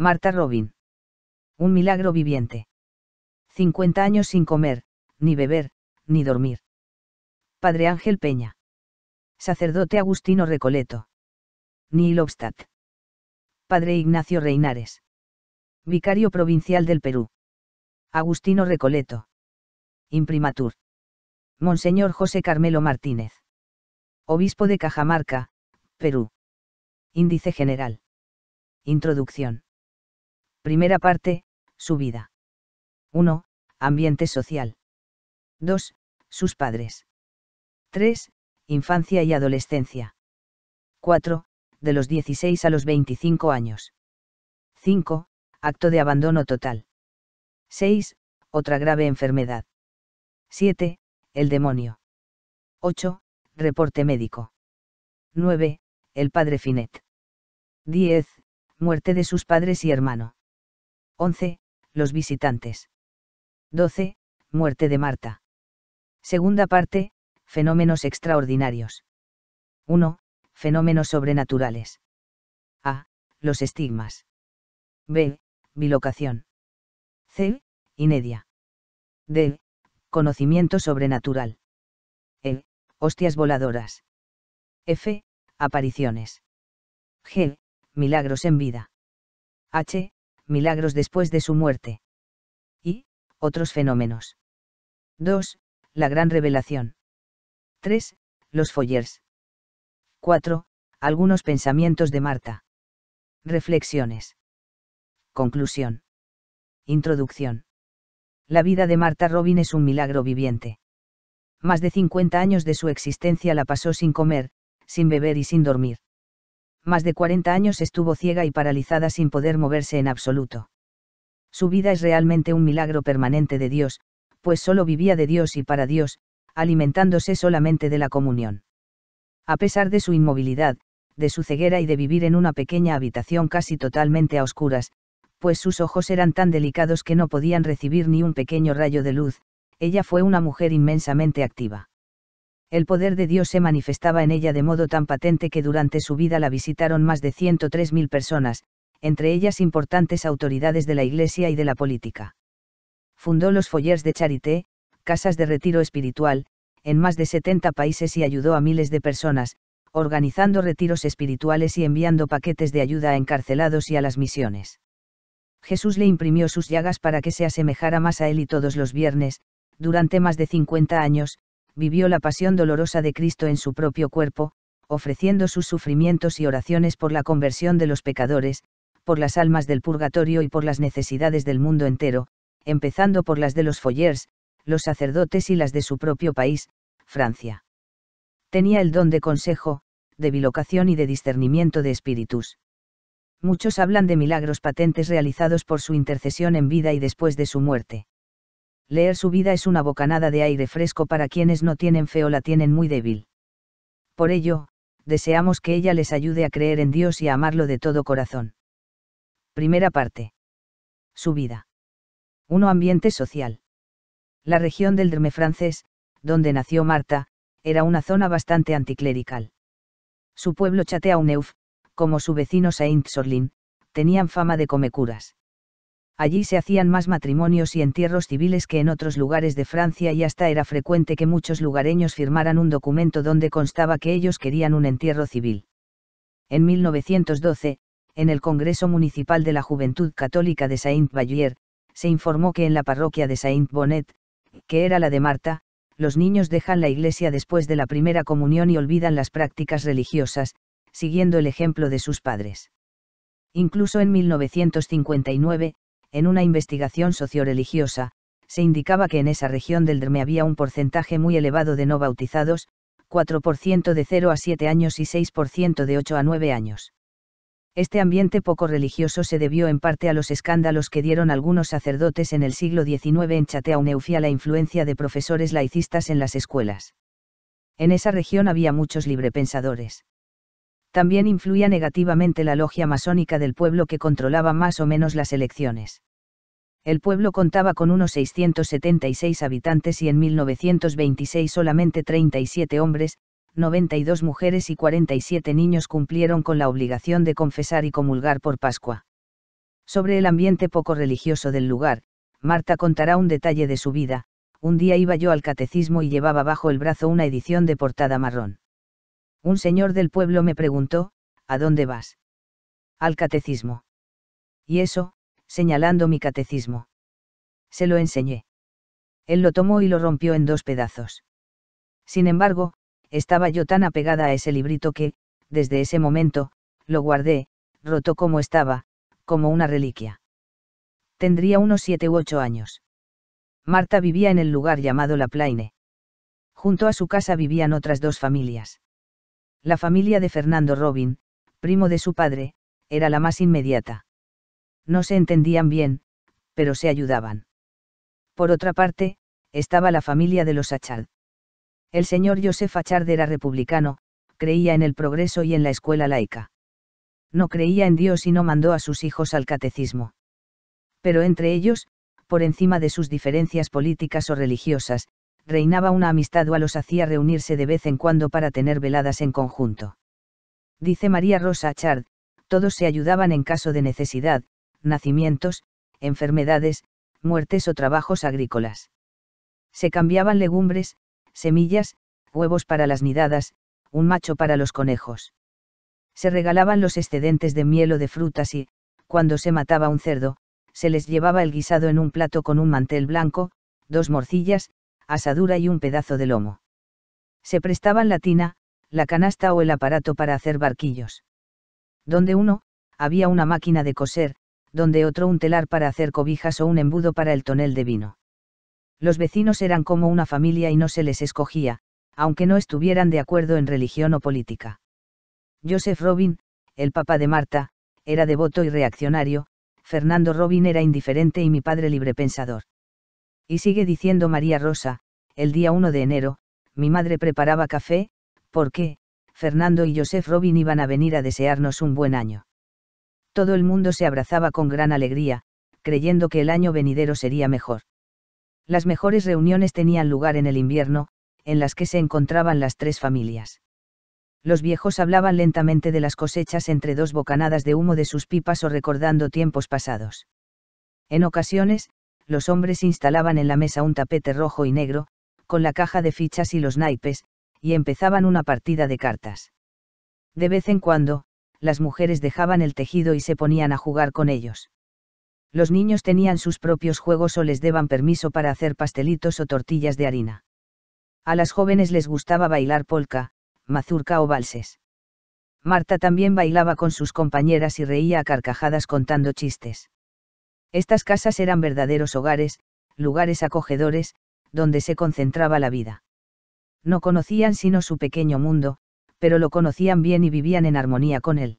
Marta Robin. Un milagro viviente. 50 años sin comer, ni beber, ni dormir. Padre Ángel Peña. Sacerdote Agustino Recoleto. Neil Obstat. Padre Ignacio Reinares. Vicario Provincial del Perú. Agustino Recoleto. Imprimatur. Monseñor José Carmelo Martínez. Obispo de Cajamarca, Perú. Índice General. Introducción. Primera parte, su vida. 1. Ambiente social. 2. Sus padres. 3. Infancia y adolescencia. 4. De los 16 a los 25 años. 5. Acto de abandono total. 6. Otra grave enfermedad. 7. El demonio. 8. Reporte médico. 9. El padre Finet. 10. Muerte de sus padres y hermano. 11. Los visitantes. 12. Muerte de Marta. Segunda parte. Fenómenos extraordinarios. 1. Fenómenos sobrenaturales. A. Los estigmas. B. Bilocación. C. Inedia. D. Conocimiento sobrenatural. E. Hostias voladoras. F. Apariciones. G. Milagros en vida. H milagros después de su muerte. Y, otros fenómenos. 2. La gran revelación. 3. Los Foyers. 4. Algunos pensamientos de Marta. Reflexiones. Conclusión. Introducción. La vida de Marta Robin es un milagro viviente. Más de 50 años de su existencia la pasó sin comer, sin beber y sin dormir más de 40 años estuvo ciega y paralizada sin poder moverse en absoluto. Su vida es realmente un milagro permanente de Dios, pues solo vivía de Dios y para Dios, alimentándose solamente de la comunión. A pesar de su inmovilidad, de su ceguera y de vivir en una pequeña habitación casi totalmente a oscuras, pues sus ojos eran tan delicados que no podían recibir ni un pequeño rayo de luz, ella fue una mujer inmensamente activa el poder de Dios se manifestaba en ella de modo tan patente que durante su vida la visitaron más de 103.000 personas, entre ellas importantes autoridades de la Iglesia y de la política. Fundó los follers de Charité, casas de retiro espiritual, en más de 70 países y ayudó a miles de personas, organizando retiros espirituales y enviando paquetes de ayuda a encarcelados y a las misiones. Jesús le imprimió sus llagas para que se asemejara más a él y todos los viernes, durante más de 50 años, vivió la pasión dolorosa de Cristo en su propio cuerpo, ofreciendo sus sufrimientos y oraciones por la conversión de los pecadores, por las almas del purgatorio y por las necesidades del mundo entero, empezando por las de los Foyers, los sacerdotes y las de su propio país, Francia. Tenía el don de consejo, de bilocación y de discernimiento de espíritus. Muchos hablan de milagros patentes realizados por su intercesión en vida y después de su muerte leer su vida es una bocanada de aire fresco para quienes no tienen fe o la tienen muy débil. Por ello, deseamos que ella les ayude a creer en Dios y a amarlo de todo corazón. Primera parte. Su vida. Uno. Ambiente social. La región del Drme francés, donde nació Marta, era una zona bastante anticlerical. Su pueblo Chateauneuf, como su vecino Saint-Sorlin, tenían fama de comecuras allí se hacían más matrimonios y entierros civiles que en otros lugares de Francia y hasta era frecuente que muchos lugareños firmaran un documento donde constaba que ellos querían un entierro civil. En 1912, en el Congreso Municipal de la Juventud Católica de Saint-Vallier, se informó que en la parroquia de Saint-Bonnet, que era la de Marta, los niños dejan la iglesia después de la primera comunión y olvidan las prácticas religiosas, siguiendo el ejemplo de sus padres. Incluso en 1959, en una investigación socioreligiosa, se indicaba que en esa región del DRME había un porcentaje muy elevado de no bautizados, 4% de 0 a 7 años y 6% de 8 a 9 años. Este ambiente poco religioso se debió en parte a los escándalos que dieron algunos sacerdotes en el siglo XIX en Chateauneuf la influencia de profesores laicistas en las escuelas. En esa región había muchos librepensadores también influía negativamente la logia masónica del pueblo que controlaba más o menos las elecciones. El pueblo contaba con unos 676 habitantes y en 1926 solamente 37 hombres, 92 mujeres y 47 niños cumplieron con la obligación de confesar y comulgar por Pascua. Sobre el ambiente poco religioso del lugar, Marta contará un detalle de su vida, un día iba yo al catecismo y llevaba bajo el brazo una edición de portada marrón. Un señor del pueblo me preguntó, ¿a dónde vas? Al catecismo. Y eso, señalando mi catecismo. Se lo enseñé. Él lo tomó y lo rompió en dos pedazos. Sin embargo, estaba yo tan apegada a ese librito que, desde ese momento, lo guardé, roto como estaba, como una reliquia. Tendría unos siete u ocho años. Marta vivía en el lugar llamado La Plaine. Junto a su casa vivían otras dos familias. La familia de Fernando Robin, primo de su padre, era la más inmediata. No se entendían bien, pero se ayudaban. Por otra parte, estaba la familia de los Achard. El señor Joseph Achard era republicano, creía en el progreso y en la escuela laica. No creía en Dios y no mandó a sus hijos al catecismo. Pero entre ellos, por encima de sus diferencias políticas o religiosas, reinaba una amistad o a los hacía reunirse de vez en cuando para tener veladas en conjunto. Dice María Rosa Achard, todos se ayudaban en caso de necesidad, nacimientos, enfermedades, muertes o trabajos agrícolas. Se cambiaban legumbres, semillas, huevos para las nidadas, un macho para los conejos. Se regalaban los excedentes de miel o de frutas y, cuando se mataba un cerdo, se les llevaba el guisado en un plato con un mantel blanco, dos morcillas, asadura y un pedazo de lomo. Se prestaban la tina, la canasta o el aparato para hacer barquillos. Donde uno, había una máquina de coser, donde otro un telar para hacer cobijas o un embudo para el tonel de vino. Los vecinos eran como una familia y no se les escogía, aunque no estuvieran de acuerdo en religión o política. Joseph Robin, el papá de Marta, era devoto y reaccionario, Fernando Robin era indiferente y mi padre librepensador. Y sigue diciendo María Rosa, el día 1 de enero, mi madre preparaba café, porque, Fernando y Joseph Robin iban a venir a desearnos un buen año. Todo el mundo se abrazaba con gran alegría, creyendo que el año venidero sería mejor. Las mejores reuniones tenían lugar en el invierno, en las que se encontraban las tres familias. Los viejos hablaban lentamente de las cosechas entre dos bocanadas de humo de sus pipas o recordando tiempos pasados. En ocasiones, los hombres instalaban en la mesa un tapete rojo y negro, con la caja de fichas y los naipes, y empezaban una partida de cartas. De vez en cuando, las mujeres dejaban el tejido y se ponían a jugar con ellos. Los niños tenían sus propios juegos o les daban permiso para hacer pastelitos o tortillas de harina. A las jóvenes les gustaba bailar polka, mazurca o valses. Marta también bailaba con sus compañeras y reía a carcajadas contando chistes. Estas casas eran verdaderos hogares, lugares acogedores, donde se concentraba la vida. No conocían sino su pequeño mundo, pero lo conocían bien y vivían en armonía con él.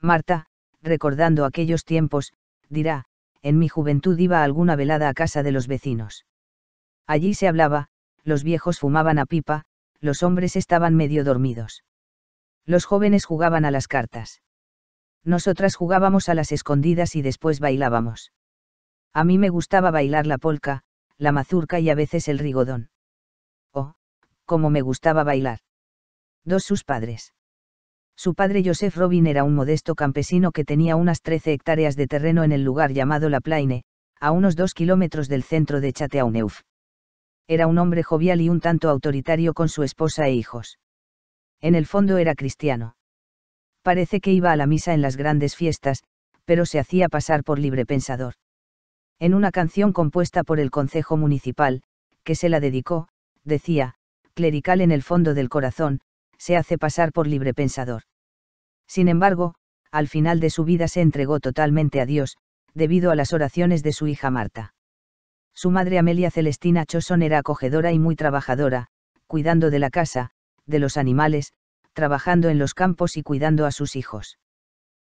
Marta, recordando aquellos tiempos, dirá, en mi juventud iba a alguna velada a casa de los vecinos. Allí se hablaba, los viejos fumaban a pipa, los hombres estaban medio dormidos. Los jóvenes jugaban a las cartas. Nosotras jugábamos a las escondidas y después bailábamos. A mí me gustaba bailar la polca, la mazurca y a veces el rigodón. Oh, cómo me gustaba bailar. Dos sus padres. Su padre Joseph Robin era un modesto campesino que tenía unas 13 hectáreas de terreno en el lugar llamado La Plaine, a unos dos kilómetros del centro de Chateauneuf. Era un hombre jovial y un tanto autoritario con su esposa e hijos. En el fondo era cristiano. Parece que iba a la misa en las grandes fiestas, pero se hacía pasar por librepensador. En una canción compuesta por el Concejo Municipal, que se la dedicó, decía, clerical en el fondo del corazón, se hace pasar por librepensador. Sin embargo, al final de su vida se entregó totalmente a Dios, debido a las oraciones de su hija Marta. Su madre Amelia Celestina Choson era acogedora y muy trabajadora, cuidando de la casa, de los animales, trabajando en los campos y cuidando a sus hijos.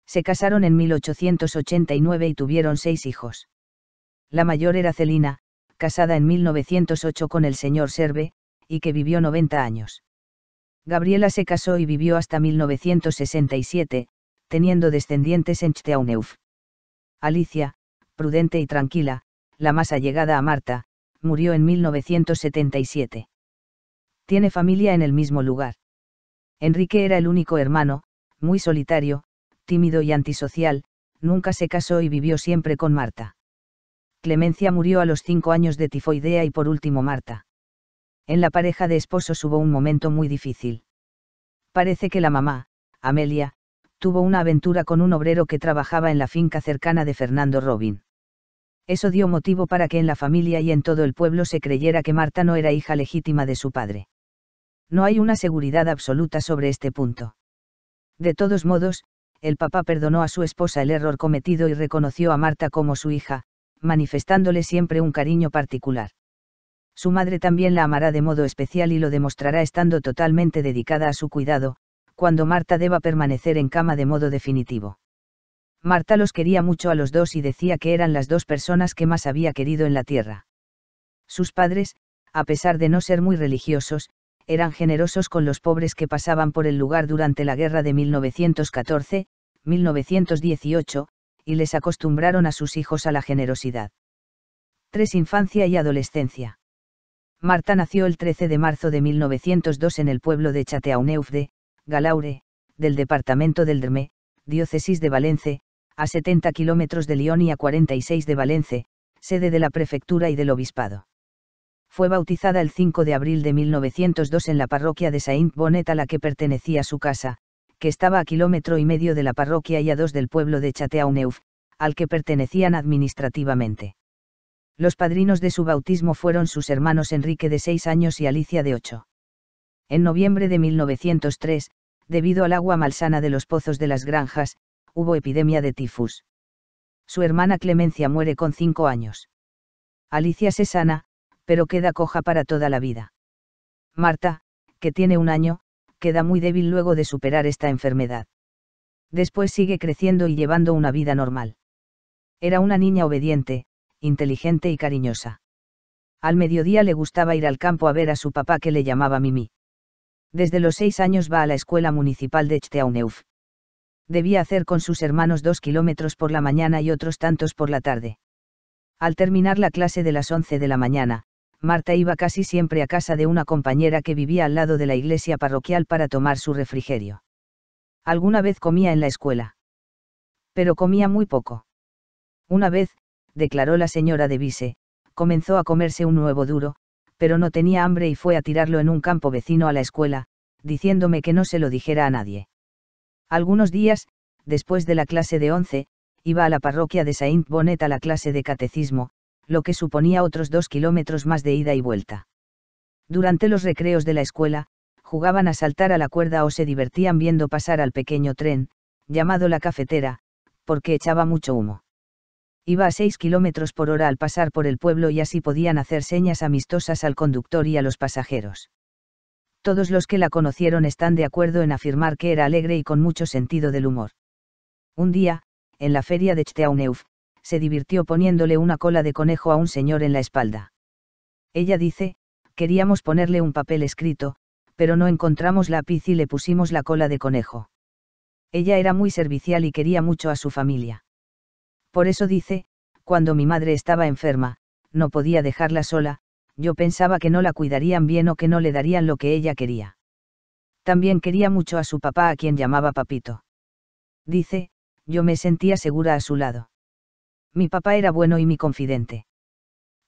Se casaron en 1889 y tuvieron seis hijos. La mayor era Celina, casada en 1908 con el señor Serve, y que vivió 90 años. Gabriela se casó y vivió hasta 1967, teniendo descendientes en Chteauneuf. Alicia, prudente y tranquila, la más allegada a Marta, murió en 1977. Tiene familia en el mismo lugar. Enrique era el único hermano, muy solitario, tímido y antisocial, nunca se casó y vivió siempre con Marta. Clemencia murió a los cinco años de tifoidea y por último Marta. En la pareja de esposos hubo un momento muy difícil. Parece que la mamá, Amelia, tuvo una aventura con un obrero que trabajaba en la finca cercana de Fernando Robin. Eso dio motivo para que en la familia y en todo el pueblo se creyera que Marta no era hija legítima de su padre. No hay una seguridad absoluta sobre este punto. De todos modos, el papá perdonó a su esposa el error cometido y reconoció a Marta como su hija, manifestándole siempre un cariño particular. Su madre también la amará de modo especial y lo demostrará estando totalmente dedicada a su cuidado, cuando Marta deba permanecer en cama de modo definitivo. Marta los quería mucho a los dos y decía que eran las dos personas que más había querido en la tierra. Sus padres, a pesar de no ser muy religiosos, eran generosos con los pobres que pasaban por el lugar durante la guerra de 1914-1918, y les acostumbraron a sus hijos a la generosidad. 3. Infancia y adolescencia. Marta nació el 13 de marzo de 1902 en el pueblo de Chateauneuf de, Galaure, del departamento del Drme, diócesis de Valence, a 70 kilómetros de Lyon y a 46 de Valence, sede de la prefectura y del obispado fue bautizada el 5 de abril de 1902 en la parroquia de Saint Bonnet a la que pertenecía su casa, que estaba a kilómetro y medio de la parroquia y a dos del pueblo de Chateauneuf, al que pertenecían administrativamente. Los padrinos de su bautismo fueron sus hermanos Enrique de seis años y Alicia de ocho. En noviembre de 1903, debido al agua malsana de los pozos de las granjas, hubo epidemia de tifus. Su hermana Clemencia muere con cinco años. Alicia se sana, pero queda coja para toda la vida. Marta, que tiene un año, queda muy débil luego de superar esta enfermedad. Después sigue creciendo y llevando una vida normal. Era una niña obediente, inteligente y cariñosa. Al mediodía le gustaba ir al campo a ver a su papá que le llamaba Mimi. Desde los seis años va a la escuela municipal de Chteauneuf. Debía hacer con sus hermanos dos kilómetros por la mañana y otros tantos por la tarde. Al terminar la clase de las once de la mañana, Marta iba casi siempre a casa de una compañera que vivía al lado de la iglesia parroquial para tomar su refrigerio. Alguna vez comía en la escuela. Pero comía muy poco. Una vez, declaró la señora de Vise, comenzó a comerse un nuevo duro, pero no tenía hambre y fue a tirarlo en un campo vecino a la escuela, diciéndome que no se lo dijera a nadie. Algunos días, después de la clase de once, iba a la parroquia de Saint Bonnet a la clase de catecismo, lo que suponía otros dos kilómetros más de ida y vuelta. Durante los recreos de la escuela, jugaban a saltar a la cuerda o se divertían viendo pasar al pequeño tren, llamado la cafetera, porque echaba mucho humo. Iba a seis kilómetros por hora al pasar por el pueblo y así podían hacer señas amistosas al conductor y a los pasajeros. Todos los que la conocieron están de acuerdo en afirmar que era alegre y con mucho sentido del humor. Un día, en la feria de Chteauneuf, se divirtió poniéndole una cola de conejo a un señor en la espalda. Ella dice, queríamos ponerle un papel escrito, pero no encontramos lápiz y le pusimos la cola de conejo. Ella era muy servicial y quería mucho a su familia. Por eso dice, cuando mi madre estaba enferma, no podía dejarla sola, yo pensaba que no la cuidarían bien o que no le darían lo que ella quería. También quería mucho a su papá a quien llamaba papito. Dice, yo me sentía segura a su lado mi papá era bueno y mi confidente.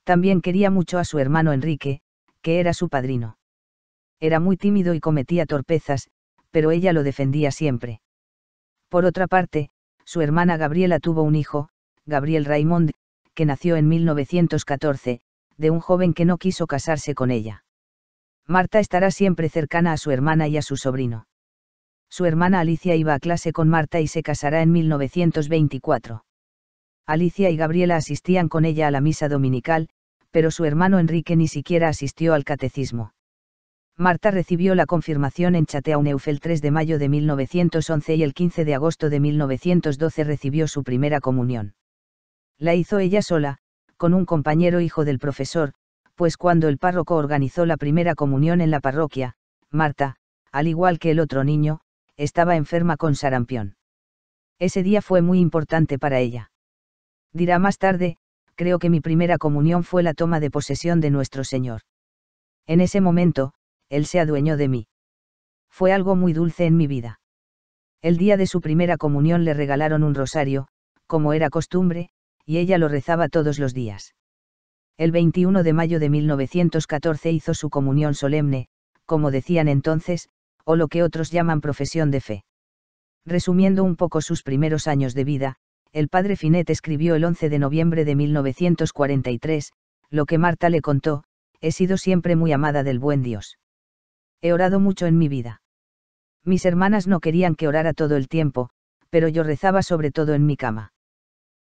También quería mucho a su hermano Enrique, que era su padrino. Era muy tímido y cometía torpezas, pero ella lo defendía siempre. Por otra parte, su hermana Gabriela tuvo un hijo, Gabriel Raimond, que nació en 1914, de un joven que no quiso casarse con ella. Marta estará siempre cercana a su hermana y a su sobrino. Su hermana Alicia iba a clase con Marta y se casará en 1924. Alicia y Gabriela asistían con ella a la misa dominical, pero su hermano Enrique ni siquiera asistió al catecismo. Marta recibió la confirmación en Chateauneuf el 3 de mayo de 1911 y el 15 de agosto de 1912 recibió su primera comunión. La hizo ella sola, con un compañero hijo del profesor, pues cuando el párroco organizó la primera comunión en la parroquia, Marta, al igual que el otro niño, estaba enferma con sarampión. Ese día fue muy importante para ella. Dirá más tarde, creo que mi primera comunión fue la toma de posesión de nuestro Señor. En ese momento, Él se adueñó de mí. Fue algo muy dulce en mi vida. El día de su primera comunión le regalaron un rosario, como era costumbre, y ella lo rezaba todos los días. El 21 de mayo de 1914 hizo su comunión solemne, como decían entonces, o lo que otros llaman profesión de fe. Resumiendo un poco sus primeros años de vida, el padre Finet escribió el 11 de noviembre de 1943, lo que Marta le contó, he sido siempre muy amada del buen Dios. He orado mucho en mi vida. Mis hermanas no querían que orara todo el tiempo, pero yo rezaba sobre todo en mi cama.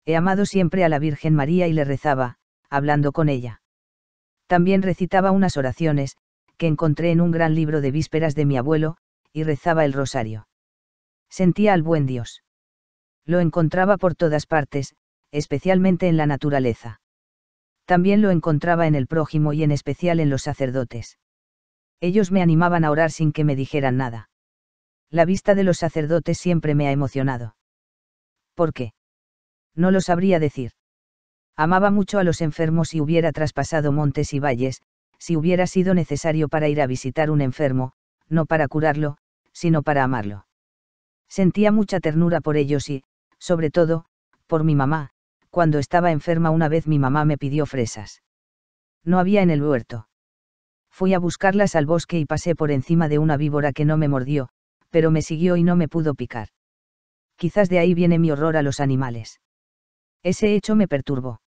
He amado siempre a la Virgen María y le rezaba, hablando con ella. También recitaba unas oraciones, que encontré en un gran libro de vísperas de mi abuelo, y rezaba el rosario. Sentía al buen Dios. Lo encontraba por todas partes, especialmente en la naturaleza. También lo encontraba en el prójimo y en especial en los sacerdotes. Ellos me animaban a orar sin que me dijeran nada. La vista de los sacerdotes siempre me ha emocionado. ¿Por qué? No lo sabría decir. Amaba mucho a los enfermos y hubiera traspasado montes y valles, si hubiera sido necesario para ir a visitar un enfermo, no para curarlo, sino para amarlo. Sentía mucha ternura por ellos y, sobre todo, por mi mamá, cuando estaba enferma una vez mi mamá me pidió fresas. No había en el huerto. Fui a buscarlas al bosque y pasé por encima de una víbora que no me mordió, pero me siguió y no me pudo picar. Quizás de ahí viene mi horror a los animales. Ese hecho me perturbó.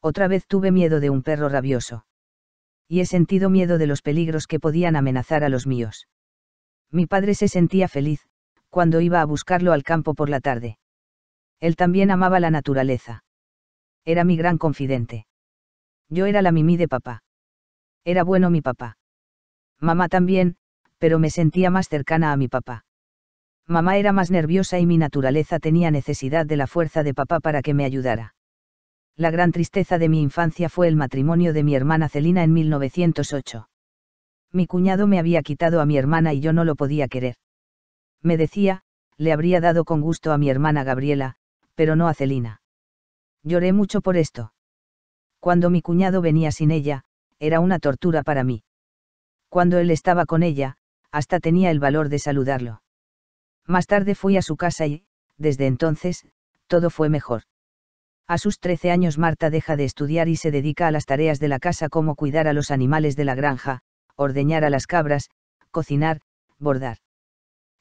Otra vez tuve miedo de un perro rabioso. Y he sentido miedo de los peligros que podían amenazar a los míos. Mi padre se sentía feliz, cuando iba a buscarlo al campo por la tarde. Él también amaba la naturaleza. Era mi gran confidente. Yo era la mimí de papá. Era bueno mi papá. Mamá también, pero me sentía más cercana a mi papá. Mamá era más nerviosa y mi naturaleza tenía necesidad de la fuerza de papá para que me ayudara. La gran tristeza de mi infancia fue el matrimonio de mi hermana Celina en 1908. Mi cuñado me había quitado a mi hermana y yo no lo podía querer. Me decía, le habría dado con gusto a mi hermana Gabriela, pero no a Celina. Lloré mucho por esto. Cuando mi cuñado venía sin ella, era una tortura para mí. Cuando él estaba con ella, hasta tenía el valor de saludarlo. Más tarde fui a su casa y, desde entonces, todo fue mejor. A sus 13 años Marta deja de estudiar y se dedica a las tareas de la casa como cuidar a los animales de la granja, ordeñar a las cabras, cocinar, bordar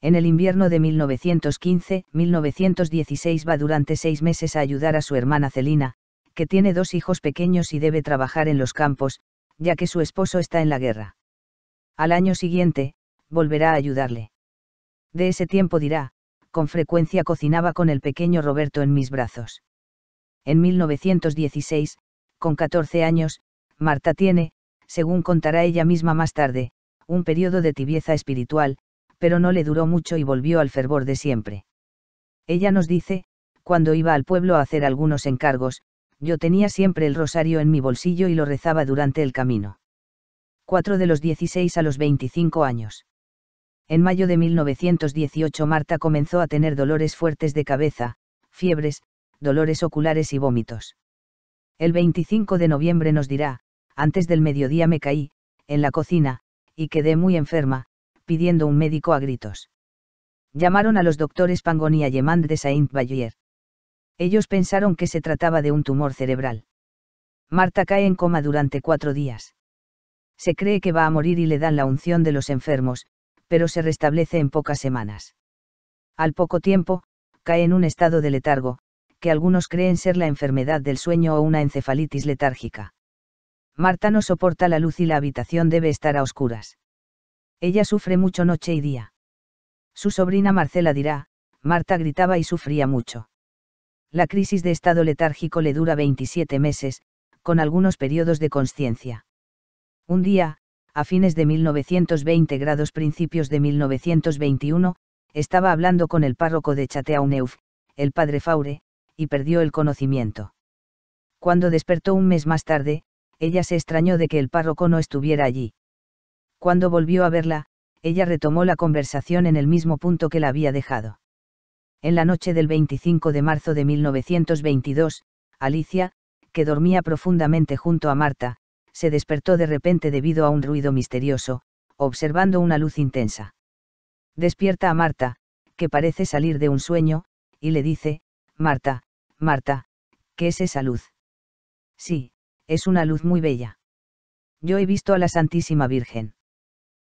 en el invierno de 1915-1916 va durante seis meses a ayudar a su hermana Celina, que tiene dos hijos pequeños y debe trabajar en los campos, ya que su esposo está en la guerra. Al año siguiente, volverá a ayudarle. De ese tiempo dirá, con frecuencia cocinaba con el pequeño Roberto en mis brazos. En 1916, con 14 años, Marta tiene, según contará ella misma más tarde, un periodo de tibieza espiritual, pero no le duró mucho y volvió al fervor de siempre. Ella nos dice, cuando iba al pueblo a hacer algunos encargos, yo tenía siempre el rosario en mi bolsillo y lo rezaba durante el camino. 4 de los 16 a los 25 años. En mayo de 1918 Marta comenzó a tener dolores fuertes de cabeza, fiebres, dolores oculares y vómitos. El 25 de noviembre nos dirá, antes del mediodía me caí, en la cocina, y quedé muy enferma, pidiendo un médico a gritos. Llamaron a los doctores Pangoni y Ayemand de saint bayer Ellos pensaron que se trataba de un tumor cerebral. Marta cae en coma durante cuatro días. Se cree que va a morir y le dan la unción de los enfermos, pero se restablece en pocas semanas. Al poco tiempo, cae en un estado de letargo, que algunos creen ser la enfermedad del sueño o una encefalitis letárgica. Marta no soporta la luz y la habitación debe estar a oscuras. Ella sufre mucho noche y día. Su sobrina Marcela dirá, Marta gritaba y sufría mucho. La crisis de estado letárgico le dura 27 meses, con algunos periodos de conciencia. Un día, a fines de 1920 grados principios de 1921, estaba hablando con el párroco de Chateauneuf, el padre Faure, y perdió el conocimiento. Cuando despertó un mes más tarde, ella se extrañó de que el párroco no estuviera allí. Cuando volvió a verla, ella retomó la conversación en el mismo punto que la había dejado. En la noche del 25 de marzo de 1922, Alicia, que dormía profundamente junto a Marta, se despertó de repente debido a un ruido misterioso, observando una luz intensa. Despierta a Marta, que parece salir de un sueño, y le dice, Marta, Marta, ¿qué es esa luz? Sí, es una luz muy bella. Yo he visto a la Santísima Virgen.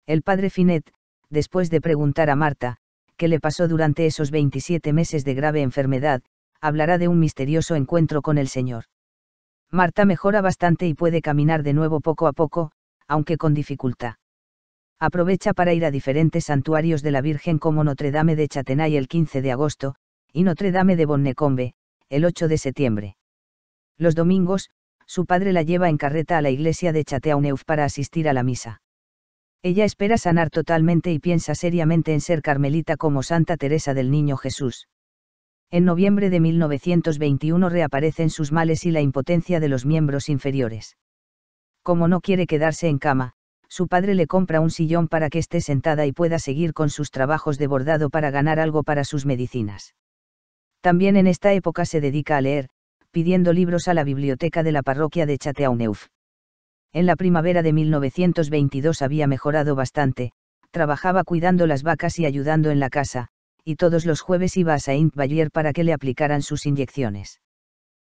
El padre Finet, después de preguntar a Marta, qué le pasó durante esos 27 meses de grave enfermedad, hablará de un misterioso encuentro con el Señor. Marta mejora bastante y puede caminar de nuevo poco a poco, aunque con dificultad. Aprovecha para ir a diferentes santuarios de la Virgen como Notre Dame de Chatenay el 15 de agosto, y Notre Dame de Bonnecombe, el 8 de septiembre. Los domingos, su padre la lleva en carreta a la iglesia de Chateauneuf para asistir a la misa. Ella espera sanar totalmente y piensa seriamente en ser carmelita como Santa Teresa del Niño Jesús. En noviembre de 1921 reaparecen sus males y la impotencia de los miembros inferiores. Como no quiere quedarse en cama, su padre le compra un sillón para que esté sentada y pueda seguir con sus trabajos de bordado para ganar algo para sus medicinas. También en esta época se dedica a leer, pidiendo libros a la biblioteca de la parroquia de Chateauneuf en la primavera de 1922 había mejorado bastante, trabajaba cuidando las vacas y ayudando en la casa, y todos los jueves iba a Saint Vallier para que le aplicaran sus inyecciones.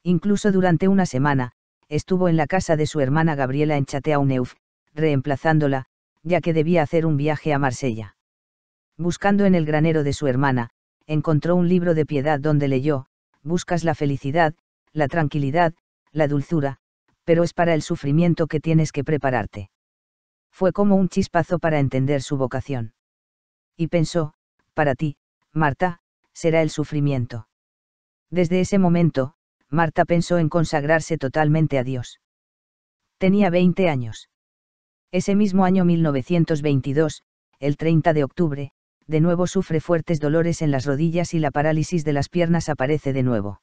Incluso durante una semana, estuvo en la casa de su hermana Gabriela en Chateauneuf, reemplazándola, ya que debía hacer un viaje a Marsella. Buscando en el granero de su hermana, encontró un libro de piedad donde leyó, Buscas la felicidad, la tranquilidad, la dulzura, pero es para el sufrimiento que tienes que prepararte. Fue como un chispazo para entender su vocación. Y pensó, para ti, Marta, será el sufrimiento. Desde ese momento, Marta pensó en consagrarse totalmente a Dios. Tenía 20 años. Ese mismo año 1922, el 30 de octubre, de nuevo sufre fuertes dolores en las rodillas y la parálisis de las piernas aparece de nuevo.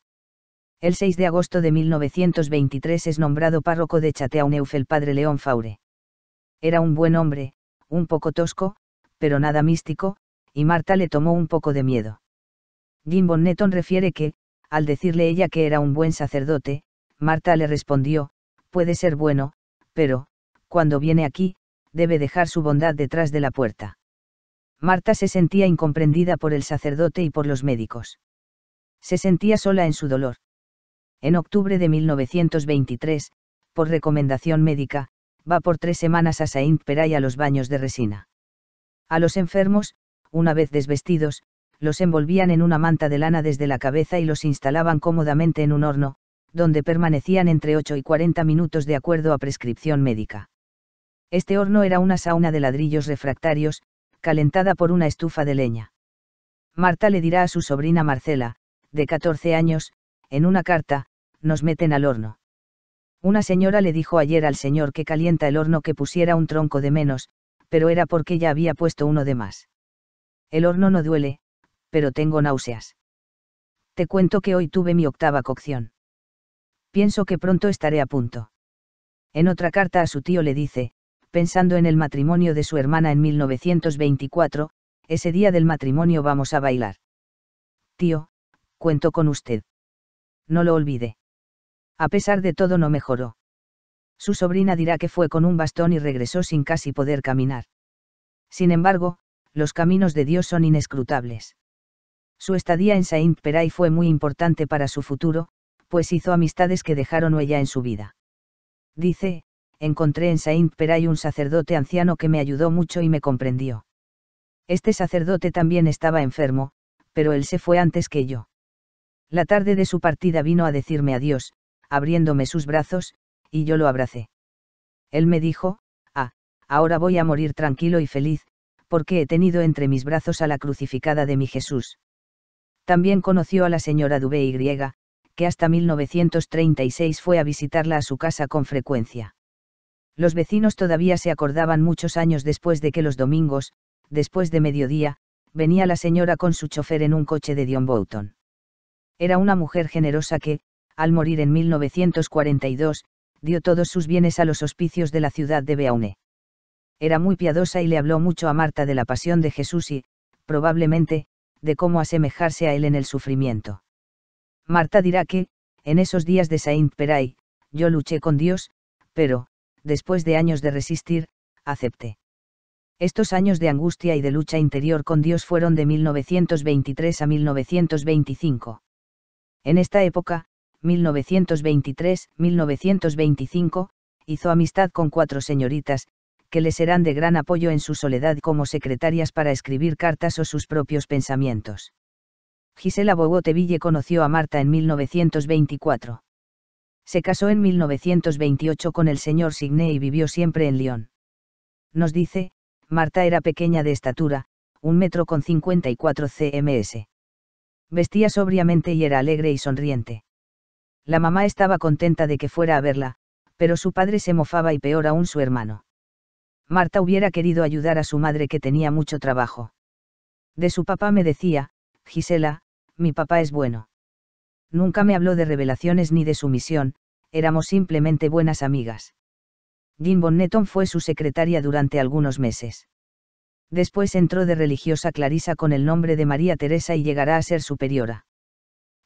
El 6 de agosto de 1923 es nombrado párroco de Chateauneuf el padre León Faure. Era un buen hombre, un poco tosco, pero nada místico, y Marta le tomó un poco de miedo. Jim Bonneton refiere que, al decirle ella que era un buen sacerdote, Marta le respondió, puede ser bueno, pero, cuando viene aquí, debe dejar su bondad detrás de la puerta. Marta se sentía incomprendida por el sacerdote y por los médicos. Se sentía sola en su dolor en octubre de 1923, por recomendación médica, va por tres semanas a saint Peray y a los baños de resina. A los enfermos, una vez desvestidos, los envolvían en una manta de lana desde la cabeza y los instalaban cómodamente en un horno, donde permanecían entre 8 y 40 minutos de acuerdo a prescripción médica. Este horno era una sauna de ladrillos refractarios, calentada por una estufa de leña. Marta le dirá a su sobrina Marcela, de 14 años, en una carta, nos meten al horno. Una señora le dijo ayer al señor que calienta el horno que pusiera un tronco de menos, pero era porque ya había puesto uno de más. El horno no duele, pero tengo náuseas. Te cuento que hoy tuve mi octava cocción. Pienso que pronto estaré a punto. En otra carta a su tío le dice, pensando en el matrimonio de su hermana en 1924, ese día del matrimonio vamos a bailar. Tío, cuento con usted no lo olvide. A pesar de todo no mejoró. Su sobrina dirá que fue con un bastón y regresó sin casi poder caminar. Sin embargo, los caminos de Dios son inescrutables. Su estadía en Saint-Peray fue muy importante para su futuro, pues hizo amistades que dejaron huella en su vida. Dice, encontré en Saint-Peray un sacerdote anciano que me ayudó mucho y me comprendió. Este sacerdote también estaba enfermo, pero él se fue antes que yo. La tarde de su partida vino a decirme adiós, abriéndome sus brazos, y yo lo abracé. Él me dijo, ah, ahora voy a morir tranquilo y feliz, porque he tenido entre mis brazos a la crucificada de mi Jesús. También conoció a la señora Dubé y que hasta 1936 fue a visitarla a su casa con frecuencia. Los vecinos todavía se acordaban muchos años después de que los domingos, después de mediodía, venía la señora con su chofer en un coche de Dion Bouton. Era una mujer generosa que, al morir en 1942, dio todos sus bienes a los hospicios de la ciudad de Beaune. Era muy piadosa y le habló mucho a Marta de la pasión de Jesús y, probablemente, de cómo asemejarse a él en el sufrimiento. Marta dirá que, en esos días de Saint-Peray, yo luché con Dios, pero, después de años de resistir, acepté. Estos años de angustia y de lucha interior con Dios fueron de 1923 a 1925. En esta época, 1923-1925, hizo amistad con cuatro señoritas, que le serán de gran apoyo en su soledad como secretarias para escribir cartas o sus propios pensamientos. Gisela Bogoteville conoció a Marta en 1924. Se casó en 1928 con el señor Signé y vivió siempre en Lyon. Nos dice, Marta era pequeña de estatura, un metro con 54 cms. Vestía sobriamente y era alegre y sonriente. La mamá estaba contenta de que fuera a verla, pero su padre se mofaba y peor aún su hermano. Marta hubiera querido ayudar a su madre que tenía mucho trabajo. De su papá me decía, Gisela, mi papá es bueno. Nunca me habló de revelaciones ni de sumisión, éramos simplemente buenas amigas. Jim Bonneton fue su secretaria durante algunos meses. Después entró de religiosa Clarisa con el nombre de María Teresa y llegará a ser superiora.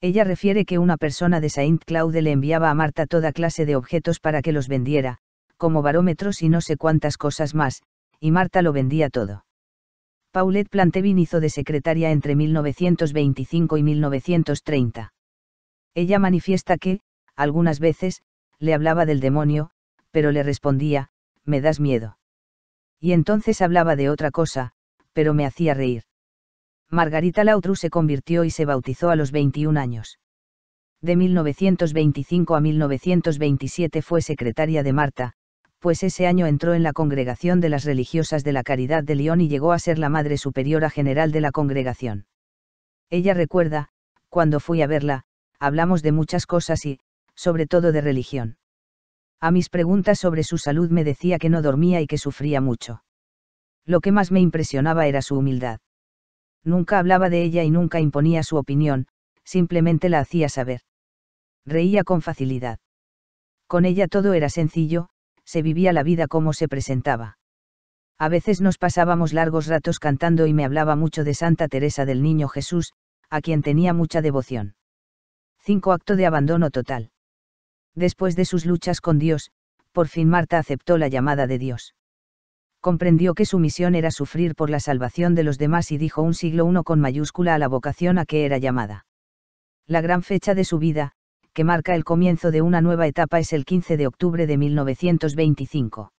Ella refiere que una persona de Saint Claude le enviaba a Marta toda clase de objetos para que los vendiera, como barómetros y no sé cuántas cosas más, y Marta lo vendía todo. Paulette Plantevin hizo de secretaria entre 1925 y 1930. Ella manifiesta que, algunas veces, le hablaba del demonio, pero le respondía, me das miedo y entonces hablaba de otra cosa, pero me hacía reír. Margarita Lautru se convirtió y se bautizó a los 21 años. De 1925 a 1927 fue secretaria de Marta, pues ese año entró en la Congregación de las Religiosas de la Caridad de León y llegó a ser la Madre Superiora General de la Congregación. Ella recuerda, cuando fui a verla, hablamos de muchas cosas y, sobre todo de religión. A mis preguntas sobre su salud me decía que no dormía y que sufría mucho. Lo que más me impresionaba era su humildad. Nunca hablaba de ella y nunca imponía su opinión, simplemente la hacía saber. Reía con facilidad. Con ella todo era sencillo, se vivía la vida como se presentaba. A veces nos pasábamos largos ratos cantando y me hablaba mucho de Santa Teresa del Niño Jesús, a quien tenía mucha devoción. Cinco Acto de abandono total. Después de sus luchas con Dios, por fin Marta aceptó la llamada de Dios. Comprendió que su misión era sufrir por la salvación de los demás y dijo un siglo I con mayúscula a la vocación a que era llamada. La gran fecha de su vida, que marca el comienzo de una nueva etapa, es el 15 de octubre de 1925.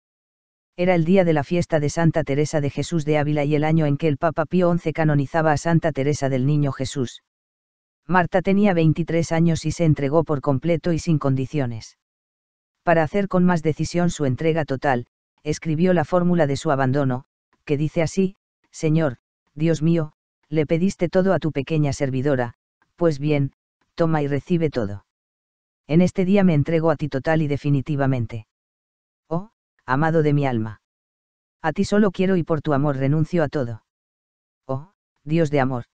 Era el día de la fiesta de Santa Teresa de Jesús de Ávila y el año en que el Papa Pío XI canonizaba a Santa Teresa del Niño Jesús. Marta tenía 23 años y se entregó por completo y sin condiciones. Para hacer con más decisión su entrega total, escribió la fórmula de su abandono, que dice así, Señor, Dios mío, le pediste todo a tu pequeña servidora, pues bien, toma y recibe todo. En este día me entrego a ti total y definitivamente. Oh, amado de mi alma. A ti solo quiero y por tu amor renuncio a todo. Oh, Dios de amor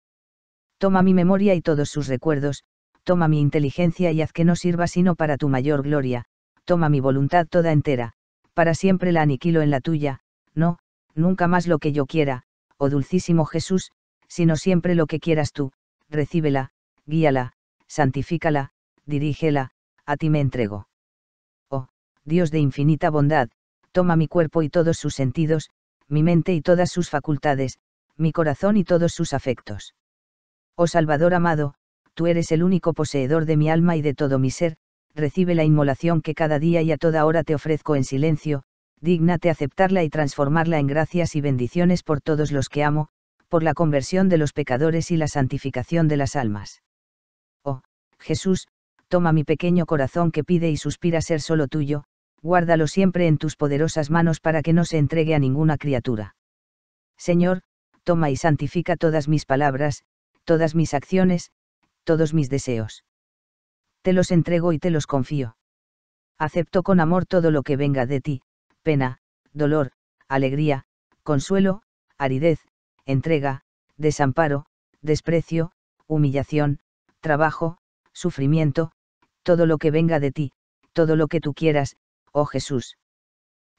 toma mi memoria y todos sus recuerdos, toma mi inteligencia y haz que no sirva sino para tu mayor gloria, toma mi voluntad toda entera, para siempre la aniquilo en la tuya, no, nunca más lo que yo quiera, oh dulcísimo Jesús, sino siempre lo que quieras tú, recíbela, guíala, santifícala, dirígela, a ti me entrego. Oh, Dios de infinita bondad, toma mi cuerpo y todos sus sentidos, mi mente y todas sus facultades, mi corazón y todos sus afectos. Oh Salvador amado, tú eres el único poseedor de mi alma y de todo mi ser, recibe la inmolación que cada día y a toda hora te ofrezco en silencio, dígnate aceptarla y transformarla en gracias y bendiciones por todos los que amo, por la conversión de los pecadores y la santificación de las almas. Oh, Jesús, toma mi pequeño corazón que pide y suspira ser solo tuyo, guárdalo siempre en tus poderosas manos para que no se entregue a ninguna criatura. Señor, toma y santifica todas mis palabras, todas mis acciones, todos mis deseos. Te los entrego y te los confío. Acepto con amor todo lo que venga de ti, pena, dolor, alegría, consuelo, aridez, entrega, desamparo, desprecio, humillación, trabajo, sufrimiento, todo lo que venga de ti, todo lo que tú quieras, oh Jesús.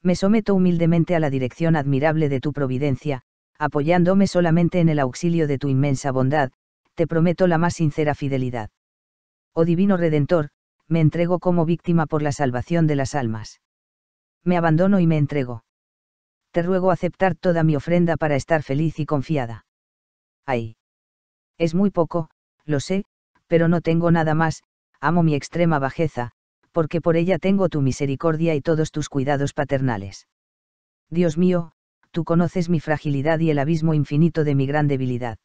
Me someto humildemente a la dirección admirable de tu providencia, apoyándome solamente en el auxilio de tu inmensa bondad, te prometo la más sincera fidelidad. Oh Divino Redentor, me entrego como víctima por la salvación de las almas. Me abandono y me entrego. Te ruego aceptar toda mi ofrenda para estar feliz y confiada. Ay. Es muy poco, lo sé, pero no tengo nada más, amo mi extrema bajeza, porque por ella tengo tu misericordia y todos tus cuidados paternales. Dios mío, tú conoces mi fragilidad y el abismo infinito de mi gran debilidad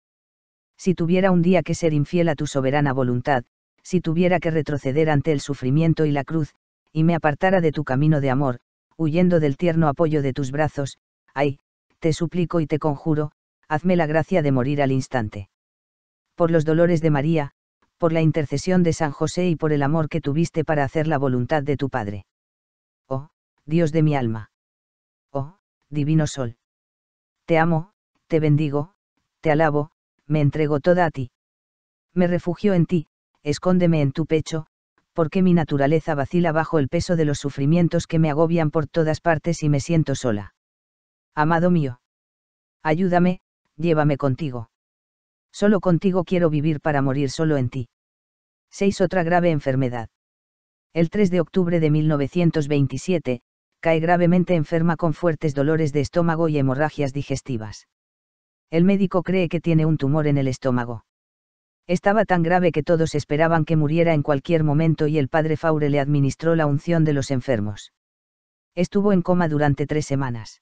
si tuviera un día que ser infiel a tu soberana voluntad, si tuviera que retroceder ante el sufrimiento y la cruz, y me apartara de tu camino de amor, huyendo del tierno apoyo de tus brazos, ay, te suplico y te conjuro, hazme la gracia de morir al instante. Por los dolores de María, por la intercesión de San José y por el amor que tuviste para hacer la voluntad de tu Padre. Oh, Dios de mi alma. Oh, divino sol. Te amo, te bendigo, te alabo, me entrego toda a ti. Me refugio en ti, escóndeme en tu pecho, porque mi naturaleza vacila bajo el peso de los sufrimientos que me agobian por todas partes y me siento sola. Amado mío. Ayúdame, llévame contigo. Solo contigo quiero vivir para morir solo en ti. 6. Otra grave enfermedad. El 3 de octubre de 1927, cae gravemente enferma con fuertes dolores de estómago y hemorragias digestivas. El médico cree que tiene un tumor en el estómago. Estaba tan grave que todos esperaban que muriera en cualquier momento y el padre Faure le administró la unción de los enfermos. Estuvo en coma durante tres semanas.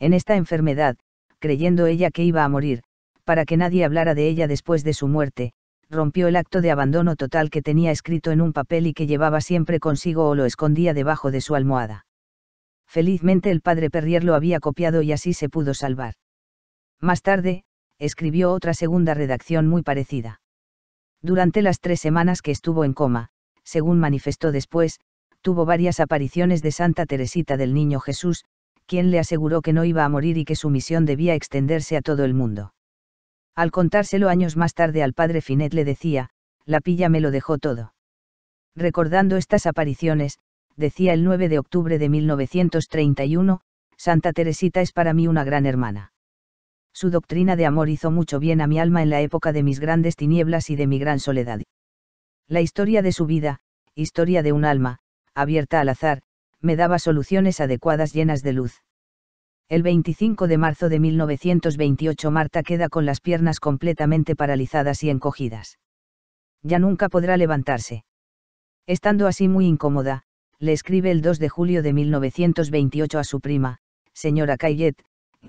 En esta enfermedad, creyendo ella que iba a morir, para que nadie hablara de ella después de su muerte, rompió el acto de abandono total que tenía escrito en un papel y que llevaba siempre consigo o lo escondía debajo de su almohada. Felizmente el padre Perrier lo había copiado y así se pudo salvar. Más tarde, escribió otra segunda redacción muy parecida. Durante las tres semanas que estuvo en coma, según manifestó después, tuvo varias apariciones de Santa Teresita del Niño Jesús, quien le aseguró que no iba a morir y que su misión debía extenderse a todo el mundo. Al contárselo años más tarde al padre Finet le decía, la pilla me lo dejó todo. Recordando estas apariciones, decía el 9 de octubre de 1931, Santa Teresita es para mí una gran hermana. Su doctrina de amor hizo mucho bien a mi alma en la época de mis grandes tinieblas y de mi gran soledad. La historia de su vida, historia de un alma, abierta al azar, me daba soluciones adecuadas llenas de luz. El 25 de marzo de 1928 Marta queda con las piernas completamente paralizadas y encogidas. Ya nunca podrá levantarse. Estando así muy incómoda, le escribe el 2 de julio de 1928 a su prima, señora Cayet,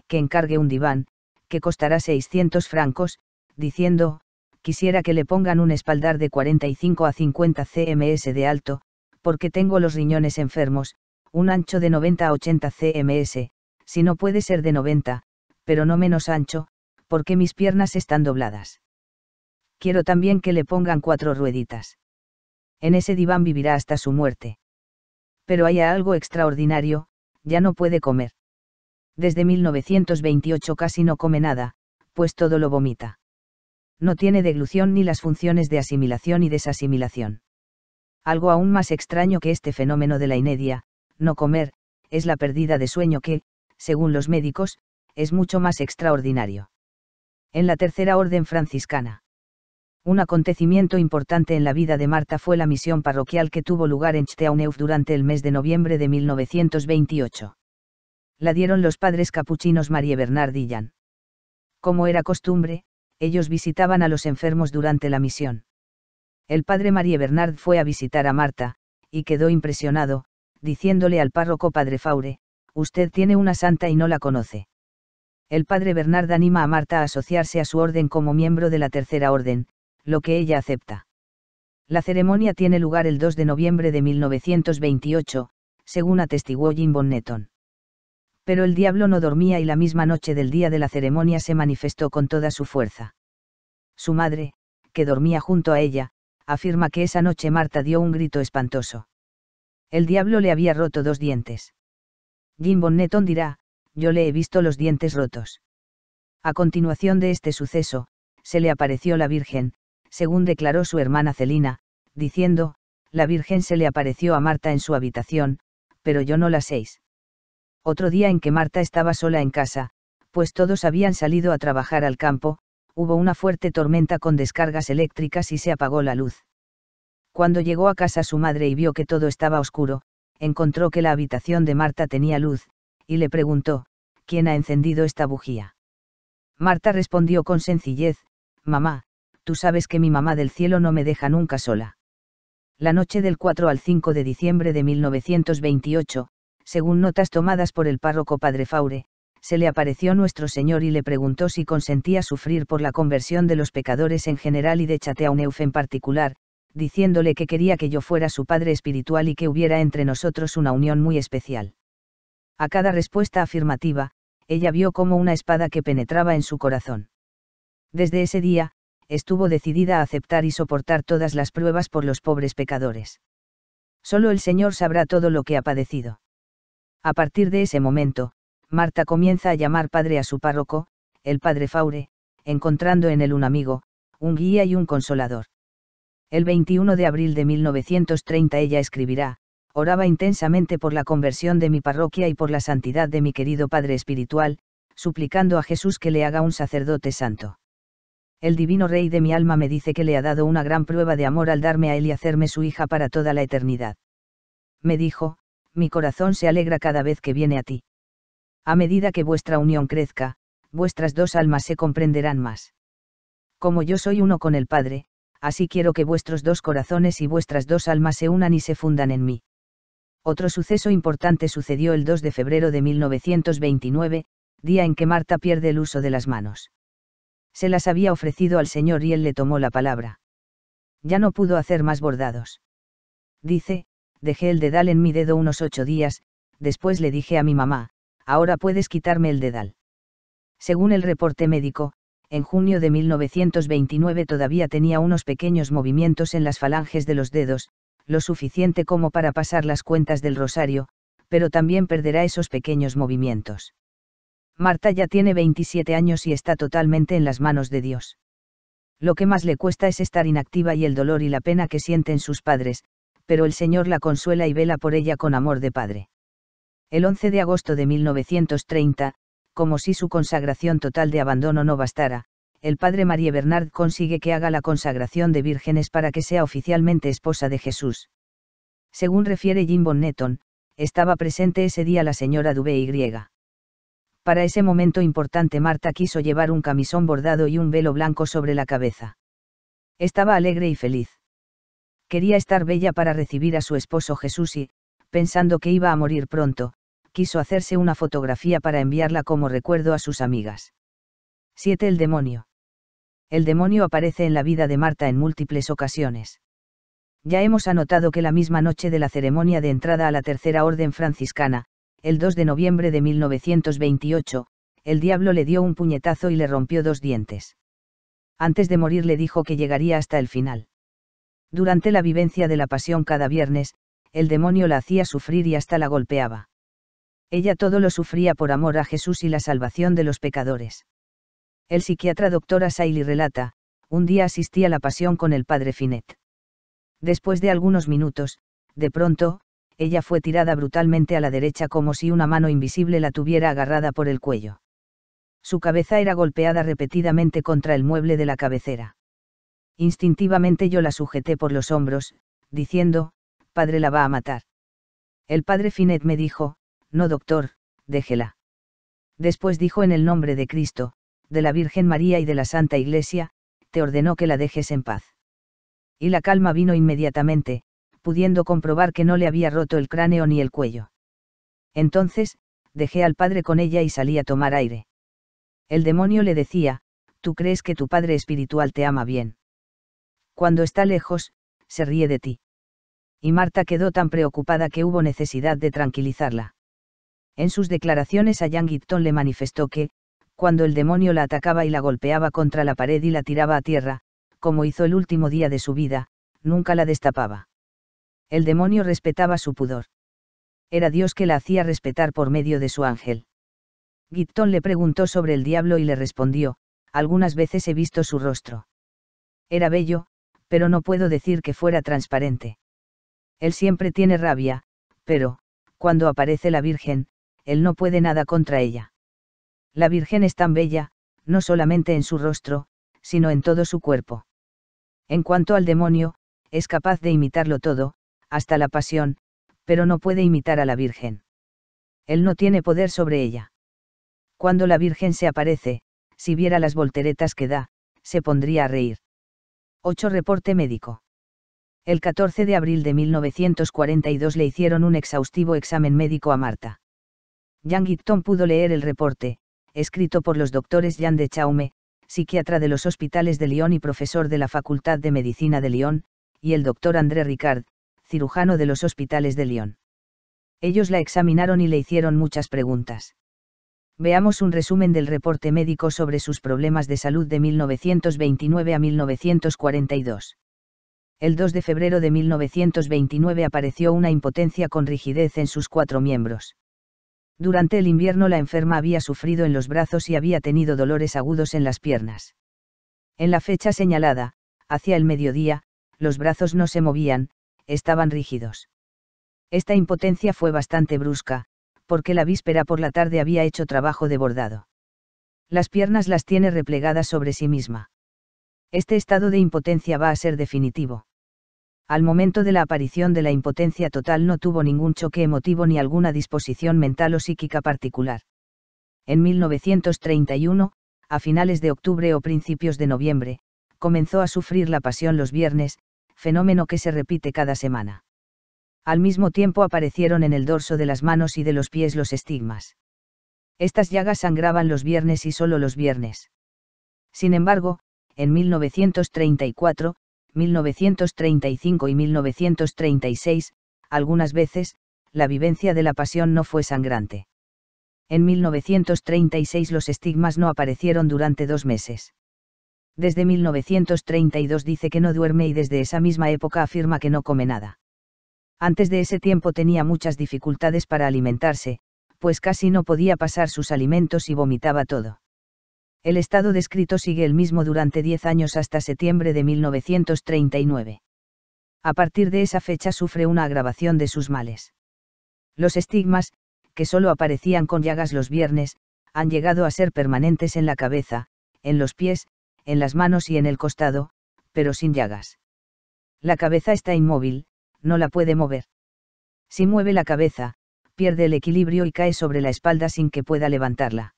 que encargue un diván, que costará 600 francos, diciendo, quisiera que le pongan un espaldar de 45 a 50 cms de alto, porque tengo los riñones enfermos, un ancho de 90 a 80 cms, si no puede ser de 90, pero no menos ancho, porque mis piernas están dobladas. Quiero también que le pongan cuatro rueditas. En ese diván vivirá hasta su muerte. Pero haya algo extraordinario, ya no puede comer. Desde 1928 casi no come nada, pues todo lo vomita. No tiene deglución ni las funciones de asimilación y desasimilación. Algo aún más extraño que este fenómeno de la inedia, no comer, es la pérdida de sueño que, según los médicos, es mucho más extraordinario. En la tercera orden franciscana. Un acontecimiento importante en la vida de Marta fue la misión parroquial que tuvo lugar en Chteauneuf durante el mes de noviembre de 1928 la dieron los padres capuchinos Marie Bernard y Jan. Como era costumbre, ellos visitaban a los enfermos durante la misión. El padre Marie Bernard fue a visitar a Marta, y quedó impresionado, diciéndole al párroco Padre Faure, usted tiene una santa y no la conoce. El padre Bernard anima a Marta a asociarse a su orden como miembro de la Tercera Orden, lo que ella acepta. La ceremonia tiene lugar el 2 de noviembre de 1928, según atestiguó Jim Bonneton. Pero el diablo no dormía y la misma noche del día de la ceremonia se manifestó con toda su fuerza. Su madre, que dormía junto a ella, afirma que esa noche Marta dio un grito espantoso. El diablo le había roto dos dientes. Jim Bonneton dirá, yo le he visto los dientes rotos. A continuación de este suceso, se le apareció la Virgen, según declaró su hermana Celina, diciendo, la Virgen se le apareció a Marta en su habitación, pero yo no la séis otro día en que Marta estaba sola en casa, pues todos habían salido a trabajar al campo, hubo una fuerte tormenta con descargas eléctricas y se apagó la luz. Cuando llegó a casa su madre y vio que todo estaba oscuro, encontró que la habitación de Marta tenía luz, y le preguntó, ¿quién ha encendido esta bujía? Marta respondió con sencillez, Mamá, tú sabes que mi mamá del cielo no me deja nunca sola. La noche del 4 al 5 de diciembre de 1928, según notas tomadas por el párroco padre Faure, se le apareció nuestro Señor y le preguntó si consentía sufrir por la conversión de los pecadores en general y de Chateauneuf en particular, diciéndole que quería que yo fuera su padre espiritual y que hubiera entre nosotros una unión muy especial. A cada respuesta afirmativa, ella vio como una espada que penetraba en su corazón. Desde ese día, estuvo decidida a aceptar y soportar todas las pruebas por los pobres pecadores. Solo el Señor sabrá todo lo que ha padecido. A partir de ese momento, Marta comienza a llamar padre a su párroco, el padre Faure, encontrando en él un amigo, un guía y un consolador. El 21 de abril de 1930 ella escribirá, oraba intensamente por la conversión de mi parroquia y por la santidad de mi querido Padre Espiritual, suplicando a Jesús que le haga un sacerdote santo. El Divino Rey de mi alma me dice que le ha dado una gran prueba de amor al darme a él y hacerme su hija para toda la eternidad. Me dijo, mi corazón se alegra cada vez que viene a ti. A medida que vuestra unión crezca, vuestras dos almas se comprenderán más. Como yo soy uno con el Padre, así quiero que vuestros dos corazones y vuestras dos almas se unan y se fundan en mí. Otro suceso importante sucedió el 2 de febrero de 1929, día en que Marta pierde el uso de las manos. Se las había ofrecido al Señor y él le tomó la palabra. Ya no pudo hacer más bordados. Dice, dejé el dedal en mi dedo unos ocho días, después le dije a mi mamá, ahora puedes quitarme el dedal. Según el reporte médico, en junio de 1929 todavía tenía unos pequeños movimientos en las falanges de los dedos, lo suficiente como para pasar las cuentas del rosario, pero también perderá esos pequeños movimientos. Marta ya tiene 27 años y está totalmente en las manos de Dios. Lo que más le cuesta es estar inactiva y el dolor y la pena que sienten sus padres, pero el Señor la consuela y vela por ella con amor de padre. El 11 de agosto de 1930, como si su consagración total de abandono no bastara, el padre Marie Bernard consigue que haga la consagración de vírgenes para que sea oficialmente esposa de Jesús. Según refiere Jim Bonneton, estaba presente ese día la señora Dubé y Para ese momento importante Marta quiso llevar un camisón bordado y un velo blanco sobre la cabeza. Estaba alegre y feliz quería estar bella para recibir a su esposo Jesús y, pensando que iba a morir pronto, quiso hacerse una fotografía para enviarla como recuerdo a sus amigas. 7. El demonio. El demonio aparece en la vida de Marta en múltiples ocasiones. Ya hemos anotado que la misma noche de la ceremonia de entrada a la Tercera Orden Franciscana, el 2 de noviembre de 1928, el diablo le dio un puñetazo y le rompió dos dientes. Antes de morir le dijo que llegaría hasta el final. Durante la vivencia de la pasión cada viernes, el demonio la hacía sufrir y hasta la golpeaba. Ella todo lo sufría por amor a Jesús y la salvación de los pecadores. El psiquiatra doctor Asaili relata, un día asistía a la pasión con el padre Finet. Después de algunos minutos, de pronto, ella fue tirada brutalmente a la derecha como si una mano invisible la tuviera agarrada por el cuello. Su cabeza era golpeada repetidamente contra el mueble de la cabecera. Instintivamente yo la sujeté por los hombros, diciendo, padre la va a matar. El padre Finet me dijo, no doctor, déjela. Después dijo en el nombre de Cristo, de la Virgen María y de la Santa Iglesia, te ordenó que la dejes en paz. Y la calma vino inmediatamente, pudiendo comprobar que no le había roto el cráneo ni el cuello. Entonces, dejé al padre con ella y salí a tomar aire. El demonio le decía, tú crees que tu padre espiritual te ama bien. Cuando está lejos, se ríe de ti. Y Marta quedó tan preocupada que hubo necesidad de tranquilizarla. En sus declaraciones a Jan Gitton le manifestó que, cuando el demonio la atacaba y la golpeaba contra la pared y la tiraba a tierra, como hizo el último día de su vida, nunca la destapaba. El demonio respetaba su pudor. Era Dios que la hacía respetar por medio de su ángel. Gitton le preguntó sobre el diablo y le respondió, algunas veces he visto su rostro. Era bello, pero no puedo decir que fuera transparente. Él siempre tiene rabia, pero, cuando aparece la Virgen, él no puede nada contra ella. La Virgen es tan bella, no solamente en su rostro, sino en todo su cuerpo. En cuanto al demonio, es capaz de imitarlo todo, hasta la pasión, pero no puede imitar a la Virgen. Él no tiene poder sobre ella. Cuando la Virgen se aparece, si viera las volteretas que da, se pondría a reír. 8. Reporte médico. El 14 de abril de 1942 le hicieron un exhaustivo examen médico a Marta. Jan Gipton pudo leer el reporte, escrito por los doctores Jan de Chaume, psiquiatra de los hospitales de Lyon y profesor de la Facultad de Medicina de Lyon, y el doctor André Ricard, cirujano de los hospitales de Lyon. Ellos la examinaron y le hicieron muchas preguntas. Veamos un resumen del reporte médico sobre sus problemas de salud de 1929 a 1942. El 2 de febrero de 1929 apareció una impotencia con rigidez en sus cuatro miembros. Durante el invierno la enferma había sufrido en los brazos y había tenido dolores agudos en las piernas. En la fecha señalada, hacia el mediodía, los brazos no se movían, estaban rígidos. Esta impotencia fue bastante brusca, porque la víspera por la tarde había hecho trabajo de bordado. Las piernas las tiene replegadas sobre sí misma. Este estado de impotencia va a ser definitivo. Al momento de la aparición de la impotencia total no tuvo ningún choque emotivo ni alguna disposición mental o psíquica particular. En 1931, a finales de octubre o principios de noviembre, comenzó a sufrir la pasión los viernes, fenómeno que se repite cada semana al mismo tiempo aparecieron en el dorso de las manos y de los pies los estigmas. Estas llagas sangraban los viernes y solo los viernes. Sin embargo, en 1934, 1935 y 1936, algunas veces, la vivencia de la pasión no fue sangrante. En 1936 los estigmas no aparecieron durante dos meses. Desde 1932 dice que no duerme y desde esa misma época afirma que no come nada. Antes de ese tiempo tenía muchas dificultades para alimentarse, pues casi no podía pasar sus alimentos y vomitaba todo. El estado descrito sigue el mismo durante 10 años hasta septiembre de 1939. A partir de esa fecha sufre una agravación de sus males. Los estigmas, que solo aparecían con llagas los viernes, han llegado a ser permanentes en la cabeza, en los pies, en las manos y en el costado, pero sin llagas. La cabeza está inmóvil, no la puede mover. Si mueve la cabeza, pierde el equilibrio y cae sobre la espalda sin que pueda levantarla.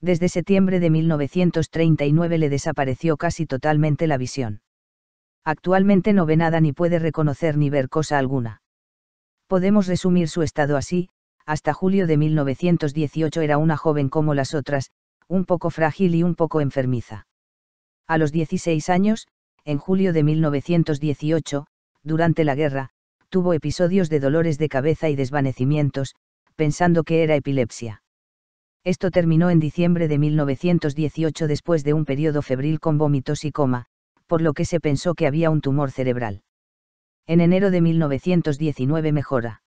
Desde septiembre de 1939 le desapareció casi totalmente la visión. Actualmente no ve nada ni puede reconocer ni ver cosa alguna. Podemos resumir su estado así, hasta julio de 1918 era una joven como las otras, un poco frágil y un poco enfermiza. A los 16 años, en julio de 1918, durante la guerra, tuvo episodios de dolores de cabeza y desvanecimientos, pensando que era epilepsia. Esto terminó en diciembre de 1918 después de un periodo febril con vómitos y coma, por lo que se pensó que había un tumor cerebral. En enero de 1919 mejora.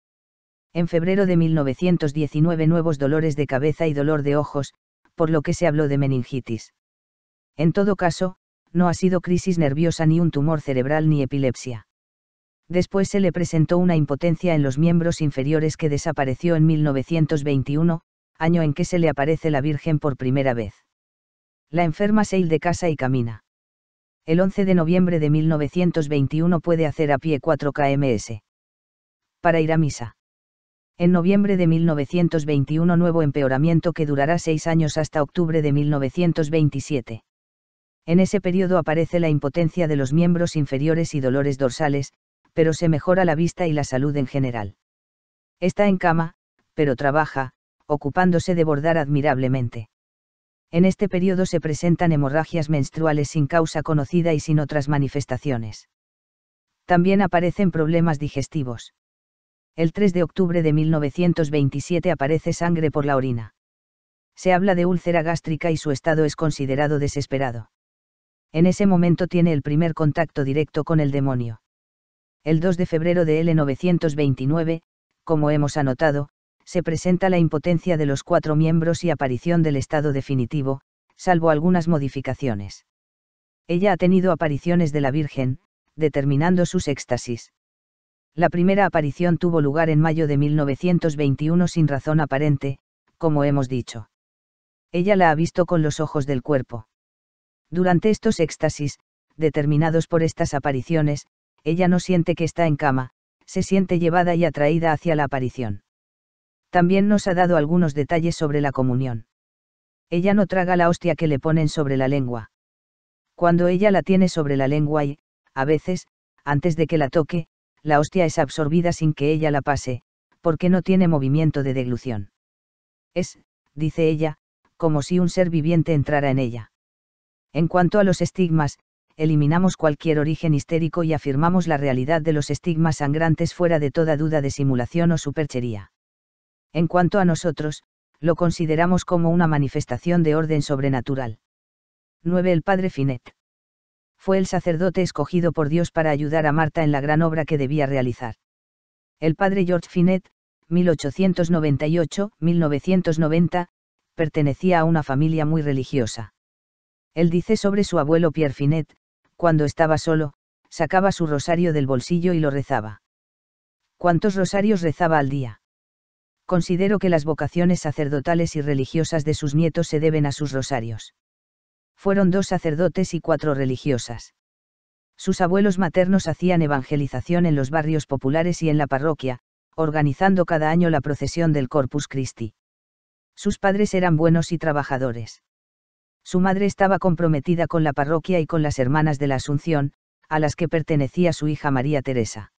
En febrero de 1919 nuevos dolores de cabeza y dolor de ojos, por lo que se habló de meningitis. En todo caso, no ha sido crisis nerviosa ni un tumor cerebral ni epilepsia después se le presentó una impotencia en los miembros inferiores que desapareció en 1921, año en que se le aparece la Virgen por primera vez. La enferma se de casa y camina. El 11 de noviembre de 1921 puede hacer a pie 4 kms. Para ir a misa. En noviembre de 1921 nuevo empeoramiento que durará seis años hasta octubre de 1927. En ese periodo aparece la impotencia de los miembros inferiores y dolores dorsales, pero se mejora la vista y la salud en general. Está en cama, pero trabaja, ocupándose de bordar admirablemente. En este periodo se presentan hemorragias menstruales sin causa conocida y sin otras manifestaciones. También aparecen problemas digestivos. El 3 de octubre de 1927 aparece sangre por la orina. Se habla de úlcera gástrica y su estado es considerado desesperado. En ese momento tiene el primer contacto directo con el demonio el 2 de febrero de L929, como hemos anotado, se presenta la impotencia de los cuatro miembros y aparición del estado definitivo, salvo algunas modificaciones. Ella ha tenido apariciones de la Virgen, determinando sus éxtasis. La primera aparición tuvo lugar en mayo de 1921 sin razón aparente, como hemos dicho. Ella la ha visto con los ojos del cuerpo. Durante estos éxtasis, determinados por estas apariciones, ella no siente que está en cama, se siente llevada y atraída hacia la aparición. También nos ha dado algunos detalles sobre la comunión. Ella no traga la hostia que le ponen sobre la lengua. Cuando ella la tiene sobre la lengua y, a veces, antes de que la toque, la hostia es absorbida sin que ella la pase, porque no tiene movimiento de deglución. Es, dice ella, como si un ser viviente entrara en ella. En cuanto a los estigmas, eliminamos cualquier origen histérico y afirmamos la realidad de los estigmas sangrantes fuera de toda duda de simulación o superchería. En cuanto a nosotros, lo consideramos como una manifestación de orden sobrenatural. 9. El padre Finet. Fue el sacerdote escogido por Dios para ayudar a Marta en la gran obra que debía realizar. El padre George Finet, 1898-1990, pertenecía a una familia muy religiosa. Él dice sobre su abuelo Pierre Finet, cuando estaba solo, sacaba su rosario del bolsillo y lo rezaba. ¿Cuántos rosarios rezaba al día? Considero que las vocaciones sacerdotales y religiosas de sus nietos se deben a sus rosarios. Fueron dos sacerdotes y cuatro religiosas. Sus abuelos maternos hacían evangelización en los barrios populares y en la parroquia, organizando cada año la procesión del Corpus Christi. Sus padres eran buenos y trabajadores. Su madre estaba comprometida con la parroquia y con las hermanas de la Asunción, a las que pertenecía su hija María Teresa.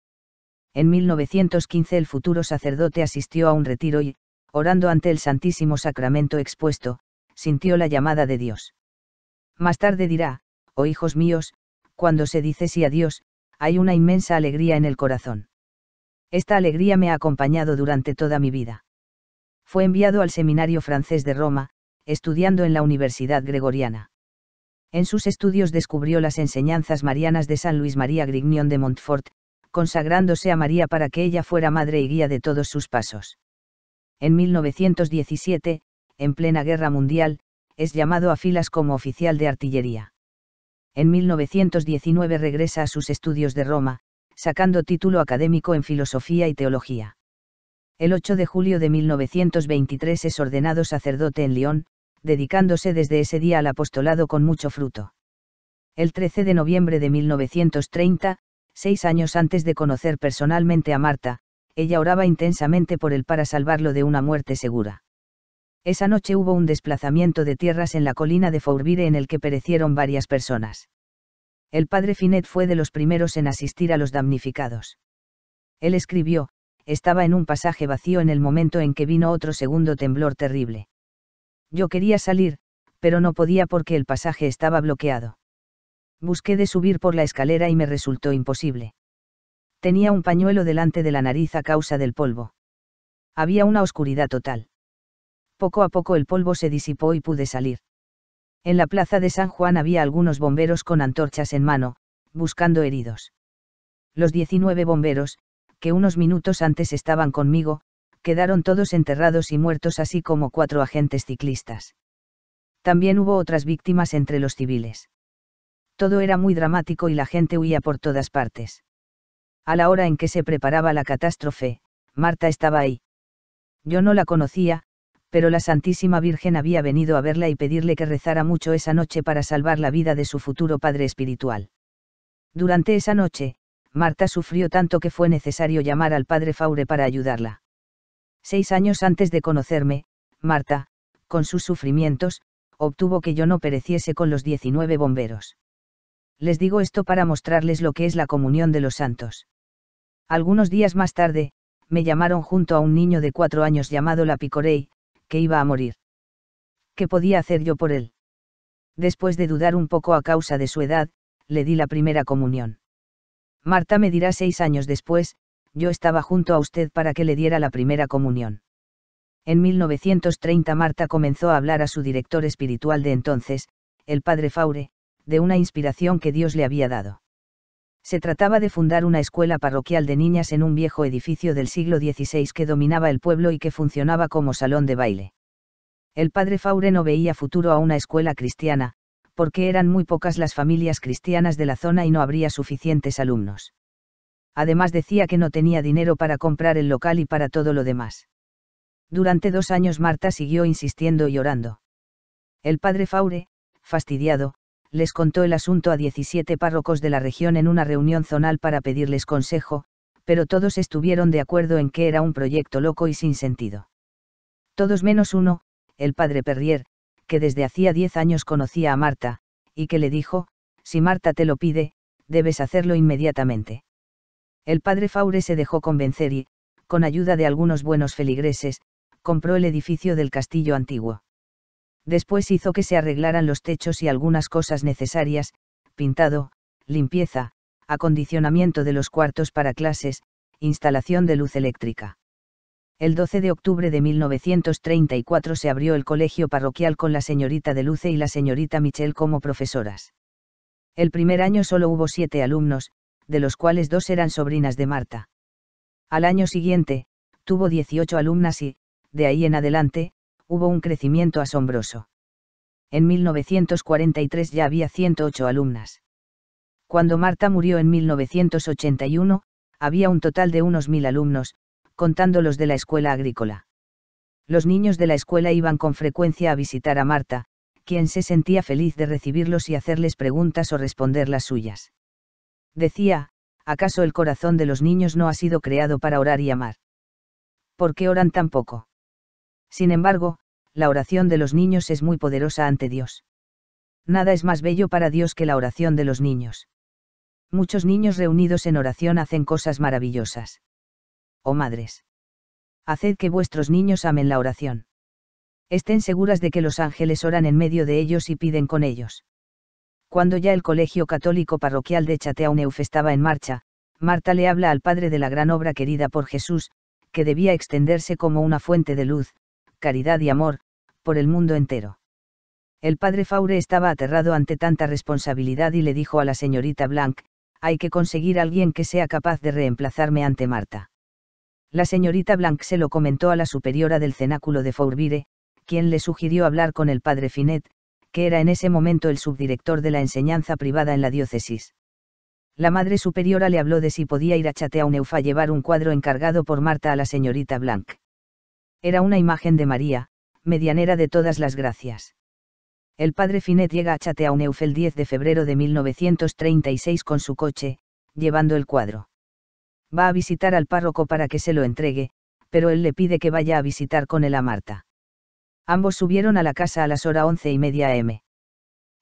En 1915 el futuro sacerdote asistió a un retiro y, orando ante el Santísimo Sacramento expuesto, sintió la llamada de Dios. Más tarde dirá, oh hijos míos, cuando se dice sí a Dios, hay una inmensa alegría en el corazón. Esta alegría me ha acompañado durante toda mi vida. Fue enviado al Seminario francés de Roma, estudiando en la Universidad Gregoriana. En sus estudios descubrió las enseñanzas marianas de San Luis María Grignion de Montfort, consagrándose a María para que ella fuera madre y guía de todos sus pasos. En 1917, en plena guerra mundial, es llamado a filas como oficial de artillería. En 1919 regresa a sus estudios de Roma, sacando título académico en filosofía y teología. El 8 de julio de 1923 es ordenado sacerdote en Lyon, dedicándose desde ese día al apostolado con mucho fruto. El 13 de noviembre de 1930, seis años antes de conocer personalmente a Marta, ella oraba intensamente por él para salvarlo de una muerte segura. Esa noche hubo un desplazamiento de tierras en la colina de Fourbire en el que perecieron varias personas. El padre Finet fue de los primeros en asistir a los damnificados. Él escribió, estaba en un pasaje vacío en el momento en que vino otro segundo temblor terrible. Yo quería salir, pero no podía porque el pasaje estaba bloqueado. Busqué de subir por la escalera y me resultó imposible. Tenía un pañuelo delante de la nariz a causa del polvo. Había una oscuridad total. Poco a poco el polvo se disipó y pude salir. En la plaza de San Juan había algunos bomberos con antorchas en mano, buscando heridos. Los 19 bomberos, que unos minutos antes estaban conmigo, quedaron todos enterrados y muertos así como cuatro agentes ciclistas. También hubo otras víctimas entre los civiles. Todo era muy dramático y la gente huía por todas partes. A la hora en que se preparaba la catástrofe, Marta estaba ahí. Yo no la conocía, pero la Santísima Virgen había venido a verla y pedirle que rezara mucho esa noche para salvar la vida de su futuro padre espiritual. Durante esa noche, Marta sufrió tanto que fue necesario llamar al padre Faure para ayudarla. Seis años antes de conocerme, Marta, con sus sufrimientos, obtuvo que yo no pereciese con los 19 bomberos. Les digo esto para mostrarles lo que es la comunión de los santos. Algunos días más tarde, me llamaron junto a un niño de cuatro años llamado La Picorey, que iba a morir. ¿Qué podía hacer yo por él? Después de dudar un poco a causa de su edad, le di la primera comunión. Marta me dirá seis años después, yo estaba junto a usted para que le diera la primera comunión. En 1930 Marta comenzó a hablar a su director espiritual de entonces, el padre Faure, de una inspiración que Dios le había dado. Se trataba de fundar una escuela parroquial de niñas en un viejo edificio del siglo XVI que dominaba el pueblo y que funcionaba como salón de baile. El padre Faure no veía futuro a una escuela cristiana, porque eran muy pocas las familias cristianas de la zona y no habría suficientes alumnos además decía que no tenía dinero para comprar el local y para todo lo demás. Durante dos años Marta siguió insistiendo y orando. El padre Faure, fastidiado, les contó el asunto a 17 párrocos de la región en una reunión zonal para pedirles consejo, pero todos estuvieron de acuerdo en que era un proyecto loco y sin sentido. Todos menos uno, el padre Perrier, que desde hacía 10 años conocía a Marta, y que le dijo, si Marta te lo pide, debes hacerlo inmediatamente. El padre Faure se dejó convencer y, con ayuda de algunos buenos feligreses, compró el edificio del castillo antiguo. Después hizo que se arreglaran los techos y algunas cosas necesarias, pintado, limpieza, acondicionamiento de los cuartos para clases, instalación de luz eléctrica. El 12 de octubre de 1934 se abrió el colegio parroquial con la señorita de Luce y la señorita Michel como profesoras. El primer año solo hubo siete alumnos, de los cuales dos eran sobrinas de Marta. Al año siguiente, tuvo 18 alumnas y, de ahí en adelante, hubo un crecimiento asombroso. En 1943 ya había 108 alumnas. Cuando Marta murió en 1981, había un total de unos mil alumnos, contando los de la escuela agrícola. Los niños de la escuela iban con frecuencia a visitar a Marta, quien se sentía feliz de recibirlos y hacerles preguntas o responder las suyas decía, ¿acaso el corazón de los niños no ha sido creado para orar y amar? ¿Por qué oran tan poco? Sin embargo, la oración de los niños es muy poderosa ante Dios. Nada es más bello para Dios que la oración de los niños. Muchos niños reunidos en oración hacen cosas maravillosas. Oh madres. Haced que vuestros niños amen la oración. Estén seguras de que los ángeles oran en medio de ellos y piden con ellos. Cuando ya el colegio católico parroquial de Chateauneuf estaba en marcha, Marta le habla al padre de la gran obra querida por Jesús, que debía extenderse como una fuente de luz, caridad y amor, por el mundo entero. El padre Faure estaba aterrado ante tanta responsabilidad y le dijo a la señorita Blanc, hay que conseguir alguien que sea capaz de reemplazarme ante Marta. La señorita Blanc se lo comentó a la superiora del cenáculo de Fourbire, quien le sugirió hablar con el padre Finet, era en ese momento el subdirector de la enseñanza privada en la diócesis. La madre superiora le habló de si podía ir a Chateauneuf a llevar un cuadro encargado por Marta a la señorita Blanc. Era una imagen de María, medianera de todas las gracias. El padre Finet llega a Chateauneuf el 10 de febrero de 1936 con su coche, llevando el cuadro. Va a visitar al párroco para que se lo entregue, pero él le pide que vaya a visitar con él a Marta. Ambos subieron a la casa a las hora once y media m.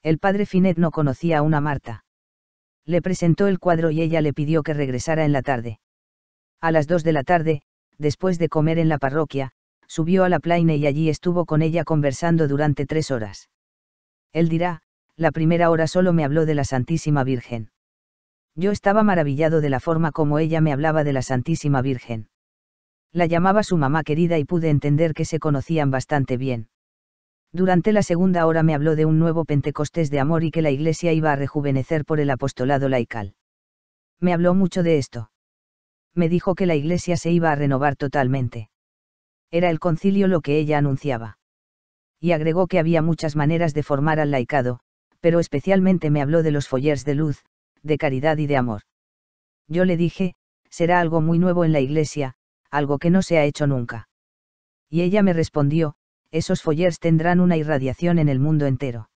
El padre Finet no conocía a una Marta. Le presentó el cuadro y ella le pidió que regresara en la tarde. A las dos de la tarde, después de comer en la parroquia, subió a la plaine y allí estuvo con ella conversando durante tres horas. Él dirá, la primera hora solo me habló de la Santísima Virgen. Yo estaba maravillado de la forma como ella me hablaba de la Santísima Virgen. La llamaba su mamá querida y pude entender que se conocían bastante bien. Durante la segunda hora me habló de un nuevo Pentecostés de amor y que la iglesia iba a rejuvenecer por el apostolado laical. Me habló mucho de esto. Me dijo que la iglesia se iba a renovar totalmente. Era el concilio lo que ella anunciaba. Y agregó que había muchas maneras de formar al laicado, pero especialmente me habló de los follers de luz, de caridad y de amor. Yo le dije, será algo muy nuevo en la iglesia, algo que no se ha hecho nunca. Y ella me respondió, esos follers tendrán una irradiación en el mundo entero.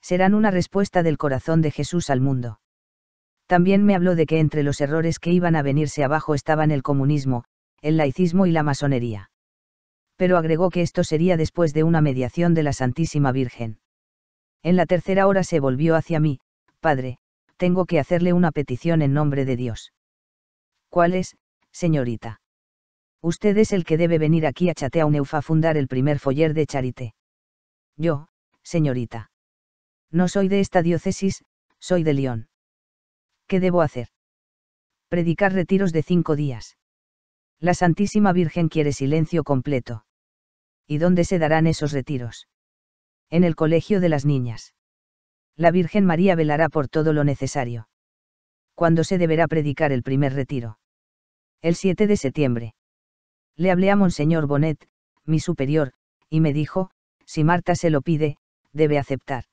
Serán una respuesta del corazón de Jesús al mundo. También me habló de que entre los errores que iban a venirse abajo estaban el comunismo, el laicismo y la masonería. Pero agregó que esto sería después de una mediación de la Santísima Virgen. En la tercera hora se volvió hacia mí, Padre, tengo que hacerle una petición en nombre de Dios. ¿Cuál es, señorita? Usted es el que debe venir aquí a Chateauneuf a fundar el primer foller de Charité. Yo, señorita. No soy de esta diócesis, soy de Lyon. ¿Qué debo hacer? Predicar retiros de cinco días. La Santísima Virgen quiere silencio completo. ¿Y dónde se darán esos retiros? En el colegio de las niñas. La Virgen María velará por todo lo necesario. ¿Cuándo se deberá predicar el primer retiro? El 7 de septiembre. Le hablé a Monseñor Bonet, mi superior, y me dijo, si Marta se lo pide, debe aceptar.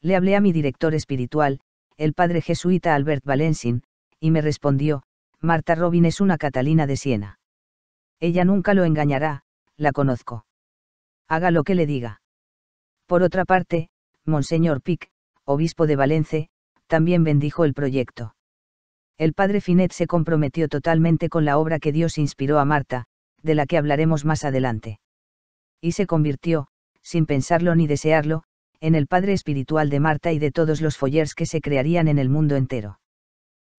Le hablé a mi director espiritual, el padre jesuita Albert Valensin, y me respondió, Marta Robin es una Catalina de Siena. Ella nunca lo engañará, la conozco. Haga lo que le diga. Por otra parte, Monseñor Pic, obispo de Valence, también bendijo el proyecto. El padre Finet se comprometió totalmente con la obra que Dios inspiró a Marta, de la que hablaremos más adelante. Y se convirtió, sin pensarlo ni desearlo, en el padre espiritual de Marta y de todos los follers que se crearían en el mundo entero.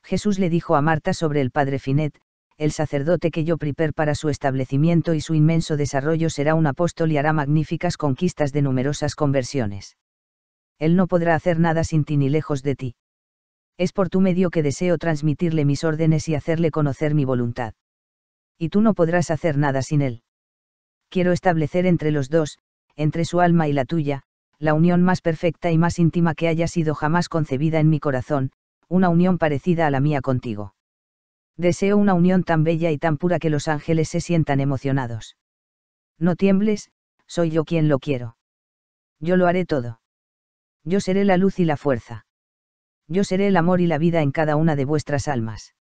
Jesús le dijo a Marta sobre el padre Finet, el sacerdote que yo preparé para su establecimiento y su inmenso desarrollo será un apóstol y hará magníficas conquistas de numerosas conversiones. Él no podrá hacer nada sin ti ni lejos de ti. Es por tu medio que deseo transmitirle mis órdenes y hacerle conocer mi voluntad y tú no podrás hacer nada sin él. Quiero establecer entre los dos, entre su alma y la tuya, la unión más perfecta y más íntima que haya sido jamás concebida en mi corazón, una unión parecida a la mía contigo. Deseo una unión tan bella y tan pura que los ángeles se sientan emocionados. No tiembles, soy yo quien lo quiero. Yo lo haré todo. Yo seré la luz y la fuerza. Yo seré el amor y la vida en cada una de vuestras almas.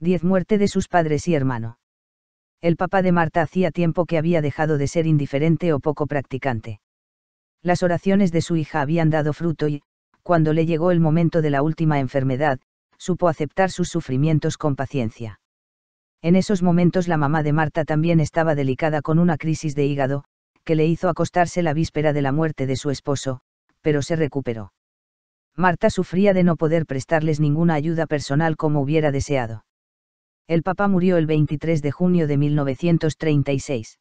Diez Muerte de sus padres y hermano. El papá de Marta hacía tiempo que había dejado de ser indiferente o poco practicante. Las oraciones de su hija habían dado fruto y, cuando le llegó el momento de la última enfermedad, supo aceptar sus sufrimientos con paciencia. En esos momentos la mamá de Marta también estaba delicada con una crisis de hígado, que le hizo acostarse la víspera de la muerte de su esposo, pero se recuperó. Marta sufría de no poder prestarles ninguna ayuda personal como hubiera deseado. El papá murió el 23 de junio de 1936.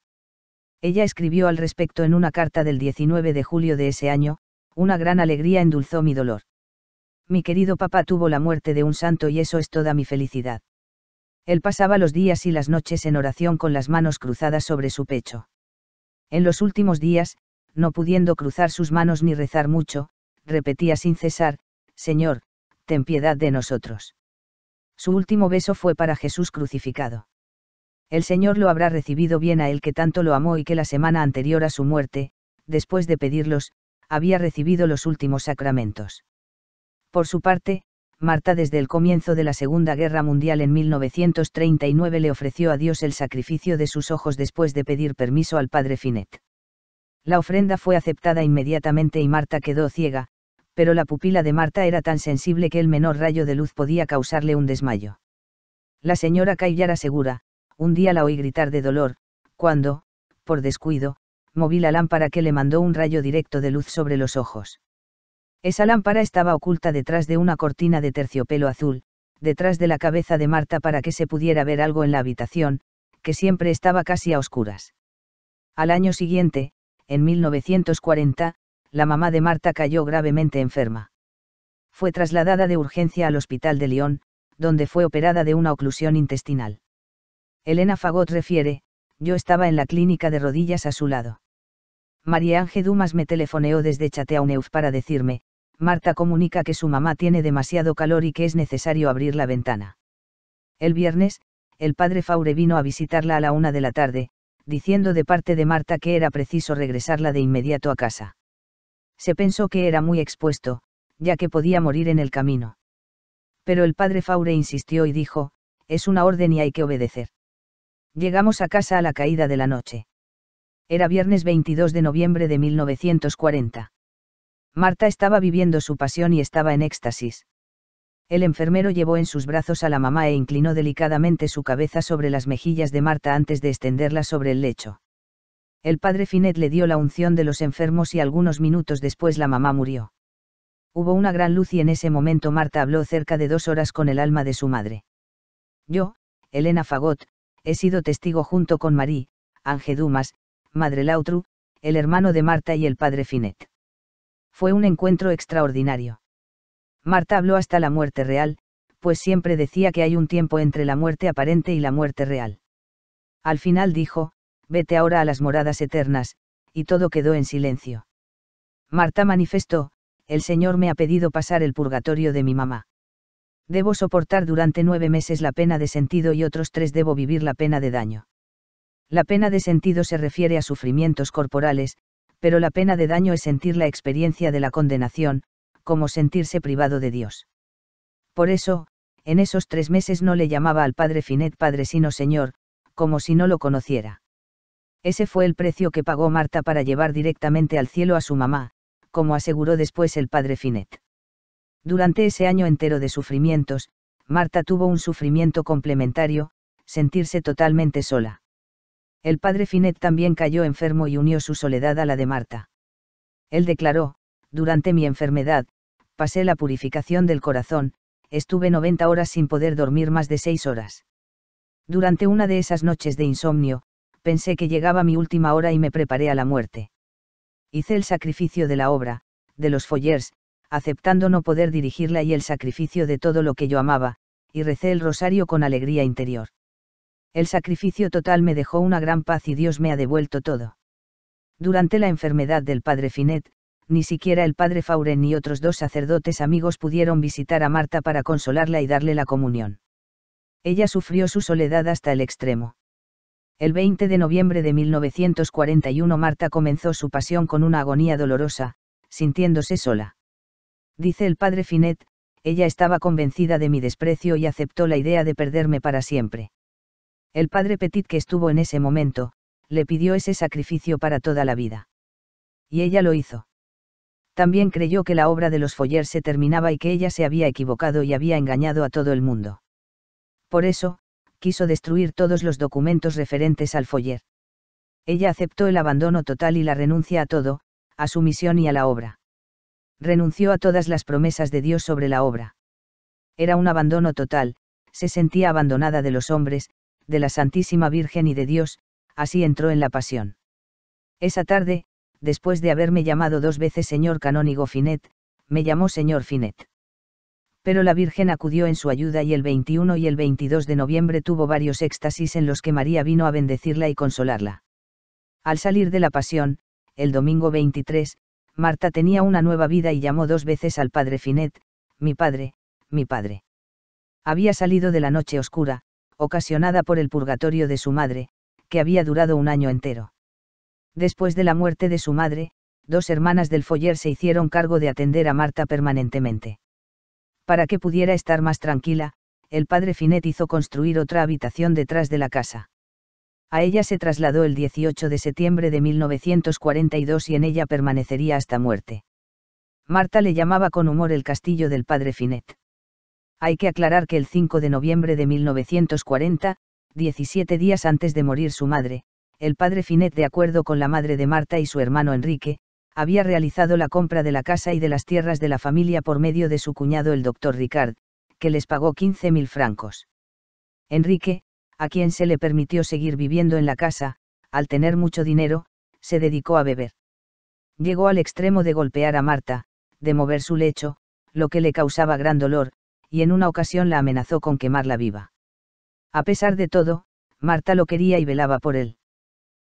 Ella escribió al respecto en una carta del 19 de julio de ese año, una gran alegría endulzó mi dolor. Mi querido papá tuvo la muerte de un santo y eso es toda mi felicidad. Él pasaba los días y las noches en oración con las manos cruzadas sobre su pecho. En los últimos días, no pudiendo cruzar sus manos ni rezar mucho, repetía sin cesar, Señor, ten piedad de nosotros. Su último beso fue para Jesús crucificado. El Señor lo habrá recibido bien a él que tanto lo amó y que la semana anterior a su muerte, después de pedirlos, había recibido los últimos sacramentos. Por su parte, Marta desde el comienzo de la Segunda Guerra Mundial en 1939 le ofreció a Dios el sacrificio de sus ojos después de pedir permiso al padre Finet. La ofrenda fue aceptada inmediatamente y Marta quedó ciega, pero la pupila de Marta era tan sensible que el menor rayo de luz podía causarle un desmayo. La señora Caillara Segura, un día la oí gritar de dolor, cuando, por descuido, moví la lámpara que le mandó un rayo directo de luz sobre los ojos. Esa lámpara estaba oculta detrás de una cortina de terciopelo azul, detrás de la cabeza de Marta para que se pudiera ver algo en la habitación, que siempre estaba casi a oscuras. Al año siguiente, en 1940, la mamá de Marta cayó gravemente enferma. Fue trasladada de urgencia al hospital de Lyon, donde fue operada de una oclusión intestinal. Elena Fagot refiere, yo estaba en la clínica de rodillas a su lado. María Ángel Dumas me telefoneó desde Chateauneuf para decirme, Marta comunica que su mamá tiene demasiado calor y que es necesario abrir la ventana. El viernes, el padre Faure vino a visitarla a la una de la tarde, diciendo de parte de Marta que era preciso regresarla de inmediato a casa se pensó que era muy expuesto, ya que podía morir en el camino. Pero el padre Faure insistió y dijo, es una orden y hay que obedecer. Llegamos a casa a la caída de la noche. Era viernes 22 de noviembre de 1940. Marta estaba viviendo su pasión y estaba en éxtasis. El enfermero llevó en sus brazos a la mamá e inclinó delicadamente su cabeza sobre las mejillas de Marta antes de extenderla sobre el lecho. El padre Finet le dio la unción de los enfermos y algunos minutos después la mamá murió. Hubo una gran luz y en ese momento Marta habló cerca de dos horas con el alma de su madre. Yo, Elena Fagot, he sido testigo junto con Marie, Ángel Dumas, Madre Lautru, el hermano de Marta y el padre Finet. Fue un encuentro extraordinario. Marta habló hasta la muerte real, pues siempre decía que hay un tiempo entre la muerte aparente y la muerte real. Al final dijo, vete ahora a las moradas eternas, y todo quedó en silencio. Marta manifestó, el Señor me ha pedido pasar el purgatorio de mi mamá. Debo soportar durante nueve meses la pena de sentido y otros tres debo vivir la pena de daño. La pena de sentido se refiere a sufrimientos corporales, pero la pena de daño es sentir la experiencia de la condenación, como sentirse privado de Dios. Por eso, en esos tres meses no le llamaba al padre Finet padre sino Señor, como si no lo conociera. Ese fue el precio que pagó Marta para llevar directamente al cielo a su mamá, como aseguró después el padre Finet. Durante ese año entero de sufrimientos, Marta tuvo un sufrimiento complementario, sentirse totalmente sola. El padre Finet también cayó enfermo y unió su soledad a la de Marta. Él declaró, durante mi enfermedad, pasé la purificación del corazón, estuve 90 horas sin poder dormir más de 6 horas. Durante una de esas noches de insomnio, pensé que llegaba mi última hora y me preparé a la muerte. Hice el sacrificio de la obra, de los follers, aceptando no poder dirigirla y el sacrificio de todo lo que yo amaba, y recé el rosario con alegría interior. El sacrificio total me dejó una gran paz y Dios me ha devuelto todo. Durante la enfermedad del padre Finet, ni siquiera el padre Fauren ni otros dos sacerdotes amigos pudieron visitar a Marta para consolarla y darle la comunión. Ella sufrió su soledad hasta el extremo. El 20 de noviembre de 1941 Marta comenzó su pasión con una agonía dolorosa, sintiéndose sola. Dice el padre Finet, ella estaba convencida de mi desprecio y aceptó la idea de perderme para siempre. El padre Petit que estuvo en ese momento, le pidió ese sacrificio para toda la vida. Y ella lo hizo. También creyó que la obra de los follers se terminaba y que ella se había equivocado y había engañado a todo el mundo. Por eso, quiso destruir todos los documentos referentes al Foller. Ella aceptó el abandono total y la renuncia a todo, a su misión y a la obra. Renunció a todas las promesas de Dios sobre la obra. Era un abandono total, se sentía abandonada de los hombres, de la Santísima Virgen y de Dios, así entró en la pasión. Esa tarde, después de haberme llamado dos veces señor canónigo Finet, me llamó señor Finet pero la Virgen acudió en su ayuda y el 21 y el 22 de noviembre tuvo varios éxtasis en los que María vino a bendecirla y consolarla. Al salir de la pasión, el domingo 23, Marta tenía una nueva vida y llamó dos veces al padre Finet, mi padre, mi padre. Había salido de la noche oscura, ocasionada por el purgatorio de su madre, que había durado un año entero. Después de la muerte de su madre, dos hermanas del Foyer se hicieron cargo de atender a Marta permanentemente. Para que pudiera estar más tranquila, el padre Finet hizo construir otra habitación detrás de la casa. A ella se trasladó el 18 de septiembre de 1942 y en ella permanecería hasta muerte. Marta le llamaba con humor el castillo del padre Finet. Hay que aclarar que el 5 de noviembre de 1940, 17 días antes de morir su madre, el padre Finet, de acuerdo con la madre de Marta y su hermano Enrique, había realizado la compra de la casa y de las tierras de la familia por medio de su cuñado el doctor Ricard, que les pagó 15.000 francos. Enrique, a quien se le permitió seguir viviendo en la casa, al tener mucho dinero, se dedicó a beber. Llegó al extremo de golpear a Marta, de mover su lecho, lo que le causaba gran dolor, y en una ocasión la amenazó con quemarla viva. A pesar de todo, Marta lo quería y velaba por él.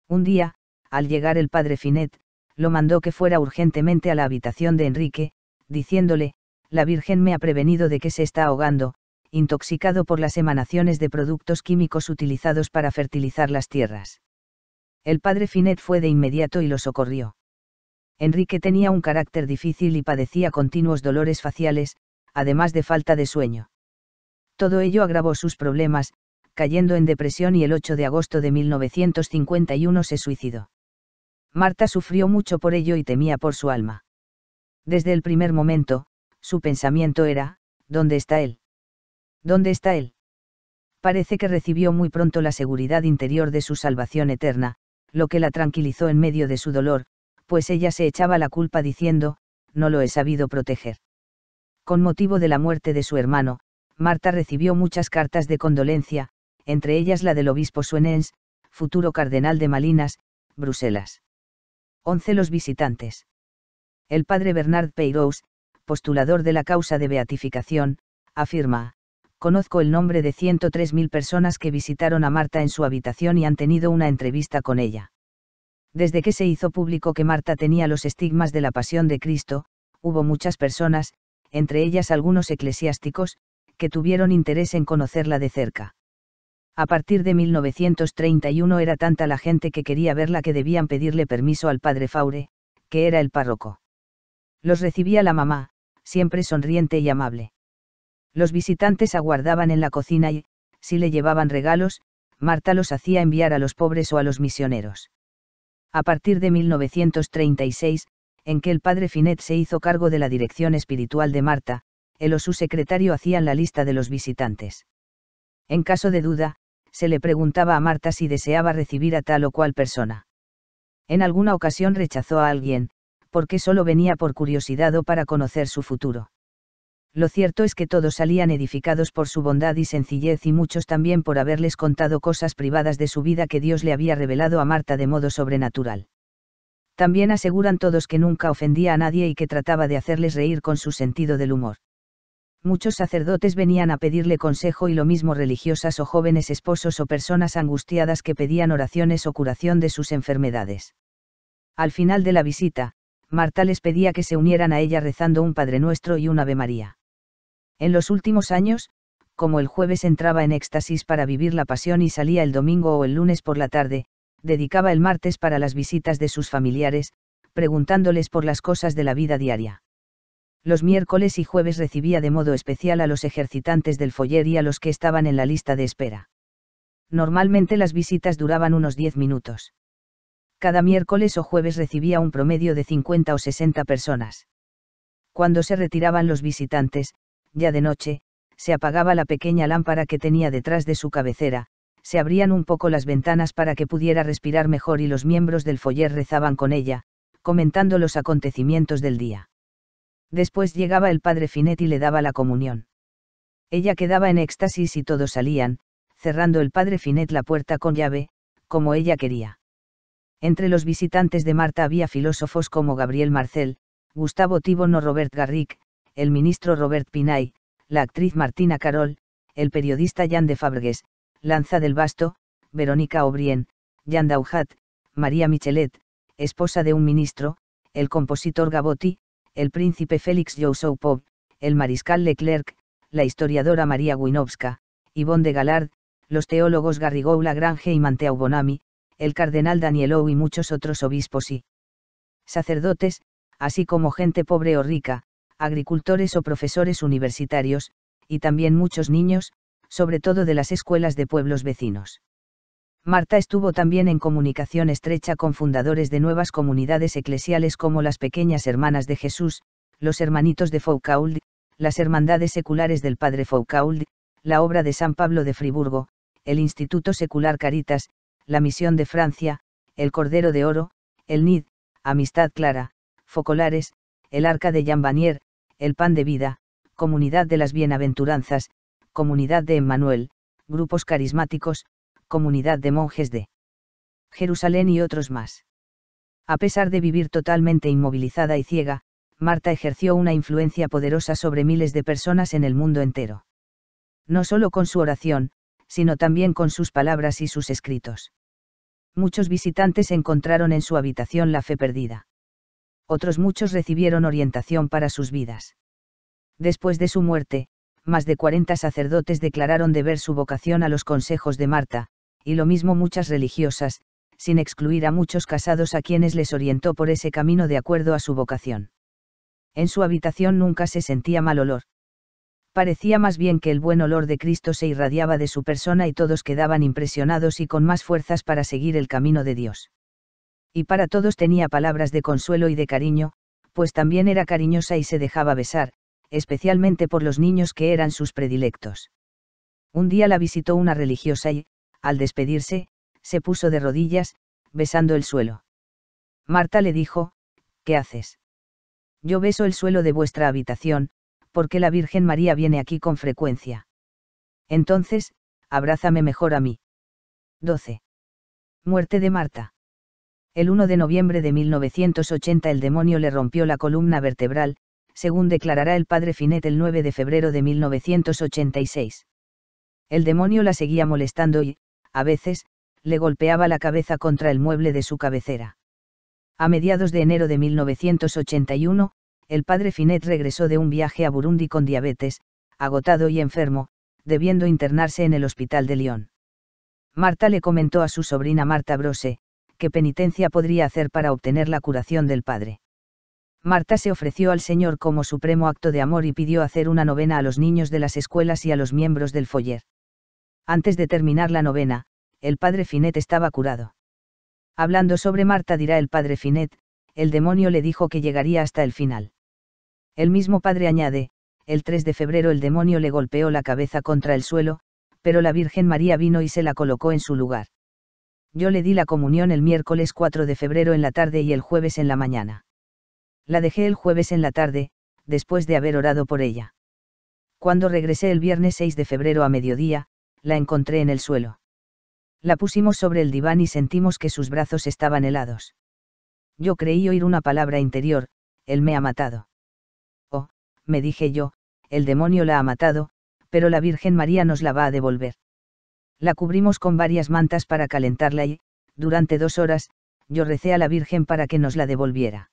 Un día, al llegar el padre Finet, lo mandó que fuera urgentemente a la habitación de Enrique, diciéndole, la Virgen me ha prevenido de que se está ahogando, intoxicado por las emanaciones de productos químicos utilizados para fertilizar las tierras. El padre Finet fue de inmediato y lo socorrió. Enrique tenía un carácter difícil y padecía continuos dolores faciales, además de falta de sueño. Todo ello agravó sus problemas, cayendo en depresión y el 8 de agosto de 1951 se suicidó. Marta sufrió mucho por ello y temía por su alma. Desde el primer momento, su pensamiento era, ¿dónde está él? ¿Dónde está él? Parece que recibió muy pronto la seguridad interior de su salvación eterna, lo que la tranquilizó en medio de su dolor, pues ella se echaba la culpa diciendo, no lo he sabido proteger. Con motivo de la muerte de su hermano, Marta recibió muchas cartas de condolencia, entre ellas la del obispo Suenens, futuro cardenal de Malinas, Bruselas. 11. Los visitantes. El padre Bernard Peyroux, postulador de la causa de beatificación, afirma, conozco el nombre de 103.000 personas que visitaron a Marta en su habitación y han tenido una entrevista con ella. Desde que se hizo público que Marta tenía los estigmas de la pasión de Cristo, hubo muchas personas, entre ellas algunos eclesiásticos, que tuvieron interés en conocerla de cerca. A partir de 1931 era tanta la gente que quería verla que debían pedirle permiso al padre Faure, que era el párroco. Los recibía la mamá, siempre sonriente y amable. Los visitantes aguardaban en la cocina y, si le llevaban regalos, Marta los hacía enviar a los pobres o a los misioneros. A partir de 1936, en que el padre Finet se hizo cargo de la dirección espiritual de Marta, él o su secretario hacían la lista de los visitantes. En caso de duda, se le preguntaba a Marta si deseaba recibir a tal o cual persona. En alguna ocasión rechazó a alguien, porque solo venía por curiosidad o para conocer su futuro. Lo cierto es que todos salían edificados por su bondad y sencillez y muchos también por haberles contado cosas privadas de su vida que Dios le había revelado a Marta de modo sobrenatural. También aseguran todos que nunca ofendía a nadie y que trataba de hacerles reír con su sentido del humor muchos sacerdotes venían a pedirle consejo y lo mismo religiosas o jóvenes esposos o personas angustiadas que pedían oraciones o curación de sus enfermedades. Al final de la visita, Marta les pedía que se unieran a ella rezando un Padre Nuestro y un Ave María. En los últimos años, como el jueves entraba en éxtasis para vivir la pasión y salía el domingo o el lunes por la tarde, dedicaba el martes para las visitas de sus familiares, preguntándoles por las cosas de la vida diaria los miércoles y jueves recibía de modo especial a los ejercitantes del foyer y a los que estaban en la lista de espera. Normalmente las visitas duraban unos 10 minutos. Cada miércoles o jueves recibía un promedio de 50 o 60 personas. Cuando se retiraban los visitantes, ya de noche, se apagaba la pequeña lámpara que tenía detrás de su cabecera, se abrían un poco las ventanas para que pudiera respirar mejor y los miembros del foyer rezaban con ella, comentando los acontecimientos del día. Después llegaba el padre Finet y le daba la comunión. Ella quedaba en éxtasis y todos salían, cerrando el padre Finet la puerta con llave, como ella quería. Entre los visitantes de Marta había filósofos como Gabriel Marcel, Gustavo tibono Robert Garrick, el ministro Robert Pinay, la actriz Martina Carol, el periodista Jan de Fabregues, Lanza del Basto, Verónica O'Brien, Jan Dauhat, María Michelet, esposa de un ministro, el compositor Gabotti, el príncipe Félix Joussoupov, el mariscal Leclerc, la historiadora María Winowska, Yvonne de Galard, los teólogos Garrigou Lagrange y Manteau Bonami, el cardenal Danielou y muchos otros obispos y sacerdotes, así como gente pobre o rica, agricultores o profesores universitarios, y también muchos niños, sobre todo de las escuelas de pueblos vecinos. Marta estuvo también en comunicación estrecha con fundadores de nuevas comunidades eclesiales como las Pequeñas Hermanas de Jesús, los Hermanitos de Foucauld, las Hermandades Seculares del Padre Foucauld, la obra de San Pablo de Friburgo, el Instituto Secular Caritas, la Misión de Francia, el Cordero de Oro, el NID, Amistad Clara, Focolares, el Arca de Jean el Pan de Vida, Comunidad de las Bienaventuranzas, Comunidad de Emmanuel, grupos carismáticos, comunidad de monjes de Jerusalén y otros más. A pesar de vivir totalmente inmovilizada y ciega, Marta ejerció una influencia poderosa sobre miles de personas en el mundo entero. No solo con su oración, sino también con sus palabras y sus escritos. Muchos visitantes encontraron en su habitación la fe perdida. Otros muchos recibieron orientación para sus vidas. Después de su muerte, más de 40 sacerdotes declararon deber su vocación a los consejos de Marta, y lo mismo muchas religiosas, sin excluir a muchos casados a quienes les orientó por ese camino de acuerdo a su vocación. En su habitación nunca se sentía mal olor. Parecía más bien que el buen olor de Cristo se irradiaba de su persona y todos quedaban impresionados y con más fuerzas para seguir el camino de Dios. Y para todos tenía palabras de consuelo y de cariño, pues también era cariñosa y se dejaba besar, especialmente por los niños que eran sus predilectos. Un día la visitó una religiosa y, al despedirse, se puso de rodillas, besando el suelo. Marta le dijo, ¿qué haces? Yo beso el suelo de vuestra habitación, porque la Virgen María viene aquí con frecuencia. Entonces, abrázame mejor a mí. 12. Muerte de Marta. El 1 de noviembre de 1980 el demonio le rompió la columna vertebral, según declarará el padre Finet el 9 de febrero de 1986. El demonio la seguía molestando y, a veces, le golpeaba la cabeza contra el mueble de su cabecera. A mediados de enero de 1981, el padre Finet regresó de un viaje a Burundi con diabetes, agotado y enfermo, debiendo internarse en el hospital de Lyon. Marta le comentó a su sobrina Marta Brose, qué penitencia podría hacer para obtener la curación del padre. Marta se ofreció al Señor como supremo acto de amor y pidió hacer una novena a los niños de las escuelas y a los miembros del foyer. Antes de terminar la novena, el padre Finet estaba curado. Hablando sobre Marta dirá el padre Finet, el demonio le dijo que llegaría hasta el final. El mismo padre añade, el 3 de febrero el demonio le golpeó la cabeza contra el suelo, pero la Virgen María vino y se la colocó en su lugar. Yo le di la comunión el miércoles 4 de febrero en la tarde y el jueves en la mañana. La dejé el jueves en la tarde, después de haber orado por ella. Cuando regresé el viernes 6 de febrero a mediodía, la encontré en el suelo. La pusimos sobre el diván y sentimos que sus brazos estaban helados. Yo creí oír una palabra interior, él me ha matado. Oh, me dije yo, el demonio la ha matado, pero la Virgen María nos la va a devolver. La cubrimos con varias mantas para calentarla y, durante dos horas, yo recé a la Virgen para que nos la devolviera.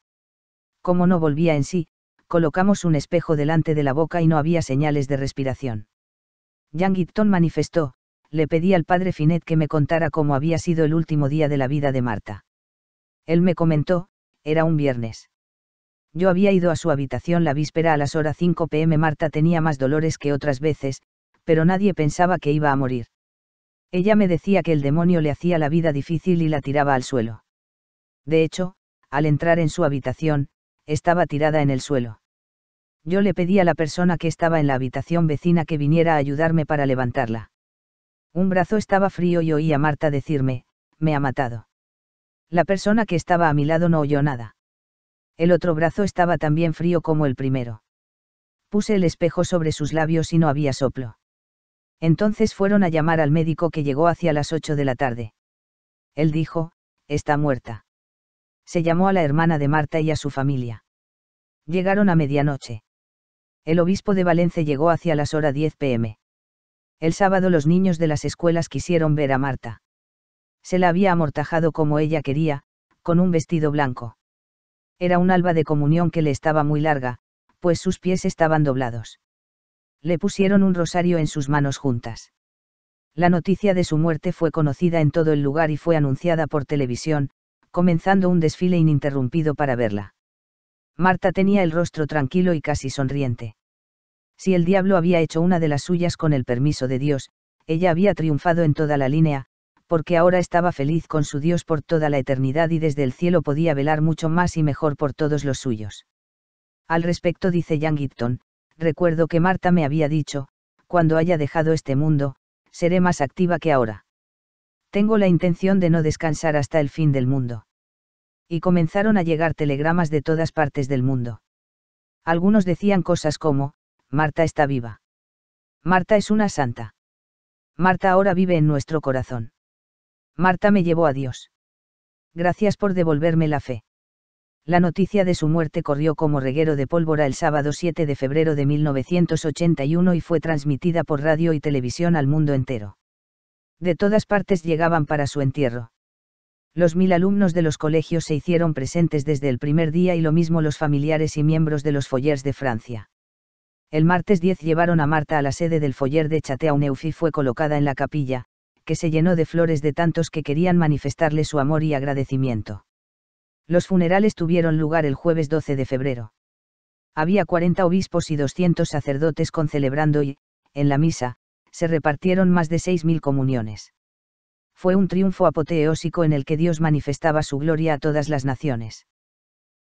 Como no volvía en sí, colocamos un espejo delante de la boca y no había señales de respiración. Yang manifestó, le pedí al padre Finet que me contara cómo había sido el último día de la vida de Marta. Él me comentó, era un viernes. Yo había ido a su habitación la víspera a las horas 5 pm. Marta tenía más dolores que otras veces, pero nadie pensaba que iba a morir. Ella me decía que el demonio le hacía la vida difícil y la tiraba al suelo. De hecho, al entrar en su habitación, estaba tirada en el suelo. Yo le pedí a la persona que estaba en la habitación vecina que viniera a ayudarme para levantarla. Un brazo estaba frío y oí a Marta decirme, me ha matado. La persona que estaba a mi lado no oyó nada. El otro brazo estaba también frío como el primero. Puse el espejo sobre sus labios y no había soplo. Entonces fueron a llamar al médico que llegó hacia las ocho de la tarde. Él dijo, está muerta. Se llamó a la hermana de Marta y a su familia. Llegaron a medianoche. El obispo de Valencia llegó hacia las horas 10 pm. El sábado los niños de las escuelas quisieron ver a Marta. Se la había amortajado como ella quería, con un vestido blanco. Era un alba de comunión que le estaba muy larga, pues sus pies estaban doblados. Le pusieron un rosario en sus manos juntas. La noticia de su muerte fue conocida en todo el lugar y fue anunciada por televisión, comenzando un desfile ininterrumpido para verla. Marta tenía el rostro tranquilo y casi sonriente. Si el diablo había hecho una de las suyas con el permiso de Dios, ella había triunfado en toda la línea, porque ahora estaba feliz con su Dios por toda la eternidad y desde el cielo podía velar mucho más y mejor por todos los suyos. Al respecto dice Jan Gipton, recuerdo que Marta me había dicho, cuando haya dejado este mundo, seré más activa que ahora. Tengo la intención de no descansar hasta el fin del mundo y comenzaron a llegar telegramas de todas partes del mundo. Algunos decían cosas como, Marta está viva. Marta es una santa. Marta ahora vive en nuestro corazón. Marta me llevó a Dios. Gracias por devolverme la fe. La noticia de su muerte corrió como reguero de pólvora el sábado 7 de febrero de 1981 y fue transmitida por radio y televisión al mundo entero. De todas partes llegaban para su entierro. Los mil alumnos de los colegios se hicieron presentes desde el primer día y lo mismo los familiares y miembros de los Foyers de Francia. El martes 10 llevaron a Marta a la sede del foller de Chateauneuf y fue colocada en la capilla, que se llenó de flores de tantos que querían manifestarle su amor y agradecimiento. Los funerales tuvieron lugar el jueves 12 de febrero. Había 40 obispos y 200 sacerdotes celebrando y, en la misa, se repartieron más de 6.000 comuniones fue un triunfo apoteósico en el que Dios manifestaba su gloria a todas las naciones.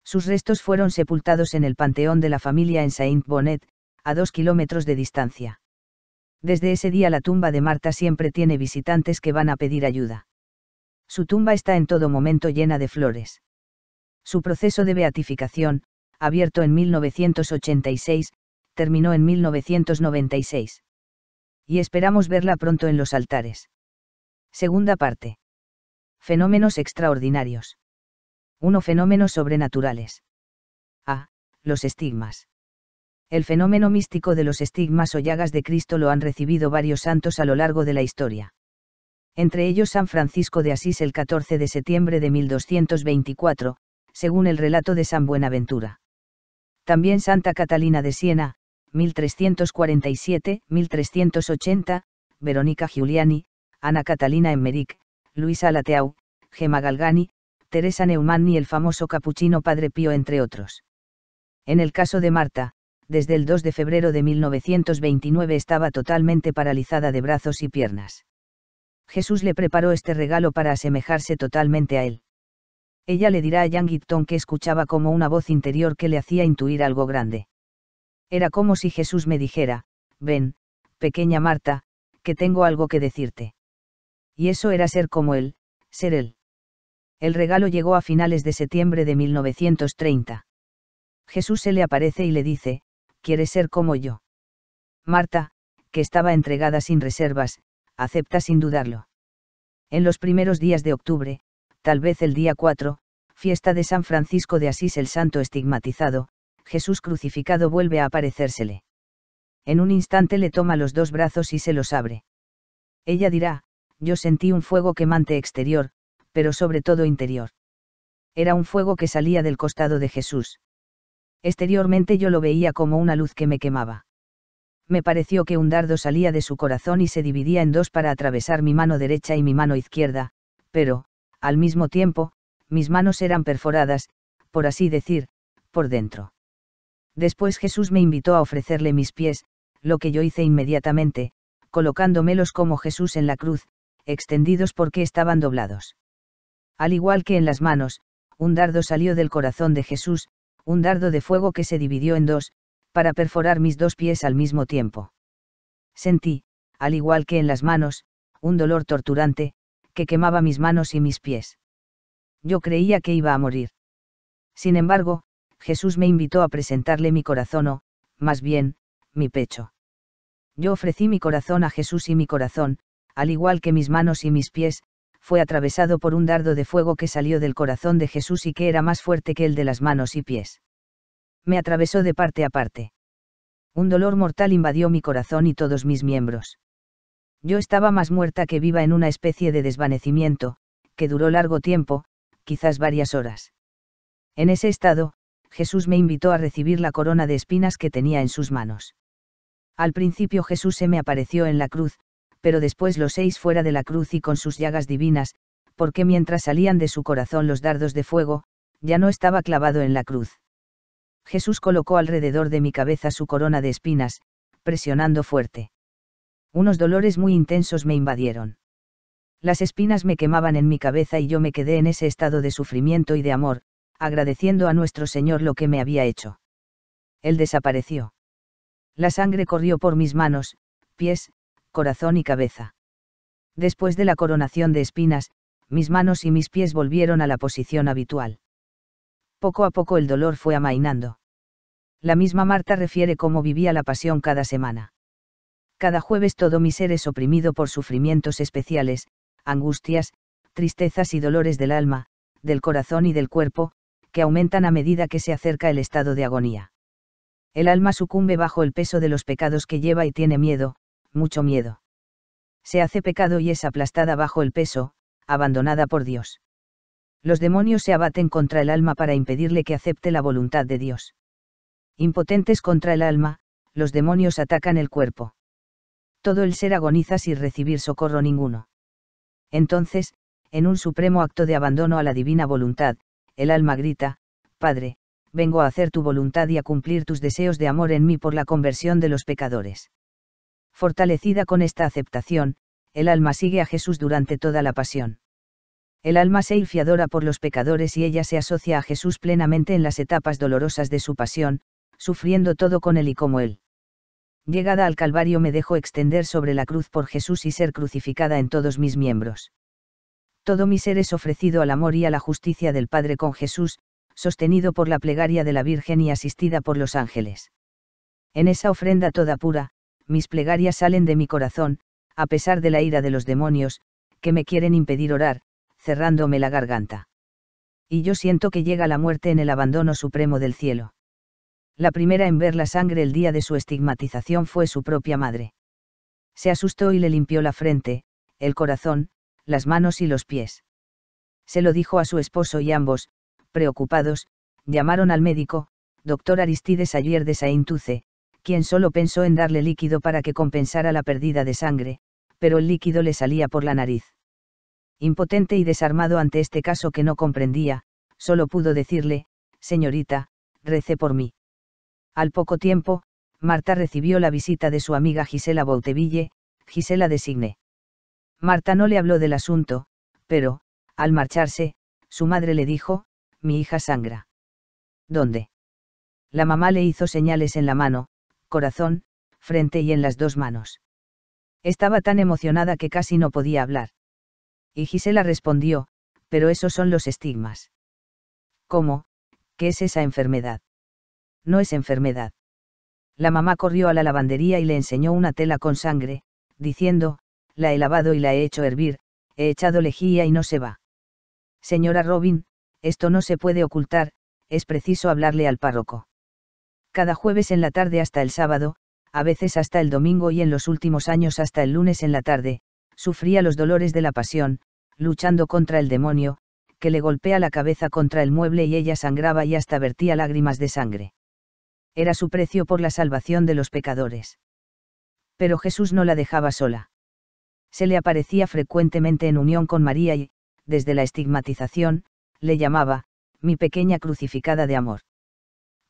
Sus restos fueron sepultados en el panteón de la familia en Saint-Bonnet, a dos kilómetros de distancia. Desde ese día la tumba de Marta siempre tiene visitantes que van a pedir ayuda. Su tumba está en todo momento llena de flores. Su proceso de beatificación, abierto en 1986, terminó en 1996. Y esperamos verla pronto en los altares. Segunda parte. Fenómenos extraordinarios. 1. Fenómenos sobrenaturales. A. Los estigmas. El fenómeno místico de los estigmas o llagas de Cristo lo han recibido varios santos a lo largo de la historia. Entre ellos San Francisco de Asís el 14 de septiembre de 1224, según el relato de San Buenaventura. También Santa Catalina de Siena, 1347, 1380, Verónica Giuliani, Ana Catalina Emmerich, Luisa Lateau, Gemma Galgani, Teresa Neumann y el famoso capuchino Padre Pío, entre otros. En el caso de Marta, desde el 2 de febrero de 1929 estaba totalmente paralizada de brazos y piernas. Jesús le preparó este regalo para asemejarse totalmente a él. Ella le dirá a Yang que escuchaba como una voz interior que le hacía intuir algo grande. Era como si Jesús me dijera, ven, pequeña Marta, que tengo algo que decirte y eso era ser como él, ser él. El regalo llegó a finales de septiembre de 1930. Jesús se le aparece y le dice, ¿quieres ser como yo? Marta, que estaba entregada sin reservas, acepta sin dudarlo. En los primeros días de octubre, tal vez el día 4, fiesta de San Francisco de Asís el Santo estigmatizado, Jesús crucificado vuelve a aparecérsele. En un instante le toma los dos brazos y se los abre. Ella dirá, yo sentí un fuego quemante exterior, pero sobre todo interior. Era un fuego que salía del costado de Jesús. Exteriormente yo lo veía como una luz que me quemaba. Me pareció que un dardo salía de su corazón y se dividía en dos para atravesar mi mano derecha y mi mano izquierda, pero, al mismo tiempo, mis manos eran perforadas, por así decir, por dentro. Después Jesús me invitó a ofrecerle mis pies, lo que yo hice inmediatamente, colocándomelos como Jesús en la cruz, extendidos porque estaban doblados. Al igual que en las manos, un dardo salió del corazón de Jesús, un dardo de fuego que se dividió en dos, para perforar mis dos pies al mismo tiempo. Sentí, al igual que en las manos, un dolor torturante, que quemaba mis manos y mis pies. Yo creía que iba a morir. Sin embargo, Jesús me invitó a presentarle mi corazón o, más bien, mi pecho. Yo ofrecí mi corazón a Jesús y mi corazón, al igual que mis manos y mis pies, fue atravesado por un dardo de fuego que salió del corazón de Jesús y que era más fuerte que el de las manos y pies. Me atravesó de parte a parte. Un dolor mortal invadió mi corazón y todos mis miembros. Yo estaba más muerta que viva en una especie de desvanecimiento, que duró largo tiempo, quizás varias horas. En ese estado, Jesús me invitó a recibir la corona de espinas que tenía en sus manos. Al principio Jesús se me apareció en la cruz, pero después los seis fuera de la cruz y con sus llagas divinas, porque mientras salían de su corazón los dardos de fuego, ya no estaba clavado en la cruz. Jesús colocó alrededor de mi cabeza su corona de espinas, presionando fuerte. Unos dolores muy intensos me invadieron. Las espinas me quemaban en mi cabeza y yo me quedé en ese estado de sufrimiento y de amor, agradeciendo a nuestro Señor lo que me había hecho. Él desapareció. La sangre corrió por mis manos, pies, corazón y cabeza. Después de la coronación de espinas, mis manos y mis pies volvieron a la posición habitual. Poco a poco el dolor fue amainando. La misma Marta refiere cómo vivía la pasión cada semana. Cada jueves todo mi ser es oprimido por sufrimientos especiales, angustias, tristezas y dolores del alma, del corazón y del cuerpo, que aumentan a medida que se acerca el estado de agonía. El alma sucumbe bajo el peso de los pecados que lleva y tiene miedo, mucho miedo. Se hace pecado y es aplastada bajo el peso, abandonada por Dios. Los demonios se abaten contra el alma para impedirle que acepte la voluntad de Dios. Impotentes contra el alma, los demonios atacan el cuerpo. Todo el ser agoniza sin recibir socorro ninguno. Entonces, en un supremo acto de abandono a la divina voluntad, el alma grita, Padre, vengo a hacer tu voluntad y a cumplir tus deseos de amor en mí por la conversión de los pecadores. Fortalecida con esta aceptación, el alma sigue a Jesús durante toda la pasión. El alma se ilfiadora por los pecadores y ella se asocia a Jesús plenamente en las etapas dolorosas de su pasión, sufriendo todo con él y como él. Llegada al Calvario me dejo extender sobre la cruz por Jesús y ser crucificada en todos mis miembros. Todo mi ser es ofrecido al amor y a la justicia del Padre con Jesús, sostenido por la plegaria de la Virgen y asistida por los ángeles. En esa ofrenda toda pura, mis plegarias salen de mi corazón, a pesar de la ira de los demonios, que me quieren impedir orar, cerrándome la garganta. Y yo siento que llega la muerte en el abandono supremo del cielo. La primera en ver la sangre el día de su estigmatización fue su propia madre. Se asustó y le limpió la frente, el corazón, las manos y los pies. Se lo dijo a su esposo y ambos, preocupados, llamaron al médico, doctor Aristides Ayer de Saintuce, quien solo pensó en darle líquido para que compensara la pérdida de sangre, pero el líquido le salía por la nariz. Impotente y desarmado ante este caso que no comprendía, solo pudo decirle, señorita, rece por mí. Al poco tiempo, Marta recibió la visita de su amiga Gisela Bouteville, Gisela de Signe. Marta no le habló del asunto, pero, al marcharse, su madre le dijo, mi hija sangra. ¿Dónde? La mamá le hizo señales en la mano, corazón, frente y en las dos manos. Estaba tan emocionada que casi no podía hablar. Y Gisela respondió, pero esos son los estigmas. ¿Cómo? ¿Qué es esa enfermedad? No es enfermedad. La mamá corrió a la lavandería y le enseñó una tela con sangre, diciendo, la he lavado y la he hecho hervir, he echado lejía y no se va. Señora Robin, esto no se puede ocultar, es preciso hablarle al párroco cada jueves en la tarde hasta el sábado, a veces hasta el domingo y en los últimos años hasta el lunes en la tarde, sufría los dolores de la pasión, luchando contra el demonio, que le golpea la cabeza contra el mueble y ella sangraba y hasta vertía lágrimas de sangre. Era su precio por la salvación de los pecadores. Pero Jesús no la dejaba sola. Se le aparecía frecuentemente en unión con María y, desde la estigmatización, le llamaba, mi pequeña crucificada de amor.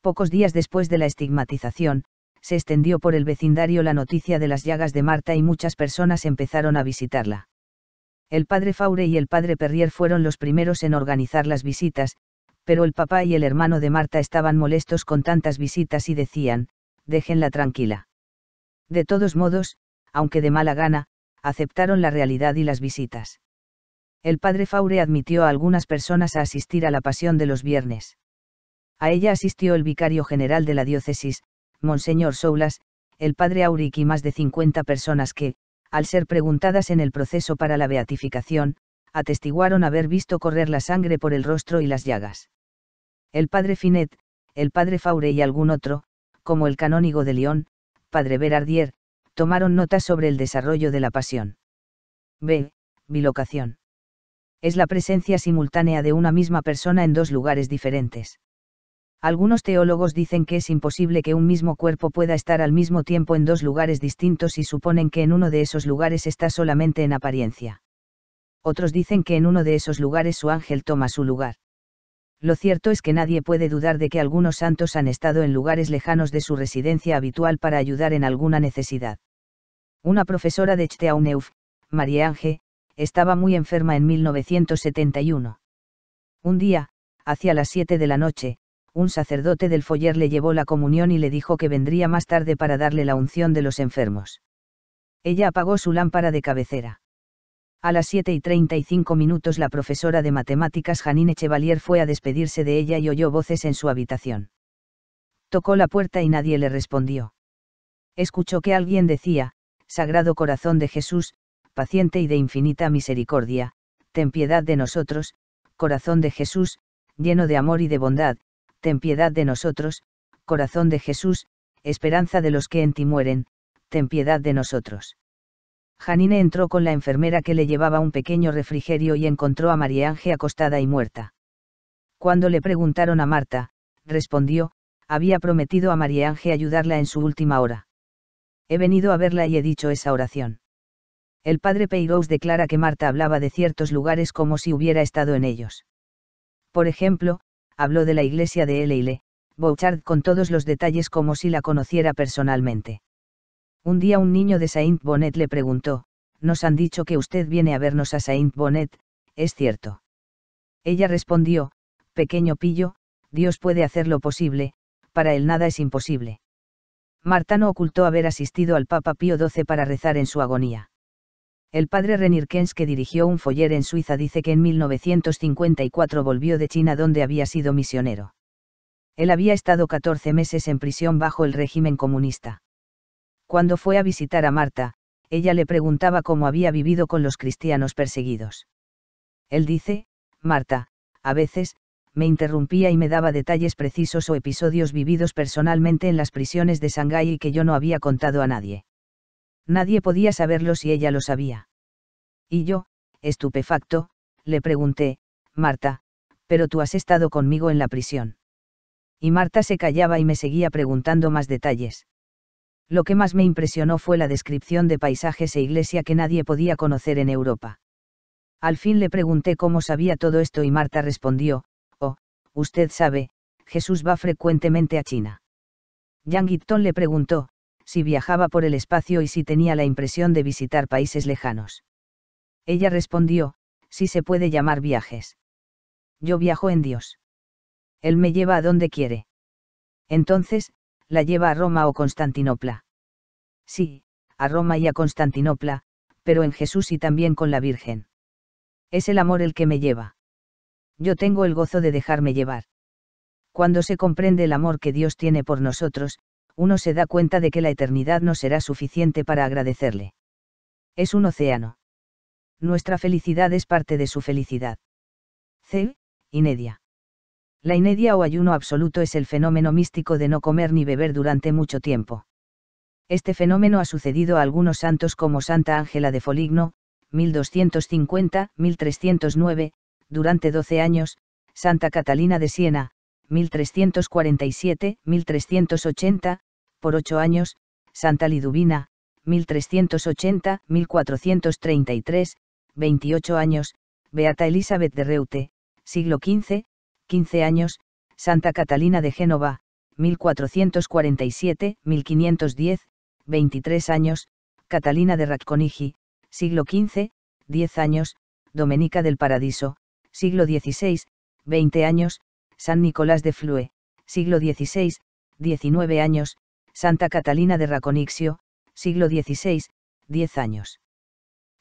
Pocos días después de la estigmatización, se extendió por el vecindario la noticia de las llagas de Marta y muchas personas empezaron a visitarla. El padre Faure y el padre Perrier fueron los primeros en organizar las visitas, pero el papá y el hermano de Marta estaban molestos con tantas visitas y decían, déjenla tranquila. De todos modos, aunque de mala gana, aceptaron la realidad y las visitas. El padre Faure admitió a algunas personas a asistir a la pasión de los viernes. A ella asistió el vicario general de la diócesis, Monseñor Soulas, el padre Auric y más de 50 personas que, al ser preguntadas en el proceso para la beatificación, atestiguaron haber visto correr la sangre por el rostro y las llagas. El padre Finet, el padre Faure y algún otro, como el canónigo de Lyon, padre Berardier, tomaron nota sobre el desarrollo de la pasión. B. Bilocación. Es la presencia simultánea de una misma persona en dos lugares diferentes. Algunos teólogos dicen que es imposible que un mismo cuerpo pueda estar al mismo tiempo en dos lugares distintos y suponen que en uno de esos lugares está solamente en apariencia. Otros dicen que en uno de esos lugares su ángel toma su lugar. Lo cierto es que nadie puede dudar de que algunos santos han estado en lugares lejanos de su residencia habitual para ayudar en alguna necesidad. Una profesora de Chteauneuf, Marie Ange, estaba muy enferma en 1971. Un día, hacia las 7 de la noche, un sacerdote del Foyer le llevó la comunión y le dijo que vendría más tarde para darle la unción de los enfermos. Ella apagó su lámpara de cabecera. A las 7 y 35 minutos la profesora de matemáticas Janine Chevalier fue a despedirse de ella y oyó voces en su habitación. Tocó la puerta y nadie le respondió. Escuchó que alguien decía, Sagrado Corazón de Jesús, paciente y de infinita misericordia, ten piedad de nosotros, Corazón de Jesús, lleno de amor y de bondad, ten piedad de nosotros, corazón de Jesús, esperanza de los que en ti mueren, ten piedad de nosotros. Janine entró con la enfermera que le llevaba un pequeño refrigerio y encontró a María Ange acostada y muerta. Cuando le preguntaron a Marta, respondió, había prometido a María Ange ayudarla en su última hora. He venido a verla y he dicho esa oración. El padre Peirous declara que Marta hablaba de ciertos lugares como si hubiera estado en ellos. Por ejemplo, habló de la iglesia de Éleile, Bouchard con todos los detalles como si la conociera personalmente. Un día un niño de Saint Bonnet le preguntó, nos han dicho que usted viene a vernos a Saint Bonnet, ¿es cierto? Ella respondió, pequeño pillo, Dios puede hacer lo posible, para él nada es imposible. Marta no ocultó haber asistido al Papa Pío XII para rezar en su agonía. El padre Renirkens que dirigió un foyer en Suiza dice que en 1954 volvió de China donde había sido misionero. Él había estado 14 meses en prisión bajo el régimen comunista. Cuando fue a visitar a Marta, ella le preguntaba cómo había vivido con los cristianos perseguidos. Él dice, Marta, a veces, me interrumpía y me daba detalles precisos o episodios vividos personalmente en las prisiones de Shanghái y que yo no había contado a nadie. Nadie podía saberlo si ella lo sabía. Y yo, estupefacto, le pregunté, Marta, pero tú has estado conmigo en la prisión. Y Marta se callaba y me seguía preguntando más detalles. Lo que más me impresionó fue la descripción de paisajes e iglesia que nadie podía conocer en Europa. Al fin le pregunté cómo sabía todo esto y Marta respondió, oh, usted sabe, Jesús va frecuentemente a China. Yang le preguntó, si viajaba por el espacio y si tenía la impresión de visitar países lejanos. Ella respondió, si se puede llamar viajes. Yo viajo en Dios. Él me lleva a donde quiere. Entonces, la lleva a Roma o Constantinopla. Sí, a Roma y a Constantinopla, pero en Jesús y también con la Virgen. Es el amor el que me lleva. Yo tengo el gozo de dejarme llevar. Cuando se comprende el amor que Dios tiene por nosotros, uno se da cuenta de que la eternidad no será suficiente para agradecerle. Es un océano. Nuestra felicidad es parte de su felicidad. C. Inedia. La inedia o ayuno absoluto es el fenómeno místico de no comer ni beber durante mucho tiempo. Este fenómeno ha sucedido a algunos santos como Santa Ángela de Foligno, 1250-1309, durante 12 años, Santa Catalina de Siena, 1347-1380, por ocho años, Santa Liduvina, 1380-1433, 28 años, Beata Elizabeth de Reute, siglo XV, 15 años, Santa Catalina de Génova, 1447-1510, 23 años, Catalina de Racconigi, siglo XV, 10 años, Domenica del Paradiso, siglo XVI, 20 años, San Nicolás de Flue, siglo XVI, 19 años, Santa Catalina de Raconixio, siglo XVI, 10 años.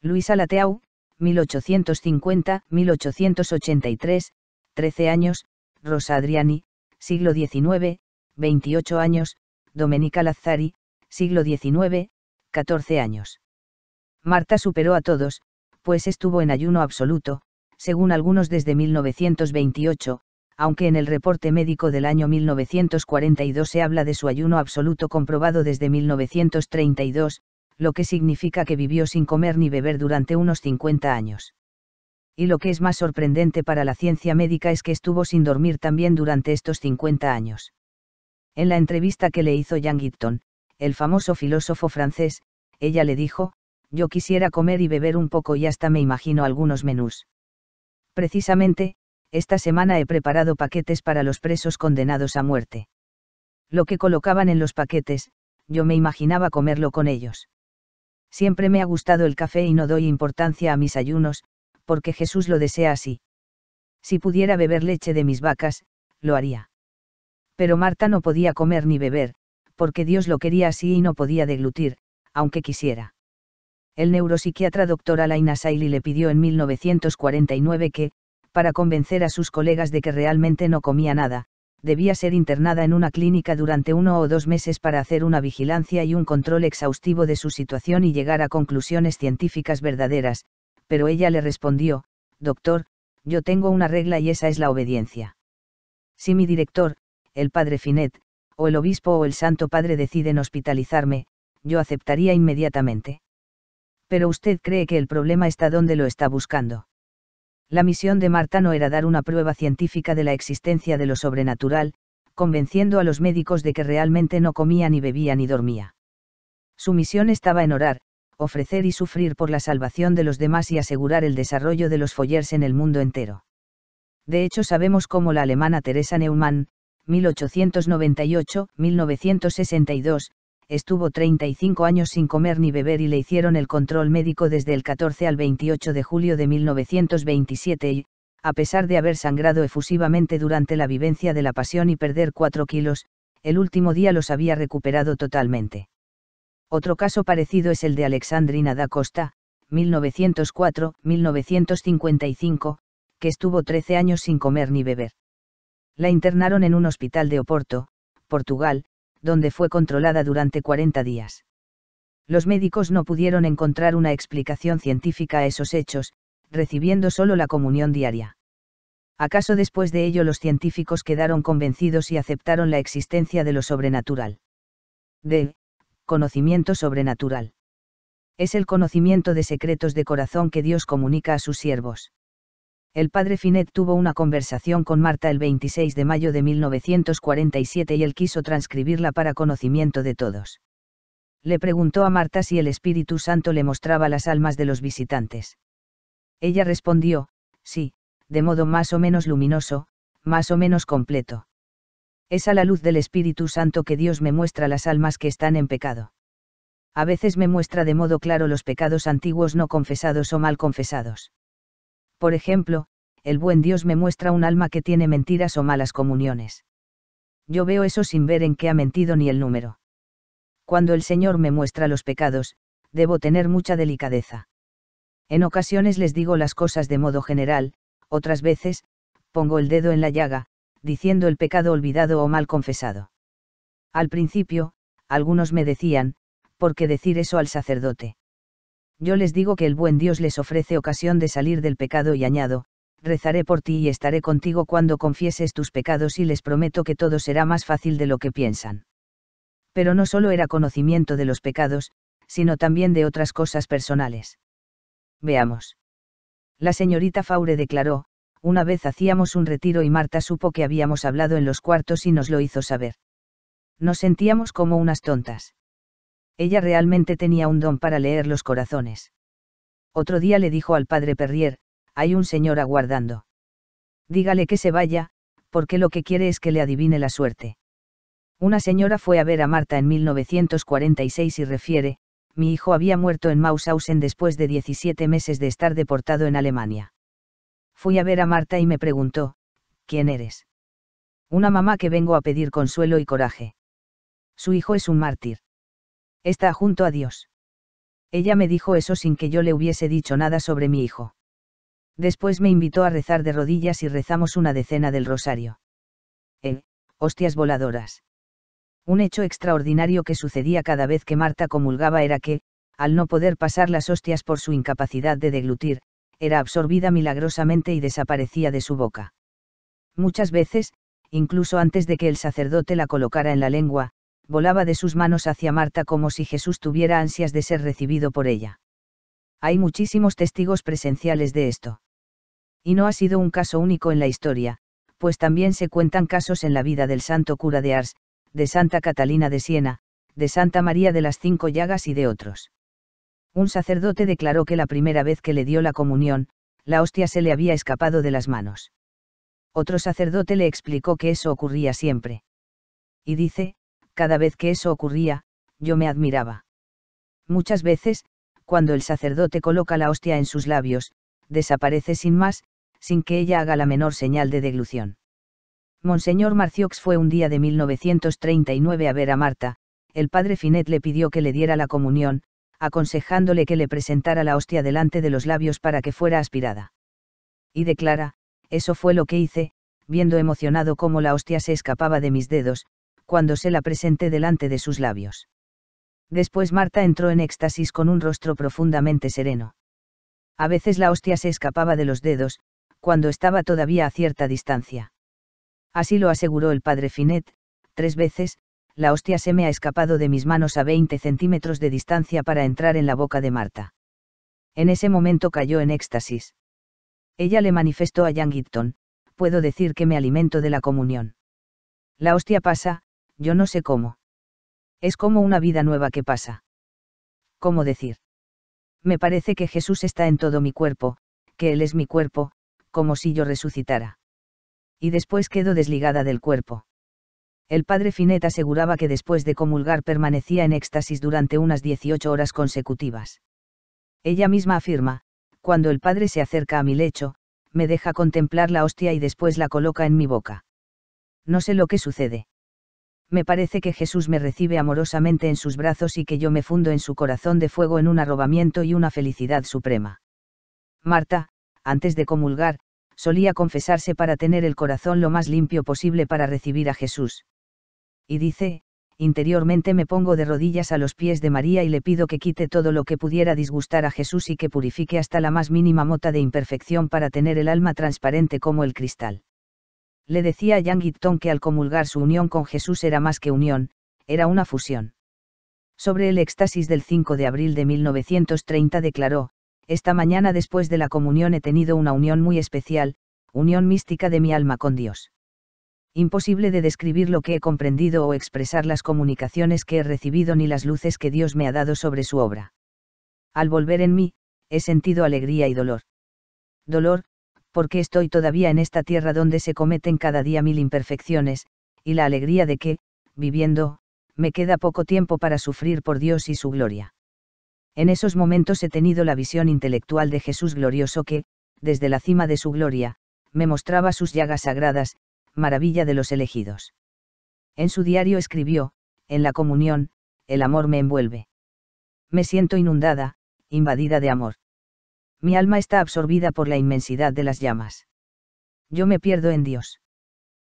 Luisa Lateau, 1850-1883, 13 años, Rosa Adriani, siglo XIX, 28 años, Domenica Lazzari, siglo XIX, 14 años. Marta superó a todos, pues estuvo en ayuno absoluto, según algunos desde 1928, aunque en el reporte médico del año 1942 se habla de su ayuno absoluto comprobado desde 1932, lo que significa que vivió sin comer ni beber durante unos 50 años. Y lo que es más sorprendente para la ciencia médica es que estuvo sin dormir también durante estos 50 años. En la entrevista que le hizo Jean Gitton, el famoso filósofo francés, ella le dijo, yo quisiera comer y beber un poco y hasta me imagino algunos menús. Precisamente, esta semana he preparado paquetes para los presos condenados a muerte. Lo que colocaban en los paquetes, yo me imaginaba comerlo con ellos. Siempre me ha gustado el café y no doy importancia a mis ayunos, porque Jesús lo desea así. Si pudiera beber leche de mis vacas, lo haría. Pero Marta no podía comer ni beber, porque Dios lo quería así y no podía deglutir, aunque quisiera. El neuropsiquiatra doctor Alain Asaili le pidió en 1949 que, para convencer a sus colegas de que realmente no comía nada, debía ser internada en una clínica durante uno o dos meses para hacer una vigilancia y un control exhaustivo de su situación y llegar a conclusiones científicas verdaderas, pero ella le respondió, Doctor, yo tengo una regla y esa es la obediencia. Si mi director, el padre Finet, o el obispo o el santo padre deciden hospitalizarme, yo aceptaría inmediatamente. Pero usted cree que el problema está donde lo está buscando. La misión de Marta no era dar una prueba científica de la existencia de lo sobrenatural, convenciendo a los médicos de que realmente no comía ni bebía ni dormía. Su misión estaba en orar, ofrecer y sufrir por la salvación de los demás y asegurar el desarrollo de los follers en el mundo entero. De hecho, sabemos cómo la alemana Teresa Neumann, 1898-1962, estuvo 35 años sin comer ni beber y le hicieron el control médico desde el 14 al 28 de julio de 1927 y, a pesar de haber sangrado efusivamente durante la vivencia de la pasión y perder 4 kilos, el último día los había recuperado totalmente. Otro caso parecido es el de Alexandrina da Costa, 1904-1955, que estuvo 13 años sin comer ni beber. La internaron en un hospital de Oporto, Portugal, donde fue controlada durante 40 días. Los médicos no pudieron encontrar una explicación científica a esos hechos, recibiendo solo la comunión diaria. ¿Acaso después de ello los científicos quedaron convencidos y aceptaron la existencia de lo sobrenatural? d. conocimiento sobrenatural. Es el conocimiento de secretos de corazón que Dios comunica a sus siervos el padre Finet tuvo una conversación con Marta el 26 de mayo de 1947 y él quiso transcribirla para conocimiento de todos. Le preguntó a Marta si el Espíritu Santo le mostraba las almas de los visitantes. Ella respondió, sí, de modo más o menos luminoso, más o menos completo. Es a la luz del Espíritu Santo que Dios me muestra las almas que están en pecado. A veces me muestra de modo claro los pecados antiguos no confesados o mal confesados por ejemplo, el buen Dios me muestra un alma que tiene mentiras o malas comuniones. Yo veo eso sin ver en qué ha mentido ni el número. Cuando el Señor me muestra los pecados, debo tener mucha delicadeza. En ocasiones les digo las cosas de modo general, otras veces, pongo el dedo en la llaga, diciendo el pecado olvidado o mal confesado. Al principio, algunos me decían, ¿por qué decir eso al sacerdote? yo les digo que el buen Dios les ofrece ocasión de salir del pecado y añado, rezaré por ti y estaré contigo cuando confieses tus pecados y les prometo que todo será más fácil de lo que piensan. Pero no solo era conocimiento de los pecados, sino también de otras cosas personales. Veamos. La señorita Faure declaró, una vez hacíamos un retiro y Marta supo que habíamos hablado en los cuartos y nos lo hizo saber. Nos sentíamos como unas tontas. Ella realmente tenía un don para leer los corazones. Otro día le dijo al padre Perrier, hay un señor aguardando. Dígale que se vaya, porque lo que quiere es que le adivine la suerte. Una señora fue a ver a Marta en 1946 y refiere, mi hijo había muerto en Maushausen después de 17 meses de estar deportado en Alemania. Fui a ver a Marta y me preguntó, ¿quién eres? Una mamá que vengo a pedir consuelo y coraje. Su hijo es un mártir. Está junto a Dios. Ella me dijo eso sin que yo le hubiese dicho nada sobre mi hijo. Después me invitó a rezar de rodillas y rezamos una decena del rosario. El, hostias voladoras. Un hecho extraordinario que sucedía cada vez que Marta comulgaba era que, al no poder pasar las hostias por su incapacidad de deglutir, era absorbida milagrosamente y desaparecía de su boca. Muchas veces, incluso antes de que el sacerdote la colocara en la lengua, volaba de sus manos hacia Marta como si Jesús tuviera ansias de ser recibido por ella. Hay muchísimos testigos presenciales de esto. Y no ha sido un caso único en la historia, pues también se cuentan casos en la vida del santo cura de Ars, de Santa Catalina de Siena, de Santa María de las Cinco Llagas y de otros. Un sacerdote declaró que la primera vez que le dio la comunión, la hostia se le había escapado de las manos. Otro sacerdote le explicó que eso ocurría siempre. Y dice, cada vez que eso ocurría, yo me admiraba. Muchas veces, cuando el sacerdote coloca la hostia en sus labios, desaparece sin más, sin que ella haga la menor señal de deglución. Monseñor Marciox fue un día de 1939 a ver a Marta, el padre Finet le pidió que le diera la comunión, aconsejándole que le presentara la hostia delante de los labios para que fuera aspirada. Y declara, eso fue lo que hice, viendo emocionado cómo la hostia se escapaba de mis dedos, cuando se la presenté delante de sus labios. Después Marta entró en éxtasis con un rostro profundamente sereno. A veces la hostia se escapaba de los dedos, cuando estaba todavía a cierta distancia. Así lo aseguró el padre Finet, tres veces, la hostia se me ha escapado de mis manos a 20 centímetros de distancia para entrar en la boca de Marta. En ese momento cayó en éxtasis. Ella le manifestó a Jan puedo decir que me alimento de la comunión. La hostia pasa, yo no sé cómo. Es como una vida nueva que pasa. ¿Cómo decir? Me parece que Jesús está en todo mi cuerpo, que Él es mi cuerpo, como si yo resucitara. Y después quedo desligada del cuerpo. El padre Finet aseguraba que después de comulgar permanecía en éxtasis durante unas 18 horas consecutivas. Ella misma afirma, cuando el padre se acerca a mi lecho, me deja contemplar la hostia y después la coloca en mi boca. No sé lo que sucede me parece que Jesús me recibe amorosamente en sus brazos y que yo me fundo en su corazón de fuego en un arrobamiento y una felicidad suprema. Marta, antes de comulgar, solía confesarse para tener el corazón lo más limpio posible para recibir a Jesús. Y dice, interiormente me pongo de rodillas a los pies de María y le pido que quite todo lo que pudiera disgustar a Jesús y que purifique hasta la más mínima mota de imperfección para tener el alma transparente como el cristal le decía a Yang que al comulgar su unión con Jesús era más que unión, era una fusión. Sobre el éxtasis del 5 de abril de 1930 declaró, Esta mañana después de la comunión he tenido una unión muy especial, unión mística de mi alma con Dios. Imposible de describir lo que he comprendido o expresar las comunicaciones que he recibido ni las luces que Dios me ha dado sobre su obra. Al volver en mí, he sentido alegría y dolor. Dolor, porque estoy todavía en esta tierra donde se cometen cada día mil imperfecciones, y la alegría de que, viviendo, me queda poco tiempo para sufrir por Dios y su gloria. En esos momentos he tenido la visión intelectual de Jesús glorioso que, desde la cima de su gloria, me mostraba sus llagas sagradas, maravilla de los elegidos. En su diario escribió, en la comunión, el amor me envuelve. Me siento inundada, invadida de amor. Mi alma está absorbida por la inmensidad de las llamas. Yo me pierdo en Dios.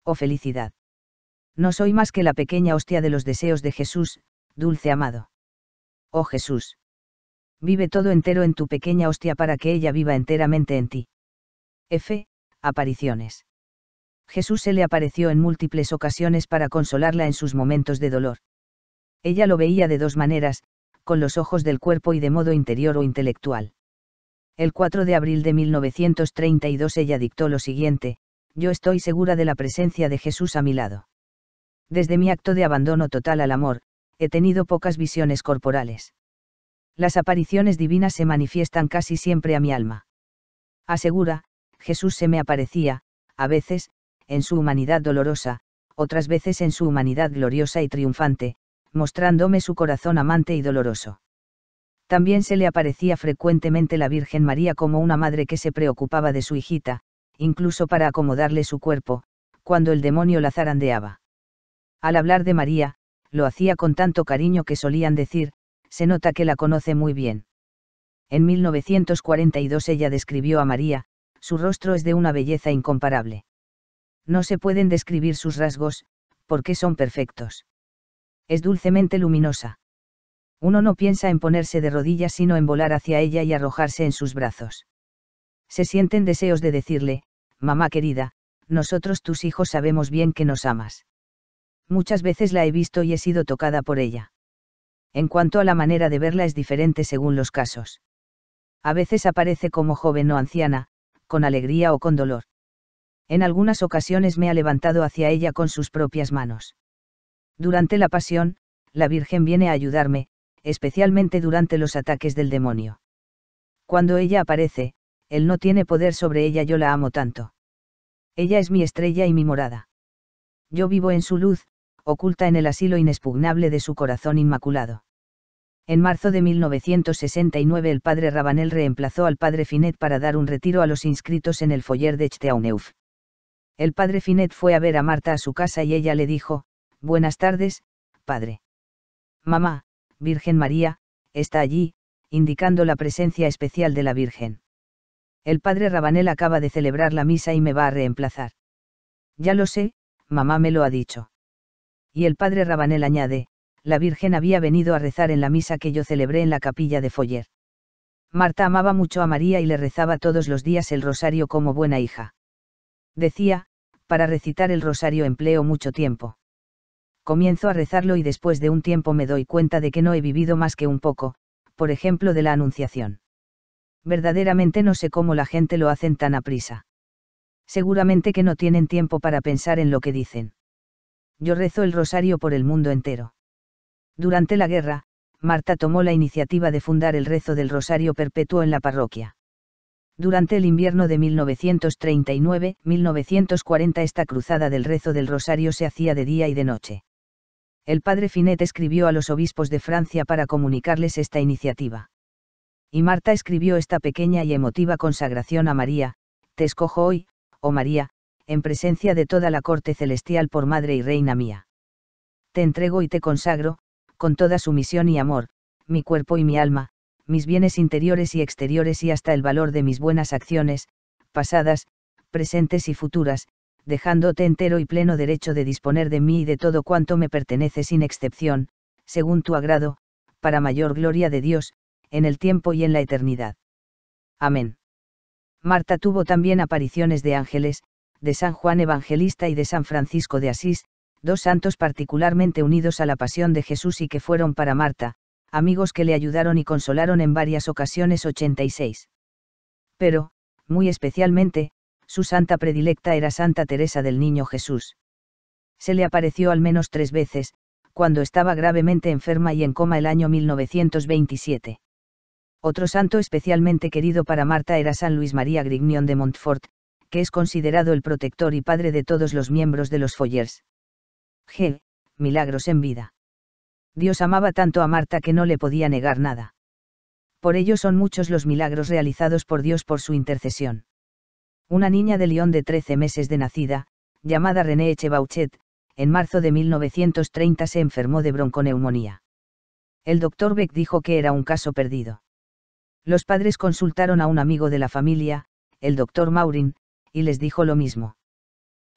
Oh felicidad. No soy más que la pequeña hostia de los deseos de Jesús, dulce amado. Oh Jesús. Vive todo entero en tu pequeña hostia para que ella viva enteramente en ti. F. Apariciones. Jesús se le apareció en múltiples ocasiones para consolarla en sus momentos de dolor. Ella lo veía de dos maneras, con los ojos del cuerpo y de modo interior o intelectual. El 4 de abril de 1932 ella dictó lo siguiente, yo estoy segura de la presencia de Jesús a mi lado. Desde mi acto de abandono total al amor, he tenido pocas visiones corporales. Las apariciones divinas se manifiestan casi siempre a mi alma. Asegura, Jesús se me aparecía, a veces, en su humanidad dolorosa, otras veces en su humanidad gloriosa y triunfante, mostrándome su corazón amante y doloroso. También se le aparecía frecuentemente la Virgen María como una madre que se preocupaba de su hijita, incluso para acomodarle su cuerpo, cuando el demonio la zarandeaba. Al hablar de María, lo hacía con tanto cariño que solían decir, se nota que la conoce muy bien. En 1942 ella describió a María, su rostro es de una belleza incomparable. No se pueden describir sus rasgos, porque son perfectos. Es dulcemente luminosa. Uno no piensa en ponerse de rodillas sino en volar hacia ella y arrojarse en sus brazos. Se sienten deseos de decirle, mamá querida, nosotros tus hijos sabemos bien que nos amas. Muchas veces la he visto y he sido tocada por ella. En cuanto a la manera de verla es diferente según los casos. A veces aparece como joven o anciana, con alegría o con dolor. En algunas ocasiones me ha levantado hacia ella con sus propias manos. Durante la pasión, la Virgen viene a ayudarme, especialmente durante los ataques del demonio. Cuando ella aparece, él no tiene poder sobre ella, yo la amo tanto. Ella es mi estrella y mi morada. Yo vivo en su luz, oculta en el asilo inexpugnable de su corazón inmaculado. En marzo de 1969 el padre Rabanel reemplazó al padre Finet para dar un retiro a los inscritos en el foyer de Chteauneuf. El padre Finet fue a ver a Marta a su casa y ella le dijo, Buenas tardes, padre. Mamá, Virgen María, está allí, indicando la presencia especial de la Virgen. El padre Rabanel acaba de celebrar la misa y me va a reemplazar. Ya lo sé, mamá me lo ha dicho. Y el padre Rabanel añade, la Virgen había venido a rezar en la misa que yo celebré en la capilla de Foller. Marta amaba mucho a María y le rezaba todos los días el rosario como buena hija. Decía, para recitar el rosario empleo mucho tiempo comienzo a rezarlo y después de un tiempo me doy cuenta de que no he vivido más que un poco, por ejemplo de la Anunciación. Verdaderamente no sé cómo la gente lo hacen tan aprisa. Seguramente que no tienen tiempo para pensar en lo que dicen. Yo rezo el rosario por el mundo entero. Durante la guerra, Marta tomó la iniciativa de fundar el rezo del Rosario Perpetuo en la parroquia. Durante el invierno de 1939-1940 esta cruzada del rezo del Rosario se hacía de día y de noche. El padre Finet escribió a los obispos de Francia para comunicarles esta iniciativa. Y Marta escribió esta pequeña y emotiva consagración a María, Te escojo hoy, oh María, en presencia de toda la corte celestial por Madre y Reina mía. Te entrego y te consagro, con toda sumisión y amor, mi cuerpo y mi alma, mis bienes interiores y exteriores y hasta el valor de mis buenas acciones, pasadas, presentes y futuras, dejándote entero y pleno derecho de disponer de mí y de todo cuanto me pertenece sin excepción, según tu agrado, para mayor gloria de Dios, en el tiempo y en la eternidad. Amén. Marta tuvo también apariciones de ángeles, de San Juan Evangelista y de San Francisco de Asís, dos santos particularmente unidos a la pasión de Jesús y que fueron para Marta, amigos que le ayudaron y consolaron en varias ocasiones 86. Pero, muy especialmente, su santa predilecta era Santa Teresa del Niño Jesús. Se le apareció al menos tres veces, cuando estaba gravemente enferma y en coma el año 1927. Otro santo especialmente querido para Marta era San Luis María Grignion de Montfort, que es considerado el protector y padre de todos los miembros de los Foyers. G. Milagros en vida. Dios amaba tanto a Marta que no le podía negar nada. Por ello son muchos los milagros realizados por Dios por su intercesión una niña de Lyon de 13 meses de nacida, llamada René Echebauchet, en marzo de 1930 se enfermó de bronconeumonía. El doctor Beck dijo que era un caso perdido. Los padres consultaron a un amigo de la familia, el doctor Maurin, y les dijo lo mismo.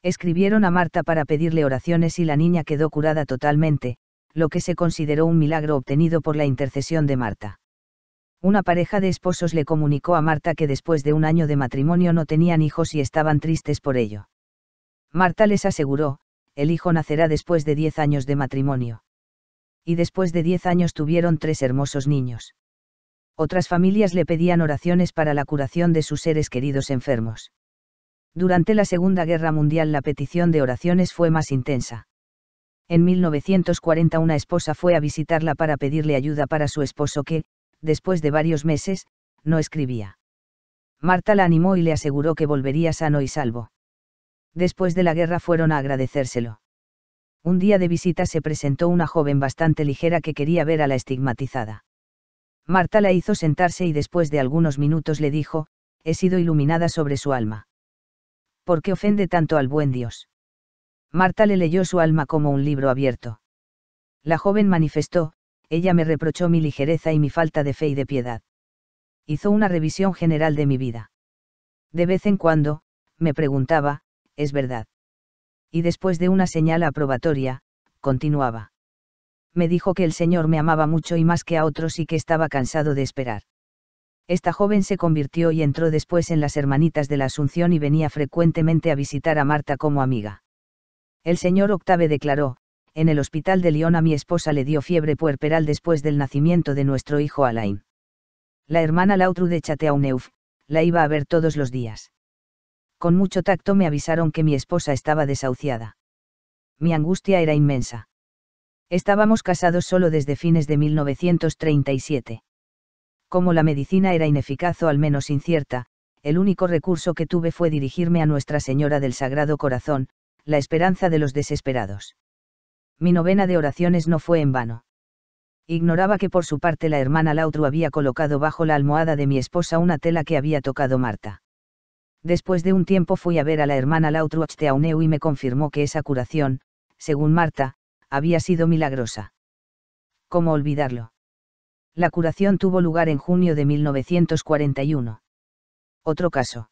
Escribieron a Marta para pedirle oraciones y la niña quedó curada totalmente, lo que se consideró un milagro obtenido por la intercesión de Marta una pareja de esposos le comunicó a Marta que después de un año de matrimonio no tenían hijos y estaban tristes por ello. Marta les aseguró, el hijo nacerá después de diez años de matrimonio. Y después de diez años tuvieron tres hermosos niños. Otras familias le pedían oraciones para la curación de sus seres queridos enfermos. Durante la Segunda Guerra Mundial la petición de oraciones fue más intensa. En 1940 una esposa fue a visitarla para pedirle ayuda para su esposo que, después de varios meses, no escribía. Marta la animó y le aseguró que volvería sano y salvo. Después de la guerra fueron a agradecérselo. Un día de visita se presentó una joven bastante ligera que quería ver a la estigmatizada. Marta la hizo sentarse y después de algunos minutos le dijo, he sido iluminada sobre su alma. ¿Por qué ofende tanto al buen Dios? Marta le leyó su alma como un libro abierto. La joven manifestó, ella me reprochó mi ligereza y mi falta de fe y de piedad. Hizo una revisión general de mi vida. De vez en cuando, me preguntaba, ¿es verdad? Y después de una señal aprobatoria, continuaba. Me dijo que el Señor me amaba mucho y más que a otros y que estaba cansado de esperar. Esta joven se convirtió y entró después en las Hermanitas de la Asunción y venía frecuentemente a visitar a Marta como amiga. El señor Octave declaró, en el hospital de Lyon a mi esposa le dio fiebre puerperal después del nacimiento de nuestro hijo Alain. La hermana Lautru de Chateauneuf, la iba a ver todos los días. Con mucho tacto me avisaron que mi esposa estaba desahuciada. Mi angustia era inmensa. Estábamos casados solo desde fines de 1937. Como la medicina era ineficaz o al menos incierta, el único recurso que tuve fue dirigirme a Nuestra Señora del Sagrado Corazón, la esperanza de los desesperados mi novena de oraciones no fue en vano. Ignoraba que por su parte la hermana Lautru había colocado bajo la almohada de mi esposa una tela que había tocado Marta. Después de un tiempo fui a ver a la hermana Lautru y me confirmó que esa curación, según Marta, había sido milagrosa. ¿Cómo olvidarlo? La curación tuvo lugar en junio de 1941. Otro caso.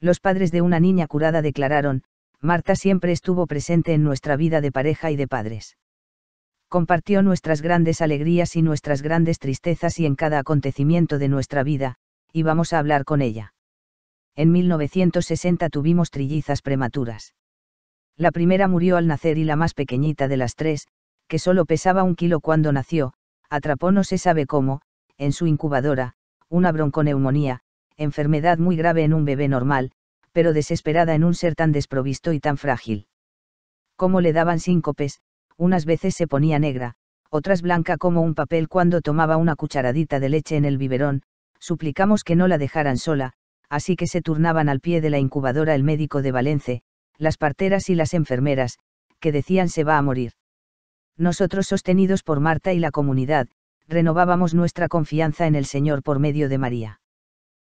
Los padres de una niña curada declararon, Marta siempre estuvo presente en nuestra vida de pareja y de padres. Compartió nuestras grandes alegrías y nuestras grandes tristezas y en cada acontecimiento de nuestra vida, y vamos a hablar con ella. En 1960 tuvimos trillizas prematuras. La primera murió al nacer y la más pequeñita de las tres, que solo pesaba un kilo cuando nació, atrapó no se sabe cómo, en su incubadora, una bronconeumonía, enfermedad muy grave en un bebé normal, pero desesperada en un ser tan desprovisto y tan frágil. Como le daban síncopes, unas veces se ponía negra, otras blanca como un papel cuando tomaba una cucharadita de leche en el biberón, suplicamos que no la dejaran sola, así que se turnaban al pie de la incubadora el médico de Valencia, las parteras y las enfermeras, que decían se va a morir. Nosotros sostenidos por Marta y la comunidad, renovábamos nuestra confianza en el Señor por medio de María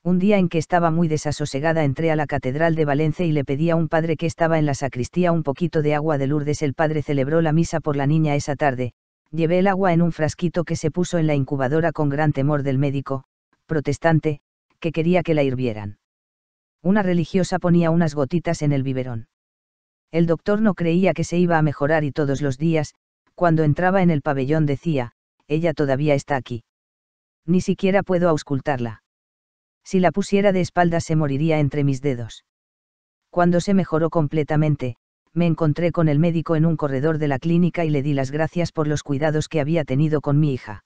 un día en que estaba muy desasosegada entré a la Catedral de Valencia y le pedí a un padre que estaba en la sacristía un poquito de agua de Lourdes. El padre celebró la misa por la niña esa tarde, llevé el agua en un frasquito que se puso en la incubadora con gran temor del médico, protestante, que quería que la hirvieran. Una religiosa ponía unas gotitas en el biberón. El doctor no creía que se iba a mejorar y todos los días, cuando entraba en el pabellón decía, ella todavía está aquí. Ni siquiera puedo auscultarla si la pusiera de espaldas se moriría entre mis dedos. Cuando se mejoró completamente, me encontré con el médico en un corredor de la clínica y le di las gracias por los cuidados que había tenido con mi hija.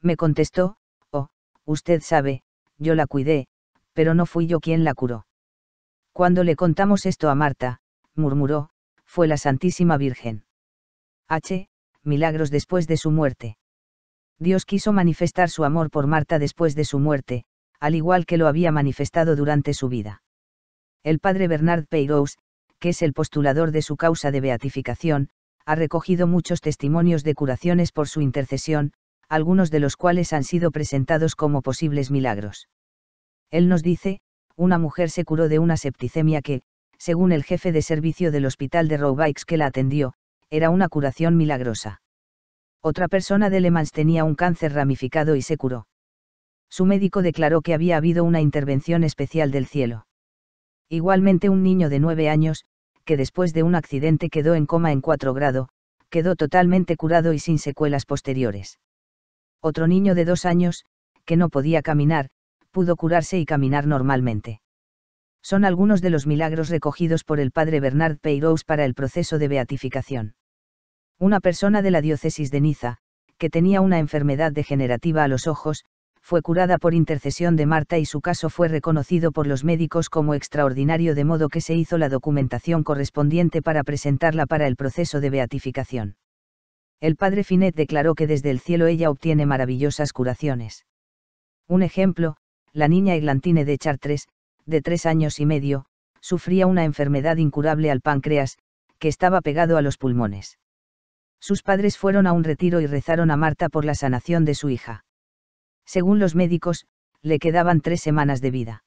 Me contestó, oh, usted sabe, yo la cuidé, pero no fui yo quien la curó. Cuando le contamos esto a Marta, murmuró, fue la Santísima Virgen. H. Milagros después de su muerte. Dios quiso manifestar su amor por Marta después de su muerte, al igual que lo había manifestado durante su vida. El padre Bernard Peyroux, que es el postulador de su causa de beatificación, ha recogido muchos testimonios de curaciones por su intercesión, algunos de los cuales han sido presentados como posibles milagros. Él nos dice, una mujer se curó de una septicemia que, según el jefe de servicio del hospital de Roubaix que la atendió, era una curación milagrosa. Otra persona de Le Mans tenía un cáncer ramificado y se curó. Su médico declaró que había habido una intervención especial del cielo. Igualmente un niño de nueve años, que después de un accidente quedó en coma en 4 grado, quedó totalmente curado y sin secuelas posteriores. Otro niño de dos años, que no podía caminar, pudo curarse y caminar normalmente. Son algunos de los milagros recogidos por el padre Bernard Peyroux para el proceso de beatificación. Una persona de la diócesis de Niza, que tenía una enfermedad degenerativa a los ojos, fue curada por intercesión de Marta y su caso fue reconocido por los médicos como extraordinario de modo que se hizo la documentación correspondiente para presentarla para el proceso de beatificación. El padre Finet declaró que desde el cielo ella obtiene maravillosas curaciones. Un ejemplo, la niña Eglantine de Chartres, de tres años y medio, sufría una enfermedad incurable al páncreas, que estaba pegado a los pulmones. Sus padres fueron a un retiro y rezaron a Marta por la sanación de su hija. Según los médicos, le quedaban tres semanas de vida.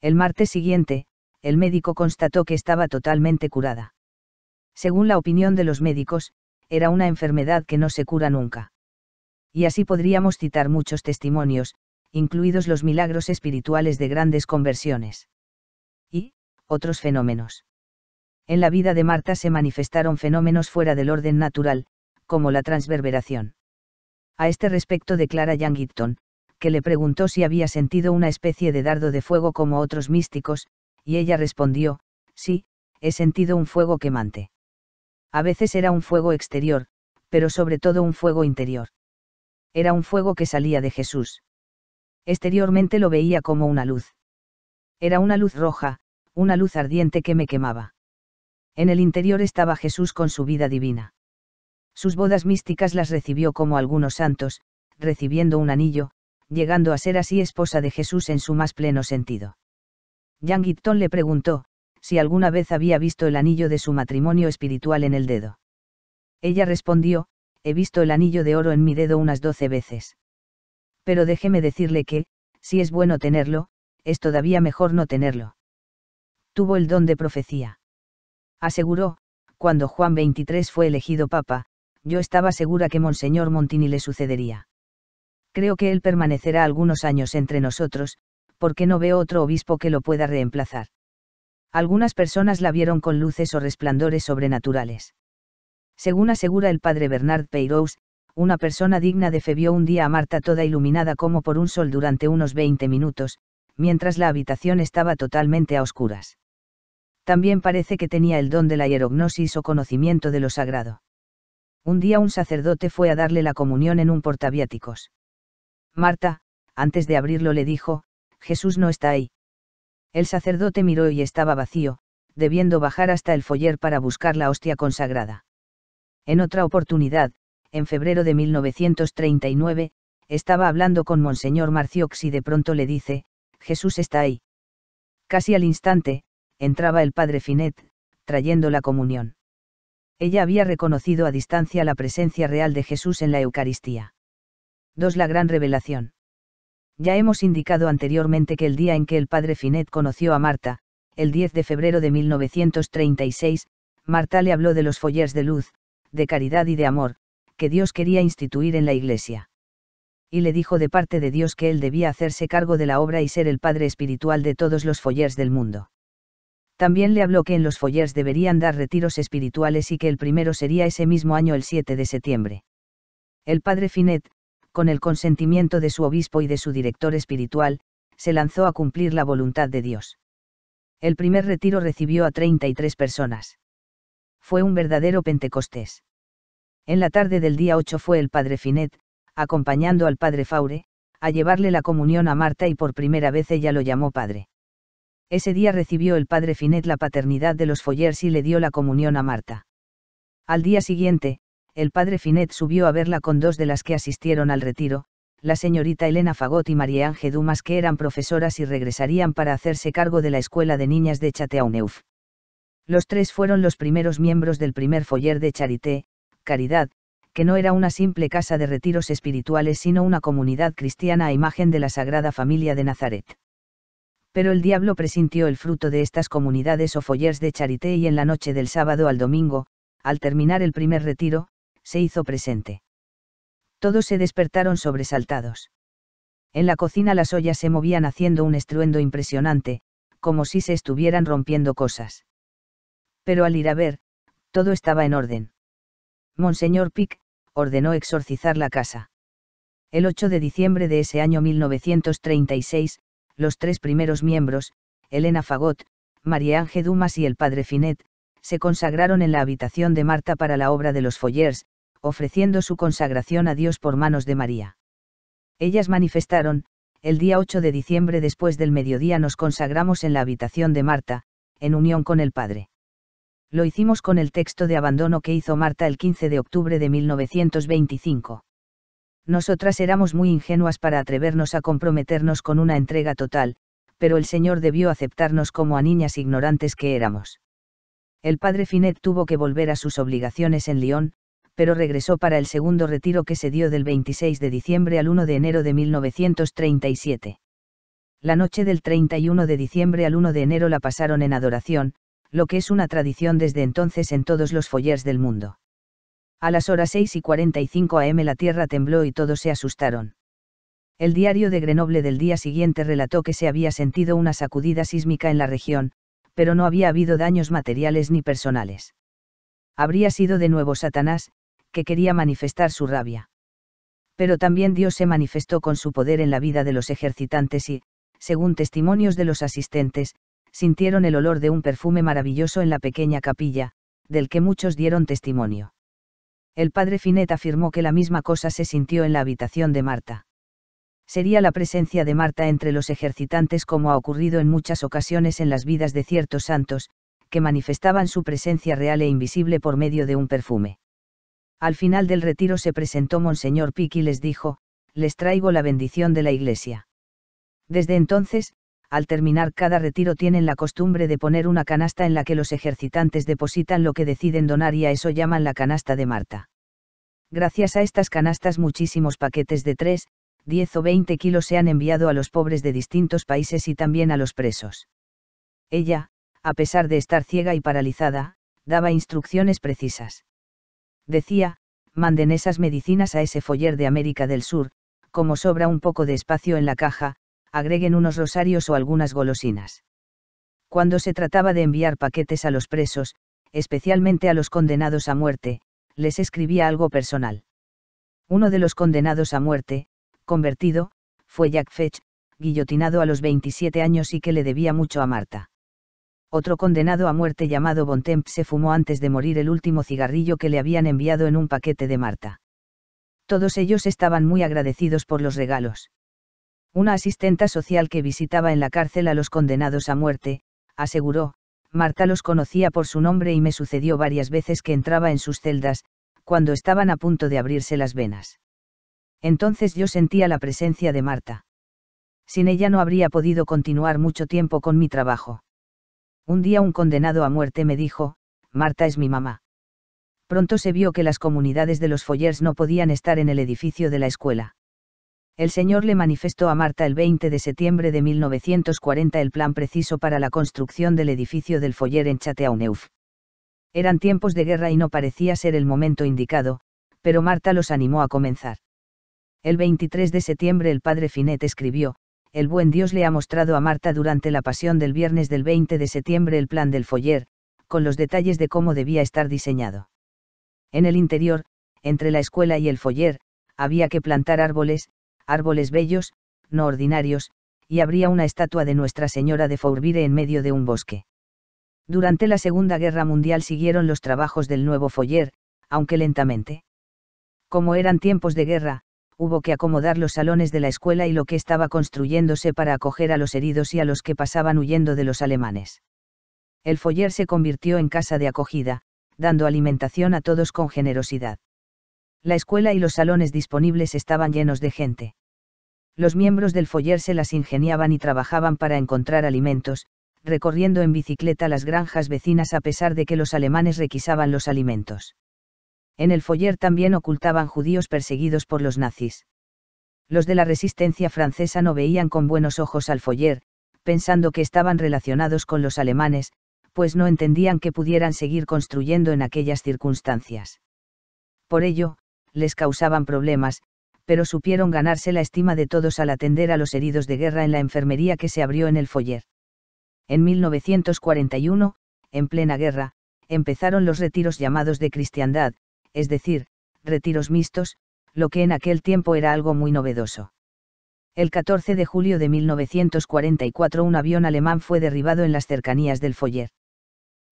El martes siguiente, el médico constató que estaba totalmente curada. Según la opinión de los médicos, era una enfermedad que no se cura nunca. Y así podríamos citar muchos testimonios, incluidos los milagros espirituales de grandes conversiones. Y, otros fenómenos. En la vida de Marta se manifestaron fenómenos fuera del orden natural, como la transverberación. A este respecto declara Jan Gitton, que le preguntó si había sentido una especie de dardo de fuego como otros místicos, y ella respondió, sí, he sentido un fuego quemante. A veces era un fuego exterior, pero sobre todo un fuego interior. Era un fuego que salía de Jesús. Exteriormente lo veía como una luz. Era una luz roja, una luz ardiente que me quemaba. En el interior estaba Jesús con su vida divina. Sus bodas místicas las recibió como algunos santos, recibiendo un anillo, llegando a ser así esposa de Jesús en su más pleno sentido. Yang Gitton le preguntó, si alguna vez había visto el anillo de su matrimonio espiritual en el dedo. Ella respondió, he visto el anillo de oro en mi dedo unas doce veces. Pero déjeme decirle que, si es bueno tenerlo, es todavía mejor no tenerlo. Tuvo el don de profecía. Aseguró, cuando Juan XXIII fue elegido papa, yo estaba segura que Monseñor Montini le sucedería. Creo que él permanecerá algunos años entre nosotros, porque no veo otro obispo que lo pueda reemplazar. Algunas personas la vieron con luces o resplandores sobrenaturales. Según asegura el padre Bernard Peyroux, una persona digna de fe vio un día a Marta toda iluminada como por un sol durante unos 20 minutos, mientras la habitación estaba totalmente a oscuras. También parece que tenía el don de la hierognosis o conocimiento de lo sagrado. Un día un sacerdote fue a darle la comunión en un portaviáticos. Marta, antes de abrirlo le dijo, Jesús no está ahí. El sacerdote miró y estaba vacío, debiendo bajar hasta el foyer para buscar la hostia consagrada. En otra oportunidad, en febrero de 1939, estaba hablando con Monseñor Marciox y de pronto le dice, Jesús está ahí. Casi al instante, entraba el padre Finet, trayendo la comunión ella había reconocido a distancia la presencia real de Jesús en la Eucaristía. 2. La gran revelación. Ya hemos indicado anteriormente que el día en que el padre Finet conoció a Marta, el 10 de febrero de 1936, Marta le habló de los follers de luz, de caridad y de amor, que Dios quería instituir en la Iglesia. Y le dijo de parte de Dios que él debía hacerse cargo de la obra y ser el padre espiritual de todos los follers del mundo también le habló que en los follers deberían dar retiros espirituales y que el primero sería ese mismo año el 7 de septiembre. El padre Finet, con el consentimiento de su obispo y de su director espiritual, se lanzó a cumplir la voluntad de Dios. El primer retiro recibió a 33 personas. Fue un verdadero Pentecostés. En la tarde del día 8 fue el padre Finet, acompañando al padre Faure, a llevarle la comunión a Marta y por primera vez ella lo llamó padre. Ese día recibió el padre Finet la paternidad de los Follers y le dio la comunión a Marta. Al día siguiente, el padre Finet subió a verla con dos de las que asistieron al retiro, la señorita Elena Fagot y María Ángel Dumas que eran profesoras y regresarían para hacerse cargo de la escuela de niñas de Chateauneuf. Los tres fueron los primeros miembros del primer foller de Charité, Caridad, que no era una simple casa de retiros espirituales sino una comunidad cristiana a imagen de la Sagrada Familia de Nazaret pero el diablo presintió el fruto de estas comunidades o follers de charité y en la noche del sábado al domingo, al terminar el primer retiro, se hizo presente. Todos se despertaron sobresaltados. En la cocina las ollas se movían haciendo un estruendo impresionante, como si se estuvieran rompiendo cosas. Pero al ir a ver, todo estaba en orden. Monseñor Pic, ordenó exorcizar la casa. El 8 de diciembre de ese año 1936, los tres primeros miembros, Elena Fagot, María Ángel Dumas y el padre Finet, se consagraron en la habitación de Marta para la obra de los Foyers, ofreciendo su consagración a Dios por manos de María. Ellas manifestaron, el día 8 de diciembre después del mediodía nos consagramos en la habitación de Marta, en unión con el Padre. Lo hicimos con el texto de abandono que hizo Marta el 15 de octubre de 1925. Nosotras éramos muy ingenuas para atrevernos a comprometernos con una entrega total, pero el Señor debió aceptarnos como a niñas ignorantes que éramos. El padre Finet tuvo que volver a sus obligaciones en Lyon, pero regresó para el segundo retiro que se dio del 26 de diciembre al 1 de enero de 1937. La noche del 31 de diciembre al 1 de enero la pasaron en adoración, lo que es una tradición desde entonces en todos los follers del mundo. A las horas 6 y 45 am la tierra tembló y todos se asustaron. El diario de Grenoble del día siguiente relató que se había sentido una sacudida sísmica en la región, pero no había habido daños materiales ni personales. Habría sido de nuevo Satanás, que quería manifestar su rabia. Pero también Dios se manifestó con su poder en la vida de los ejercitantes y, según testimonios de los asistentes, sintieron el olor de un perfume maravilloso en la pequeña capilla, del que muchos dieron testimonio el padre Finet afirmó que la misma cosa se sintió en la habitación de Marta. Sería la presencia de Marta entre los ejercitantes como ha ocurrido en muchas ocasiones en las vidas de ciertos santos, que manifestaban su presencia real e invisible por medio de un perfume. Al final del retiro se presentó Monseñor Pic y les dijo, les traigo la bendición de la Iglesia. Desde entonces, al terminar cada retiro tienen la costumbre de poner una canasta en la que los ejercitantes depositan lo que deciden donar y a eso llaman la canasta de Marta. Gracias a estas canastas muchísimos paquetes de 3, 10 o 20 kilos se han enviado a los pobres de distintos países y también a los presos. Ella, a pesar de estar ciega y paralizada, daba instrucciones precisas. Decía, manden esas medicinas a ese foller de América del Sur, como sobra un poco de espacio en la caja, agreguen unos rosarios o algunas golosinas. Cuando se trataba de enviar paquetes a los presos, especialmente a los condenados a muerte, les escribía algo personal. Uno de los condenados a muerte, convertido, fue Jack Fetch, guillotinado a los 27 años y que le debía mucho a Marta. Otro condenado a muerte llamado Bontemp se fumó antes de morir el último cigarrillo que le habían enviado en un paquete de Marta. Todos ellos estaban muy agradecidos por los regalos una asistenta social que visitaba en la cárcel a los condenados a muerte, aseguró, Marta los conocía por su nombre y me sucedió varias veces que entraba en sus celdas, cuando estaban a punto de abrirse las venas. Entonces yo sentía la presencia de Marta. Sin ella no habría podido continuar mucho tiempo con mi trabajo. Un día un condenado a muerte me dijo, Marta es mi mamá. Pronto se vio que las comunidades de los Foyers no podían estar en el edificio de la escuela el señor le manifestó a Marta el 20 de septiembre de 1940 el plan preciso para la construcción del edificio del Foyer en Chateauneuf. Eran tiempos de guerra y no parecía ser el momento indicado, pero Marta los animó a comenzar. El 23 de septiembre el padre Finet escribió, el buen Dios le ha mostrado a Marta durante la pasión del viernes del 20 de septiembre el plan del Foyer, con los detalles de cómo debía estar diseñado. En el interior, entre la escuela y el Foyer, había que plantar árboles, árboles bellos, no ordinarios, y habría una estatua de Nuestra Señora de Fourbire en medio de un bosque. Durante la Segunda Guerra Mundial siguieron los trabajos del nuevo foyer, aunque lentamente. Como eran tiempos de guerra, hubo que acomodar los salones de la escuela y lo que estaba construyéndose para acoger a los heridos y a los que pasaban huyendo de los alemanes. El foyer se convirtió en casa de acogida, dando alimentación a todos con generosidad. La escuela y los salones disponibles estaban llenos de gente. Los miembros del foller se las ingeniaban y trabajaban para encontrar alimentos, recorriendo en bicicleta las granjas vecinas a pesar de que los alemanes requisaban los alimentos. En el foller también ocultaban judíos perseguidos por los nazis. Los de la resistencia francesa no veían con buenos ojos al foller, pensando que estaban relacionados con los alemanes, pues no entendían que pudieran seguir construyendo en aquellas circunstancias. Por ello, les causaban problemas, pero supieron ganarse la estima de todos al atender a los heridos de guerra en la enfermería que se abrió en el Foyer. En 1941, en plena guerra, empezaron los retiros llamados de cristiandad, es decir, retiros mixtos, lo que en aquel tiempo era algo muy novedoso. El 14 de julio de 1944 un avión alemán fue derribado en las cercanías del Foyer.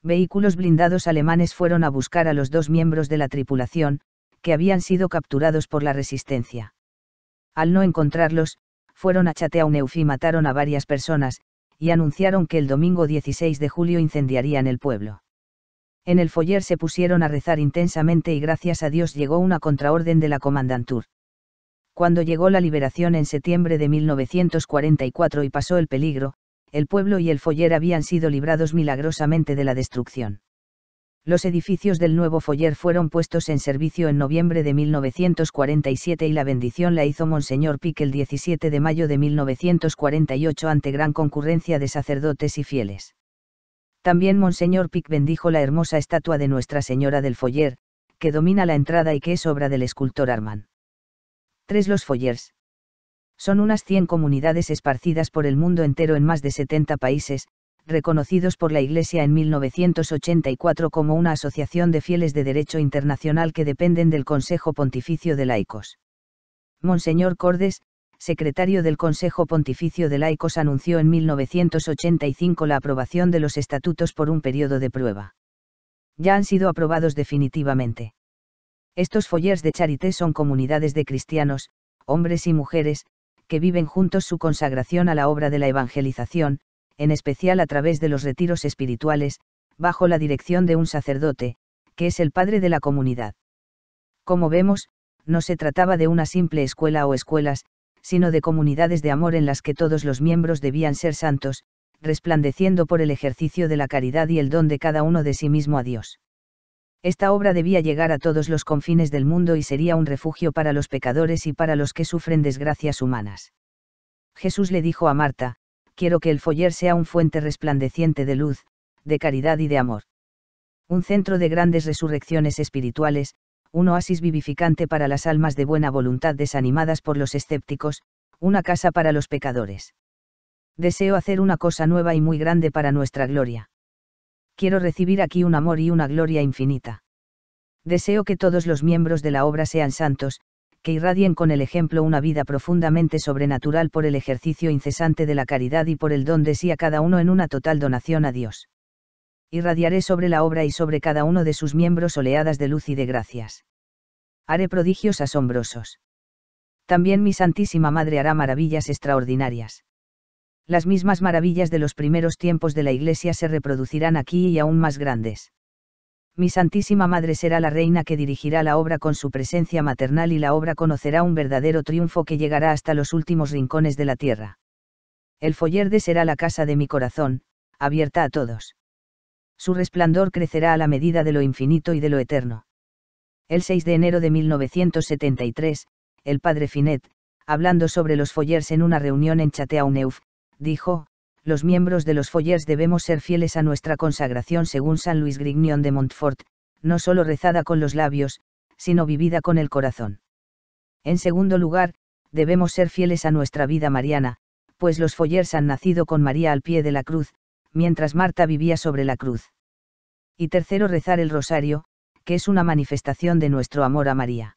Vehículos blindados alemanes fueron a buscar a los dos miembros de la tripulación, que habían sido capturados por la resistencia. Al no encontrarlos, fueron a Chateauneuf y mataron a varias personas, y anunciaron que el domingo 16 de julio incendiarían el pueblo. En el foller se pusieron a rezar intensamente y gracias a Dios llegó una contraorden de la Comandantur. Cuando llegó la liberación en septiembre de 1944 y pasó el peligro, el pueblo y el foller habían sido librados milagrosamente de la destrucción. Los edificios del nuevo Foyer fueron puestos en servicio en noviembre de 1947 y la bendición la hizo Monseñor Pic el 17 de mayo de 1948 ante gran concurrencia de sacerdotes y fieles. También Monseñor Pic bendijo la hermosa estatua de Nuestra Señora del Foyer, que domina la entrada y que es obra del escultor Arman. 3. Los Foyers. Son unas 100 comunidades esparcidas por el mundo entero en más de 70 países, reconocidos por la Iglesia en 1984 como una asociación de fieles de derecho internacional que dependen del Consejo Pontificio de Laicos. Monseñor Cordes, secretario del Consejo Pontificio de Laicos, anunció en 1985 la aprobación de los estatutos por un periodo de prueba. Ya han sido aprobados definitivamente. Estos follers de charité son comunidades de cristianos, hombres y mujeres, que viven juntos su consagración a la obra de la evangelización, en especial a través de los retiros espirituales, bajo la dirección de un sacerdote, que es el padre de la comunidad. Como vemos, no se trataba de una simple escuela o escuelas, sino de comunidades de amor en las que todos los miembros debían ser santos, resplandeciendo por el ejercicio de la caridad y el don de cada uno de sí mismo a Dios. Esta obra debía llegar a todos los confines del mundo y sería un refugio para los pecadores y para los que sufren desgracias humanas. Jesús le dijo a Marta, quiero que el foyer sea un fuente resplandeciente de luz, de caridad y de amor. Un centro de grandes resurrecciones espirituales, un oasis vivificante para las almas de buena voluntad desanimadas por los escépticos, una casa para los pecadores. Deseo hacer una cosa nueva y muy grande para nuestra gloria. Quiero recibir aquí un amor y una gloria infinita. Deseo que todos los miembros de la obra sean santos, que irradien con el ejemplo una vida profundamente sobrenatural por el ejercicio incesante de la caridad y por el don de sí a cada uno en una total donación a Dios. Irradiaré sobre la obra y sobre cada uno de sus miembros oleadas de luz y de gracias. Haré prodigios asombrosos. También mi Santísima Madre hará maravillas extraordinarias. Las mismas maravillas de los primeros tiempos de la Iglesia se reproducirán aquí y aún más grandes mi Santísima Madre será la reina que dirigirá la obra con su presencia maternal y la obra conocerá un verdadero triunfo que llegará hasta los últimos rincones de la tierra. El Follerde será la casa de mi corazón, abierta a todos. Su resplandor crecerá a la medida de lo infinito y de lo eterno. El 6 de enero de 1973, el padre Finet, hablando sobre los Follers en una reunión en Chateauneuf, dijo, los miembros de los Follers debemos ser fieles a nuestra consagración según San Luis Grignion de Montfort, no solo rezada con los labios, sino vivida con el corazón. En segundo lugar, debemos ser fieles a nuestra vida mariana, pues los Follers han nacido con María al pie de la cruz, mientras Marta vivía sobre la cruz. Y tercero, rezar el rosario, que es una manifestación de nuestro amor a María.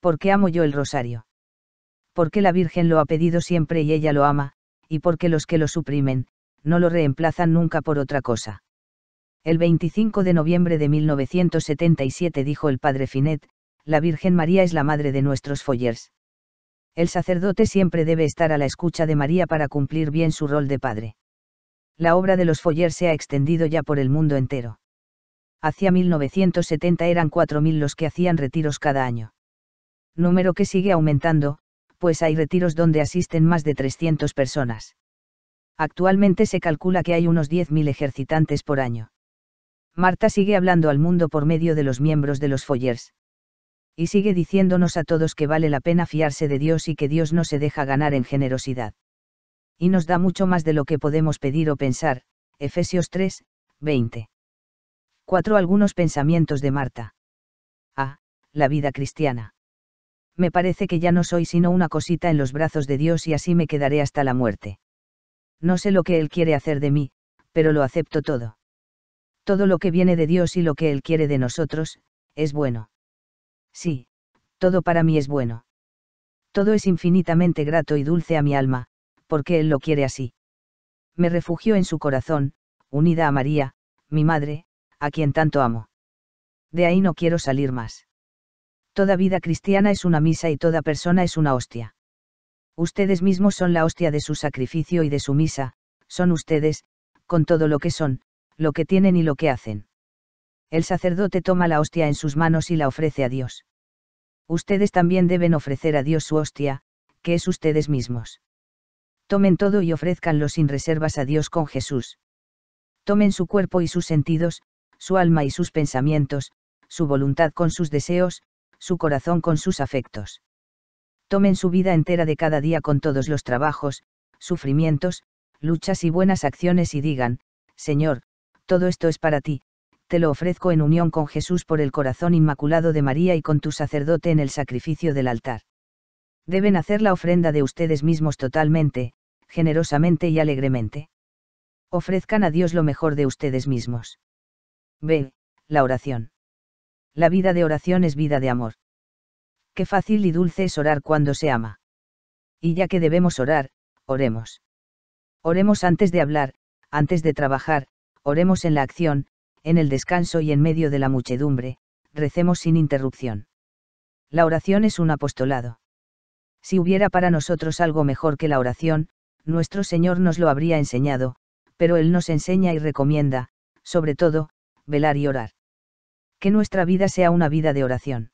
¿Por qué amo yo el rosario? Porque la Virgen lo ha pedido siempre y ella lo ama, y porque los que lo suprimen, no lo reemplazan nunca por otra cosa. El 25 de noviembre de 1977 dijo el padre Finet, la Virgen María es la madre de nuestros follers. El sacerdote siempre debe estar a la escucha de María para cumplir bien su rol de padre. La obra de los follers se ha extendido ya por el mundo entero. Hacia 1970 eran 4.000 los que hacían retiros cada año. Número que sigue aumentando, pues hay retiros donde asisten más de 300 personas. Actualmente se calcula que hay unos 10.000 ejercitantes por año. Marta sigue hablando al mundo por medio de los miembros de los Foyers. Y sigue diciéndonos a todos que vale la pena fiarse de Dios y que Dios no se deja ganar en generosidad. Y nos da mucho más de lo que podemos pedir o pensar, Efesios 3, 20. 4. Algunos pensamientos de Marta. A. Ah, la vida cristiana me parece que ya no soy sino una cosita en los brazos de Dios y así me quedaré hasta la muerte. No sé lo que Él quiere hacer de mí, pero lo acepto todo. Todo lo que viene de Dios y lo que Él quiere de nosotros, es bueno. Sí, todo para mí es bueno. Todo es infinitamente grato y dulce a mi alma, porque Él lo quiere así. Me refugio en su corazón, unida a María, mi madre, a quien tanto amo. De ahí no quiero salir más. Toda vida cristiana es una misa y toda persona es una hostia. Ustedes mismos son la hostia de su sacrificio y de su misa, son ustedes, con todo lo que son, lo que tienen y lo que hacen. El sacerdote toma la hostia en sus manos y la ofrece a Dios. Ustedes también deben ofrecer a Dios su hostia, que es ustedes mismos. Tomen todo y ofrezcanlo sin reservas a Dios con Jesús. Tomen su cuerpo y sus sentidos, su alma y sus pensamientos, su voluntad con sus deseos, su corazón con sus afectos. Tomen su vida entera de cada día con todos los trabajos, sufrimientos, luchas y buenas acciones y digan, Señor, todo esto es para ti, te lo ofrezco en unión con Jesús por el corazón inmaculado de María y con tu sacerdote en el sacrificio del altar. Deben hacer la ofrenda de ustedes mismos totalmente, generosamente y alegremente. Ofrezcan a Dios lo mejor de ustedes mismos. B. La oración. La vida de oración es vida de amor. Qué fácil y dulce es orar cuando se ama. Y ya que debemos orar, oremos. Oremos antes de hablar, antes de trabajar, oremos en la acción, en el descanso y en medio de la muchedumbre, recemos sin interrupción. La oración es un apostolado. Si hubiera para nosotros algo mejor que la oración, nuestro Señor nos lo habría enseñado, pero Él nos enseña y recomienda, sobre todo, velar y orar que nuestra vida sea una vida de oración.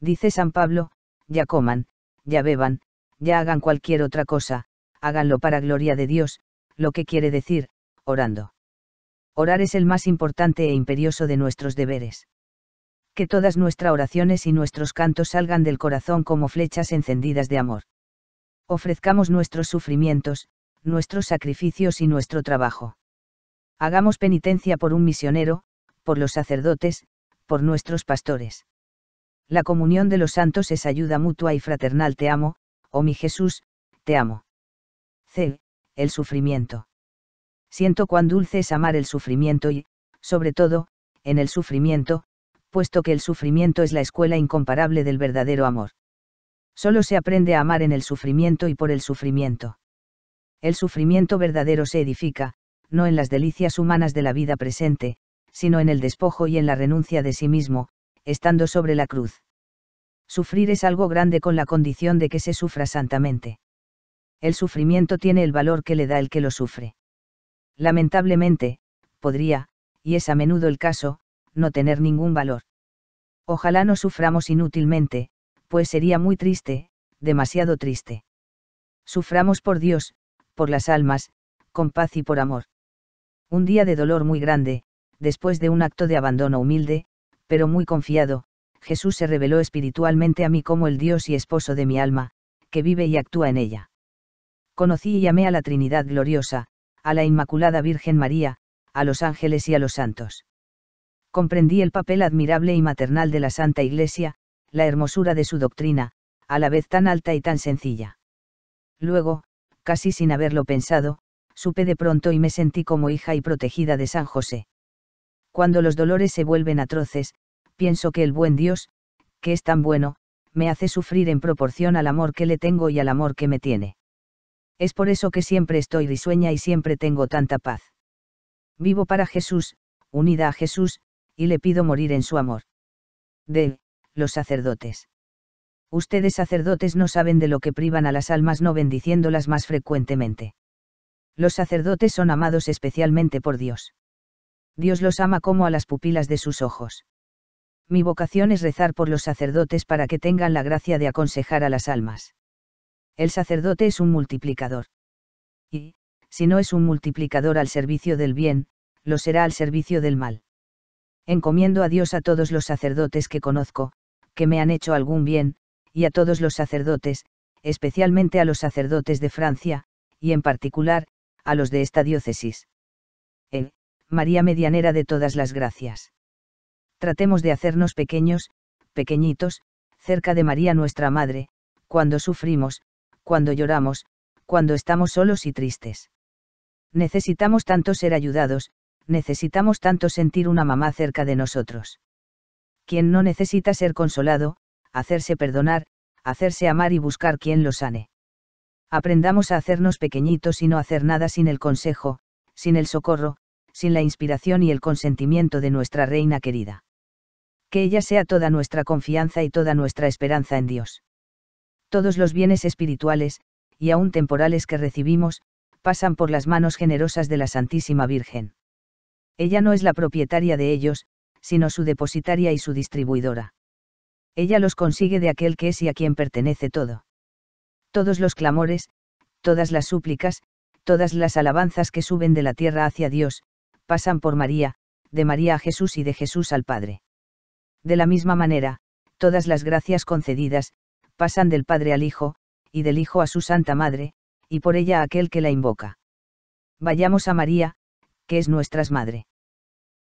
Dice San Pablo, ya coman, ya beban, ya hagan cualquier otra cosa, háganlo para gloria de Dios, lo que quiere decir, orando. Orar es el más importante e imperioso de nuestros deberes. Que todas nuestras oraciones y nuestros cantos salgan del corazón como flechas encendidas de amor. Ofrezcamos nuestros sufrimientos, nuestros sacrificios y nuestro trabajo. Hagamos penitencia por un misionero, por los sacerdotes, por nuestros pastores. La comunión de los santos es ayuda mutua y fraternal. Te amo, oh mi Jesús, te amo. C. El sufrimiento. Siento cuán dulce es amar el sufrimiento y, sobre todo, en el sufrimiento, puesto que el sufrimiento es la escuela incomparable del verdadero amor. Solo se aprende a amar en el sufrimiento y por el sufrimiento. El sufrimiento verdadero se edifica, no en las delicias humanas de la vida presente, sino en el despojo y en la renuncia de sí mismo, estando sobre la cruz. Sufrir es algo grande con la condición de que se sufra santamente. El sufrimiento tiene el valor que le da el que lo sufre. Lamentablemente, podría, y es a menudo el caso, no tener ningún valor. Ojalá no suframos inútilmente, pues sería muy triste, demasiado triste. Suframos por Dios, por las almas, con paz y por amor. Un día de dolor muy grande, después de un acto de abandono humilde, pero muy confiado, Jesús se reveló espiritualmente a mí como el Dios y esposo de mi alma, que vive y actúa en ella. Conocí y amé a la Trinidad gloriosa, a la Inmaculada Virgen María, a los ángeles y a los santos. Comprendí el papel admirable y maternal de la Santa Iglesia, la hermosura de su doctrina, a la vez tan alta y tan sencilla. Luego, casi sin haberlo pensado, supe de pronto y me sentí como hija y protegida de San José. Cuando los dolores se vuelven atroces, pienso que el buen Dios, que es tan bueno, me hace sufrir en proporción al amor que le tengo y al amor que me tiene. Es por eso que siempre estoy risueña y siempre tengo tanta paz. Vivo para Jesús, unida a Jesús, y le pido morir en su amor. De, los sacerdotes. Ustedes sacerdotes no saben de lo que privan a las almas no bendiciéndolas más frecuentemente. Los sacerdotes son amados especialmente por Dios. Dios los ama como a las pupilas de sus ojos. Mi vocación es rezar por los sacerdotes para que tengan la gracia de aconsejar a las almas. El sacerdote es un multiplicador. Y, si no es un multiplicador al servicio del bien, lo será al servicio del mal. Encomiendo a Dios a todos los sacerdotes que conozco, que me han hecho algún bien, y a todos los sacerdotes, especialmente a los sacerdotes de Francia, y en particular, a los de esta diócesis. María medianera de todas las gracias. Tratemos de hacernos pequeños, pequeñitos, cerca de María nuestra Madre, cuando sufrimos, cuando lloramos, cuando estamos solos y tristes. Necesitamos tanto ser ayudados, necesitamos tanto sentir una mamá cerca de nosotros. Quien no necesita ser consolado, hacerse perdonar, hacerse amar y buscar quien lo sane. Aprendamos a hacernos pequeñitos y no hacer nada sin el consejo, sin el socorro, sin la inspiración y el consentimiento de nuestra Reina querida. Que ella sea toda nuestra confianza y toda nuestra esperanza en Dios. Todos los bienes espirituales, y aún temporales que recibimos, pasan por las manos generosas de la Santísima Virgen. Ella no es la propietaria de ellos, sino su depositaria y su distribuidora. Ella los consigue de aquel que es y a quien pertenece todo. Todos los clamores, todas las súplicas, todas las alabanzas que suben de la tierra hacia Dios, pasan por María, de María a Jesús y de Jesús al Padre. De la misma manera, todas las gracias concedidas, pasan del Padre al Hijo, y del Hijo a su Santa Madre, y por ella a aquel que la invoca. Vayamos a María, que es nuestra Madre.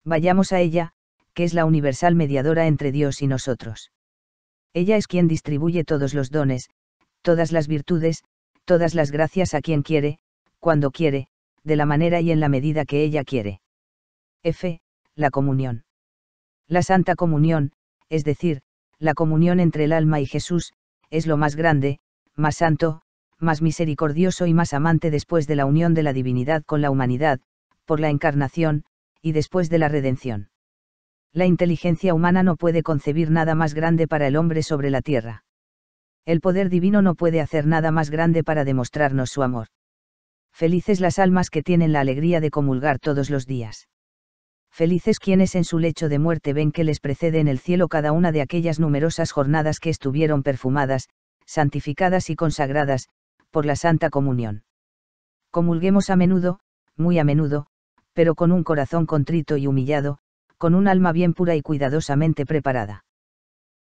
Vayamos a ella, que es la universal mediadora entre Dios y nosotros. Ella es quien distribuye todos los dones, todas las virtudes, todas las gracias a quien quiere, cuando quiere, de la manera y en la medida que ella quiere. F. La comunión. La Santa Comunión, es decir, la comunión entre el alma y Jesús, es lo más grande, más santo, más misericordioso y más amante después de la unión de la divinidad con la humanidad, por la encarnación, y después de la redención. La inteligencia humana no puede concebir nada más grande para el hombre sobre la tierra. El poder divino no puede hacer nada más grande para demostrarnos su amor. Felices las almas que tienen la alegría de comulgar todos los días felices quienes en su lecho de muerte ven que les precede en el cielo cada una de aquellas numerosas jornadas que estuvieron perfumadas, santificadas y consagradas, por la Santa Comunión. Comulguemos a menudo, muy a menudo, pero con un corazón contrito y humillado, con un alma bien pura y cuidadosamente preparada.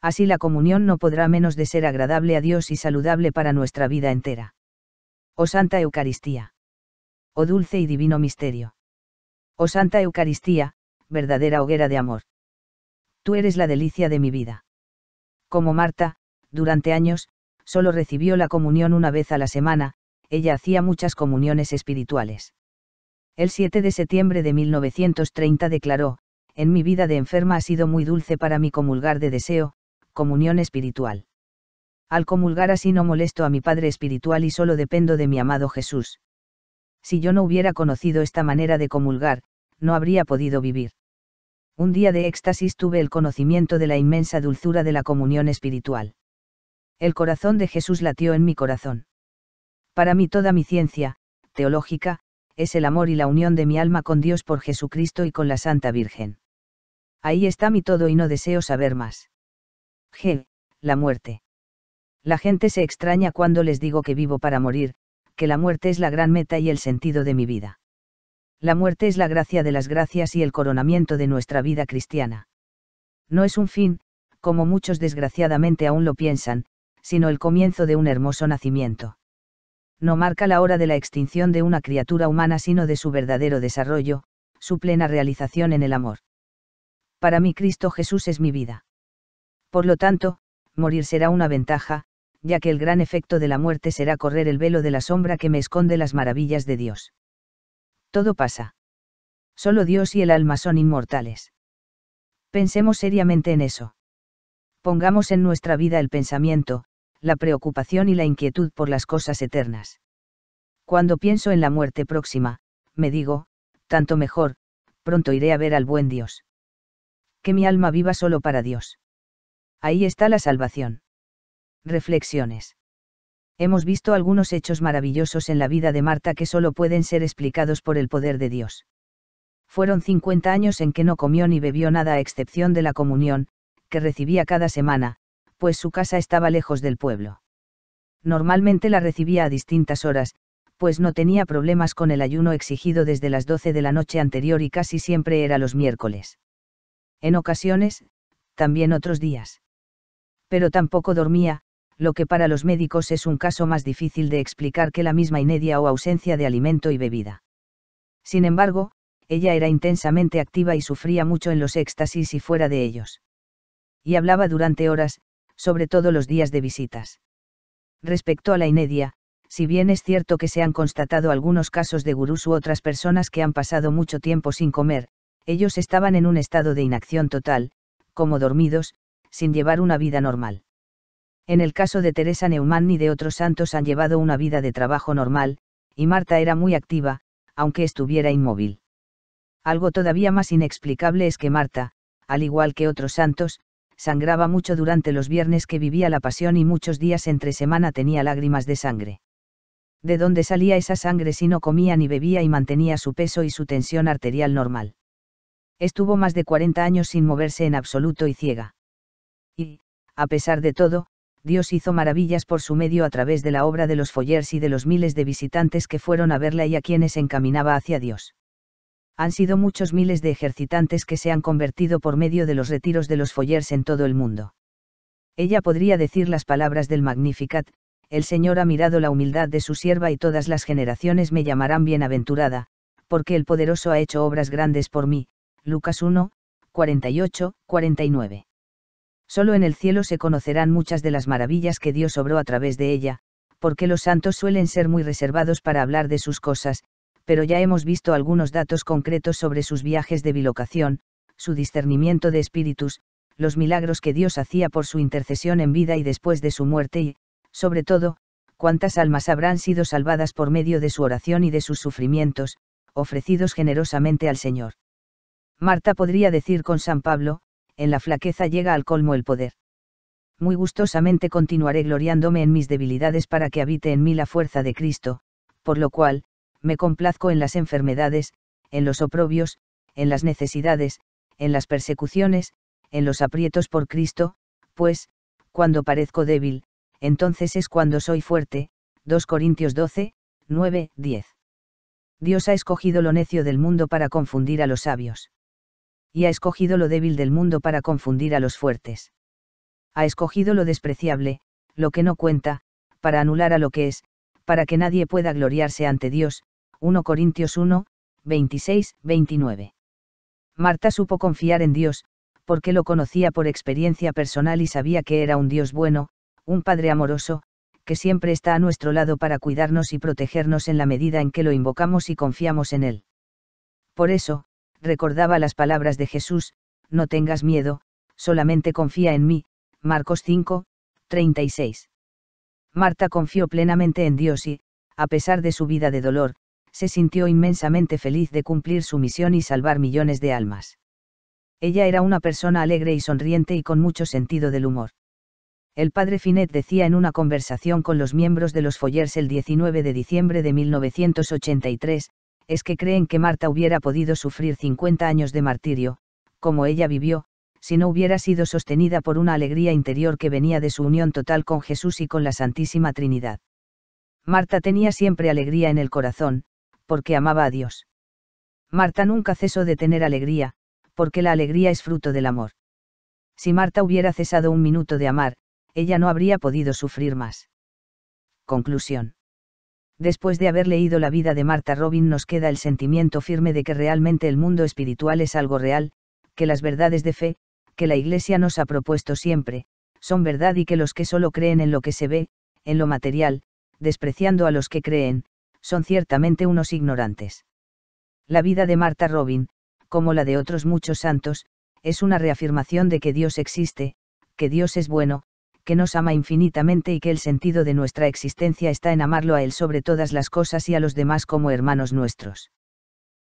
Así la comunión no podrá menos de ser agradable a Dios y saludable para nuestra vida entera. Oh Santa Eucaristía. Oh dulce y divino misterio. Oh Santa Eucaristía, verdadera hoguera de amor. Tú eres la delicia de mi vida. Como Marta, durante años, solo recibió la comunión una vez a la semana, ella hacía muchas comuniones espirituales. El 7 de septiembre de 1930 declaró, en mi vida de enferma ha sido muy dulce para mí comulgar de deseo, comunión espiritual. Al comulgar así no molesto a mi Padre Espiritual y solo dependo de mi amado Jesús. Si yo no hubiera conocido esta manera de comulgar, no habría podido vivir. Un día de éxtasis tuve el conocimiento de la inmensa dulzura de la comunión espiritual. El corazón de Jesús latió en mi corazón. Para mí toda mi ciencia, teológica, es el amor y la unión de mi alma con Dios por Jesucristo y con la Santa Virgen. Ahí está mi todo y no deseo saber más. G. La muerte. La gente se extraña cuando les digo que vivo para morir, que la muerte es la gran meta y el sentido de mi vida. La muerte es la gracia de las gracias y el coronamiento de nuestra vida cristiana. No es un fin, como muchos desgraciadamente aún lo piensan, sino el comienzo de un hermoso nacimiento. No marca la hora de la extinción de una criatura humana, sino de su verdadero desarrollo, su plena realización en el amor. Para mí Cristo Jesús es mi vida. Por lo tanto, morir será una ventaja, ya que el gran efecto de la muerte será correr el velo de la sombra que me esconde las maravillas de Dios. Todo pasa. Solo Dios y el alma son inmortales. Pensemos seriamente en eso. Pongamos en nuestra vida el pensamiento, la preocupación y la inquietud por las cosas eternas. Cuando pienso en la muerte próxima, me digo, tanto mejor, pronto iré a ver al buen Dios. Que mi alma viva solo para Dios. Ahí está la salvación. Reflexiones hemos visto algunos hechos maravillosos en la vida de Marta que solo pueden ser explicados por el poder de Dios. Fueron 50 años en que no comió ni bebió nada a excepción de la comunión, que recibía cada semana, pues su casa estaba lejos del pueblo. Normalmente la recibía a distintas horas, pues no tenía problemas con el ayuno exigido desde las 12 de la noche anterior y casi siempre era los miércoles. En ocasiones, también otros días. Pero tampoco dormía, lo que para los médicos es un caso más difícil de explicar que la misma inedia o ausencia de alimento y bebida. Sin embargo, ella era intensamente activa y sufría mucho en los éxtasis y fuera de ellos. Y hablaba durante horas, sobre todo los días de visitas. Respecto a la inedia, si bien es cierto que se han constatado algunos casos de gurús u otras personas que han pasado mucho tiempo sin comer, ellos estaban en un estado de inacción total, como dormidos, sin llevar una vida normal. En el caso de Teresa Neumann y de otros santos han llevado una vida de trabajo normal, y Marta era muy activa, aunque estuviera inmóvil. Algo todavía más inexplicable es que Marta, al igual que otros santos, sangraba mucho durante los viernes que vivía la pasión y muchos días entre semana tenía lágrimas de sangre. ¿De dónde salía esa sangre si no comía ni bebía y mantenía su peso y su tensión arterial normal? Estuvo más de 40 años sin moverse en absoluto y ciega. Y, a pesar de todo, Dios hizo maravillas por su medio a través de la obra de los Follers y de los miles de visitantes que fueron a verla y a quienes encaminaba hacia Dios. Han sido muchos miles de ejercitantes que se han convertido por medio de los retiros de los Follers en todo el mundo. Ella podría decir las palabras del Magnificat, el Señor ha mirado la humildad de su sierva y todas las generaciones me llamarán bienaventurada, porque el poderoso ha hecho obras grandes por mí. Lucas 1, 48, 49. Sólo en el cielo se conocerán muchas de las maravillas que Dios obró a través de ella, porque los santos suelen ser muy reservados para hablar de sus cosas, pero ya hemos visto algunos datos concretos sobre sus viajes de bilocación, su discernimiento de espíritus, los milagros que Dios hacía por su intercesión en vida y después de su muerte y, sobre todo, cuántas almas habrán sido salvadas por medio de su oración y de sus sufrimientos, ofrecidos generosamente al Señor. Marta podría decir con San Pablo, en la flaqueza llega al colmo el poder. Muy gustosamente continuaré gloriándome en mis debilidades para que habite en mí la fuerza de Cristo, por lo cual, me complazco en las enfermedades, en los oprobios, en las necesidades, en las persecuciones, en los aprietos por Cristo, pues, cuando parezco débil, entonces es cuando soy fuerte. 2 Corintios 12, 9, 10. Dios ha escogido lo necio del mundo para confundir a los sabios y ha escogido lo débil del mundo para confundir a los fuertes. Ha escogido lo despreciable, lo que no cuenta, para anular a lo que es, para que nadie pueda gloriarse ante Dios. 1 Corintios 1, 26, 29. Marta supo confiar en Dios, porque lo conocía por experiencia personal y sabía que era un Dios bueno, un Padre amoroso, que siempre está a nuestro lado para cuidarnos y protegernos en la medida en que lo invocamos y confiamos en Él. Por eso, recordaba las palabras de Jesús, no tengas miedo, solamente confía en mí, Marcos 5, 36. Marta confió plenamente en Dios y, a pesar de su vida de dolor, se sintió inmensamente feliz de cumplir su misión y salvar millones de almas. Ella era una persona alegre y sonriente y con mucho sentido del humor. El padre Finet decía en una conversación con los miembros de los Foyers el 19 de diciembre de 1983, es que creen que Marta hubiera podido sufrir 50 años de martirio, como ella vivió, si no hubiera sido sostenida por una alegría interior que venía de su unión total con Jesús y con la Santísima Trinidad. Marta tenía siempre alegría en el corazón, porque amaba a Dios. Marta nunca cesó de tener alegría, porque la alegría es fruto del amor. Si Marta hubiera cesado un minuto de amar, ella no habría podido sufrir más. Conclusión después de haber leído la vida de Marta Robin nos queda el sentimiento firme de que realmente el mundo espiritual es algo real, que las verdades de fe, que la Iglesia nos ha propuesto siempre, son verdad y que los que solo creen en lo que se ve, en lo material, despreciando a los que creen, son ciertamente unos ignorantes. La vida de Marta Robin, como la de otros muchos santos, es una reafirmación de que Dios existe, que Dios es bueno, que nos ama infinitamente y que el sentido de nuestra existencia está en amarlo a Él sobre todas las cosas y a los demás como hermanos nuestros.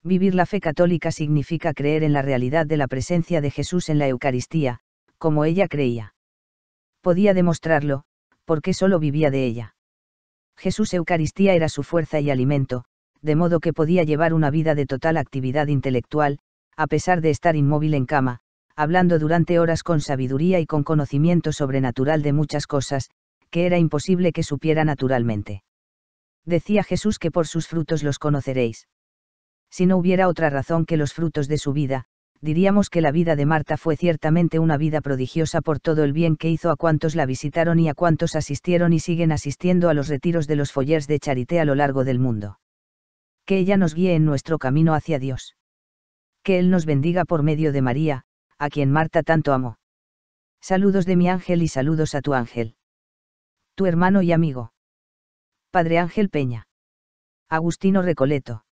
Vivir la fe católica significa creer en la realidad de la presencia de Jesús en la Eucaristía, como ella creía. Podía demostrarlo, porque solo vivía de ella. Jesús Eucaristía era su fuerza y alimento, de modo que podía llevar una vida de total actividad intelectual, a pesar de estar inmóvil en cama, hablando durante horas con sabiduría y con conocimiento sobrenatural de muchas cosas, que era imposible que supiera naturalmente. Decía Jesús que por sus frutos los conoceréis. Si no hubiera otra razón que los frutos de su vida, diríamos que la vida de Marta fue ciertamente una vida prodigiosa por todo el bien que hizo a cuantos la visitaron y a cuantos asistieron y siguen asistiendo a los retiros de los follers de Charité a lo largo del mundo. Que ella nos guíe en nuestro camino hacia Dios. Que Él nos bendiga por medio de María, a quien Marta tanto amó. Saludos de mi ángel y saludos a tu ángel. Tu hermano y amigo. Padre Ángel Peña. Agustino Recoleto.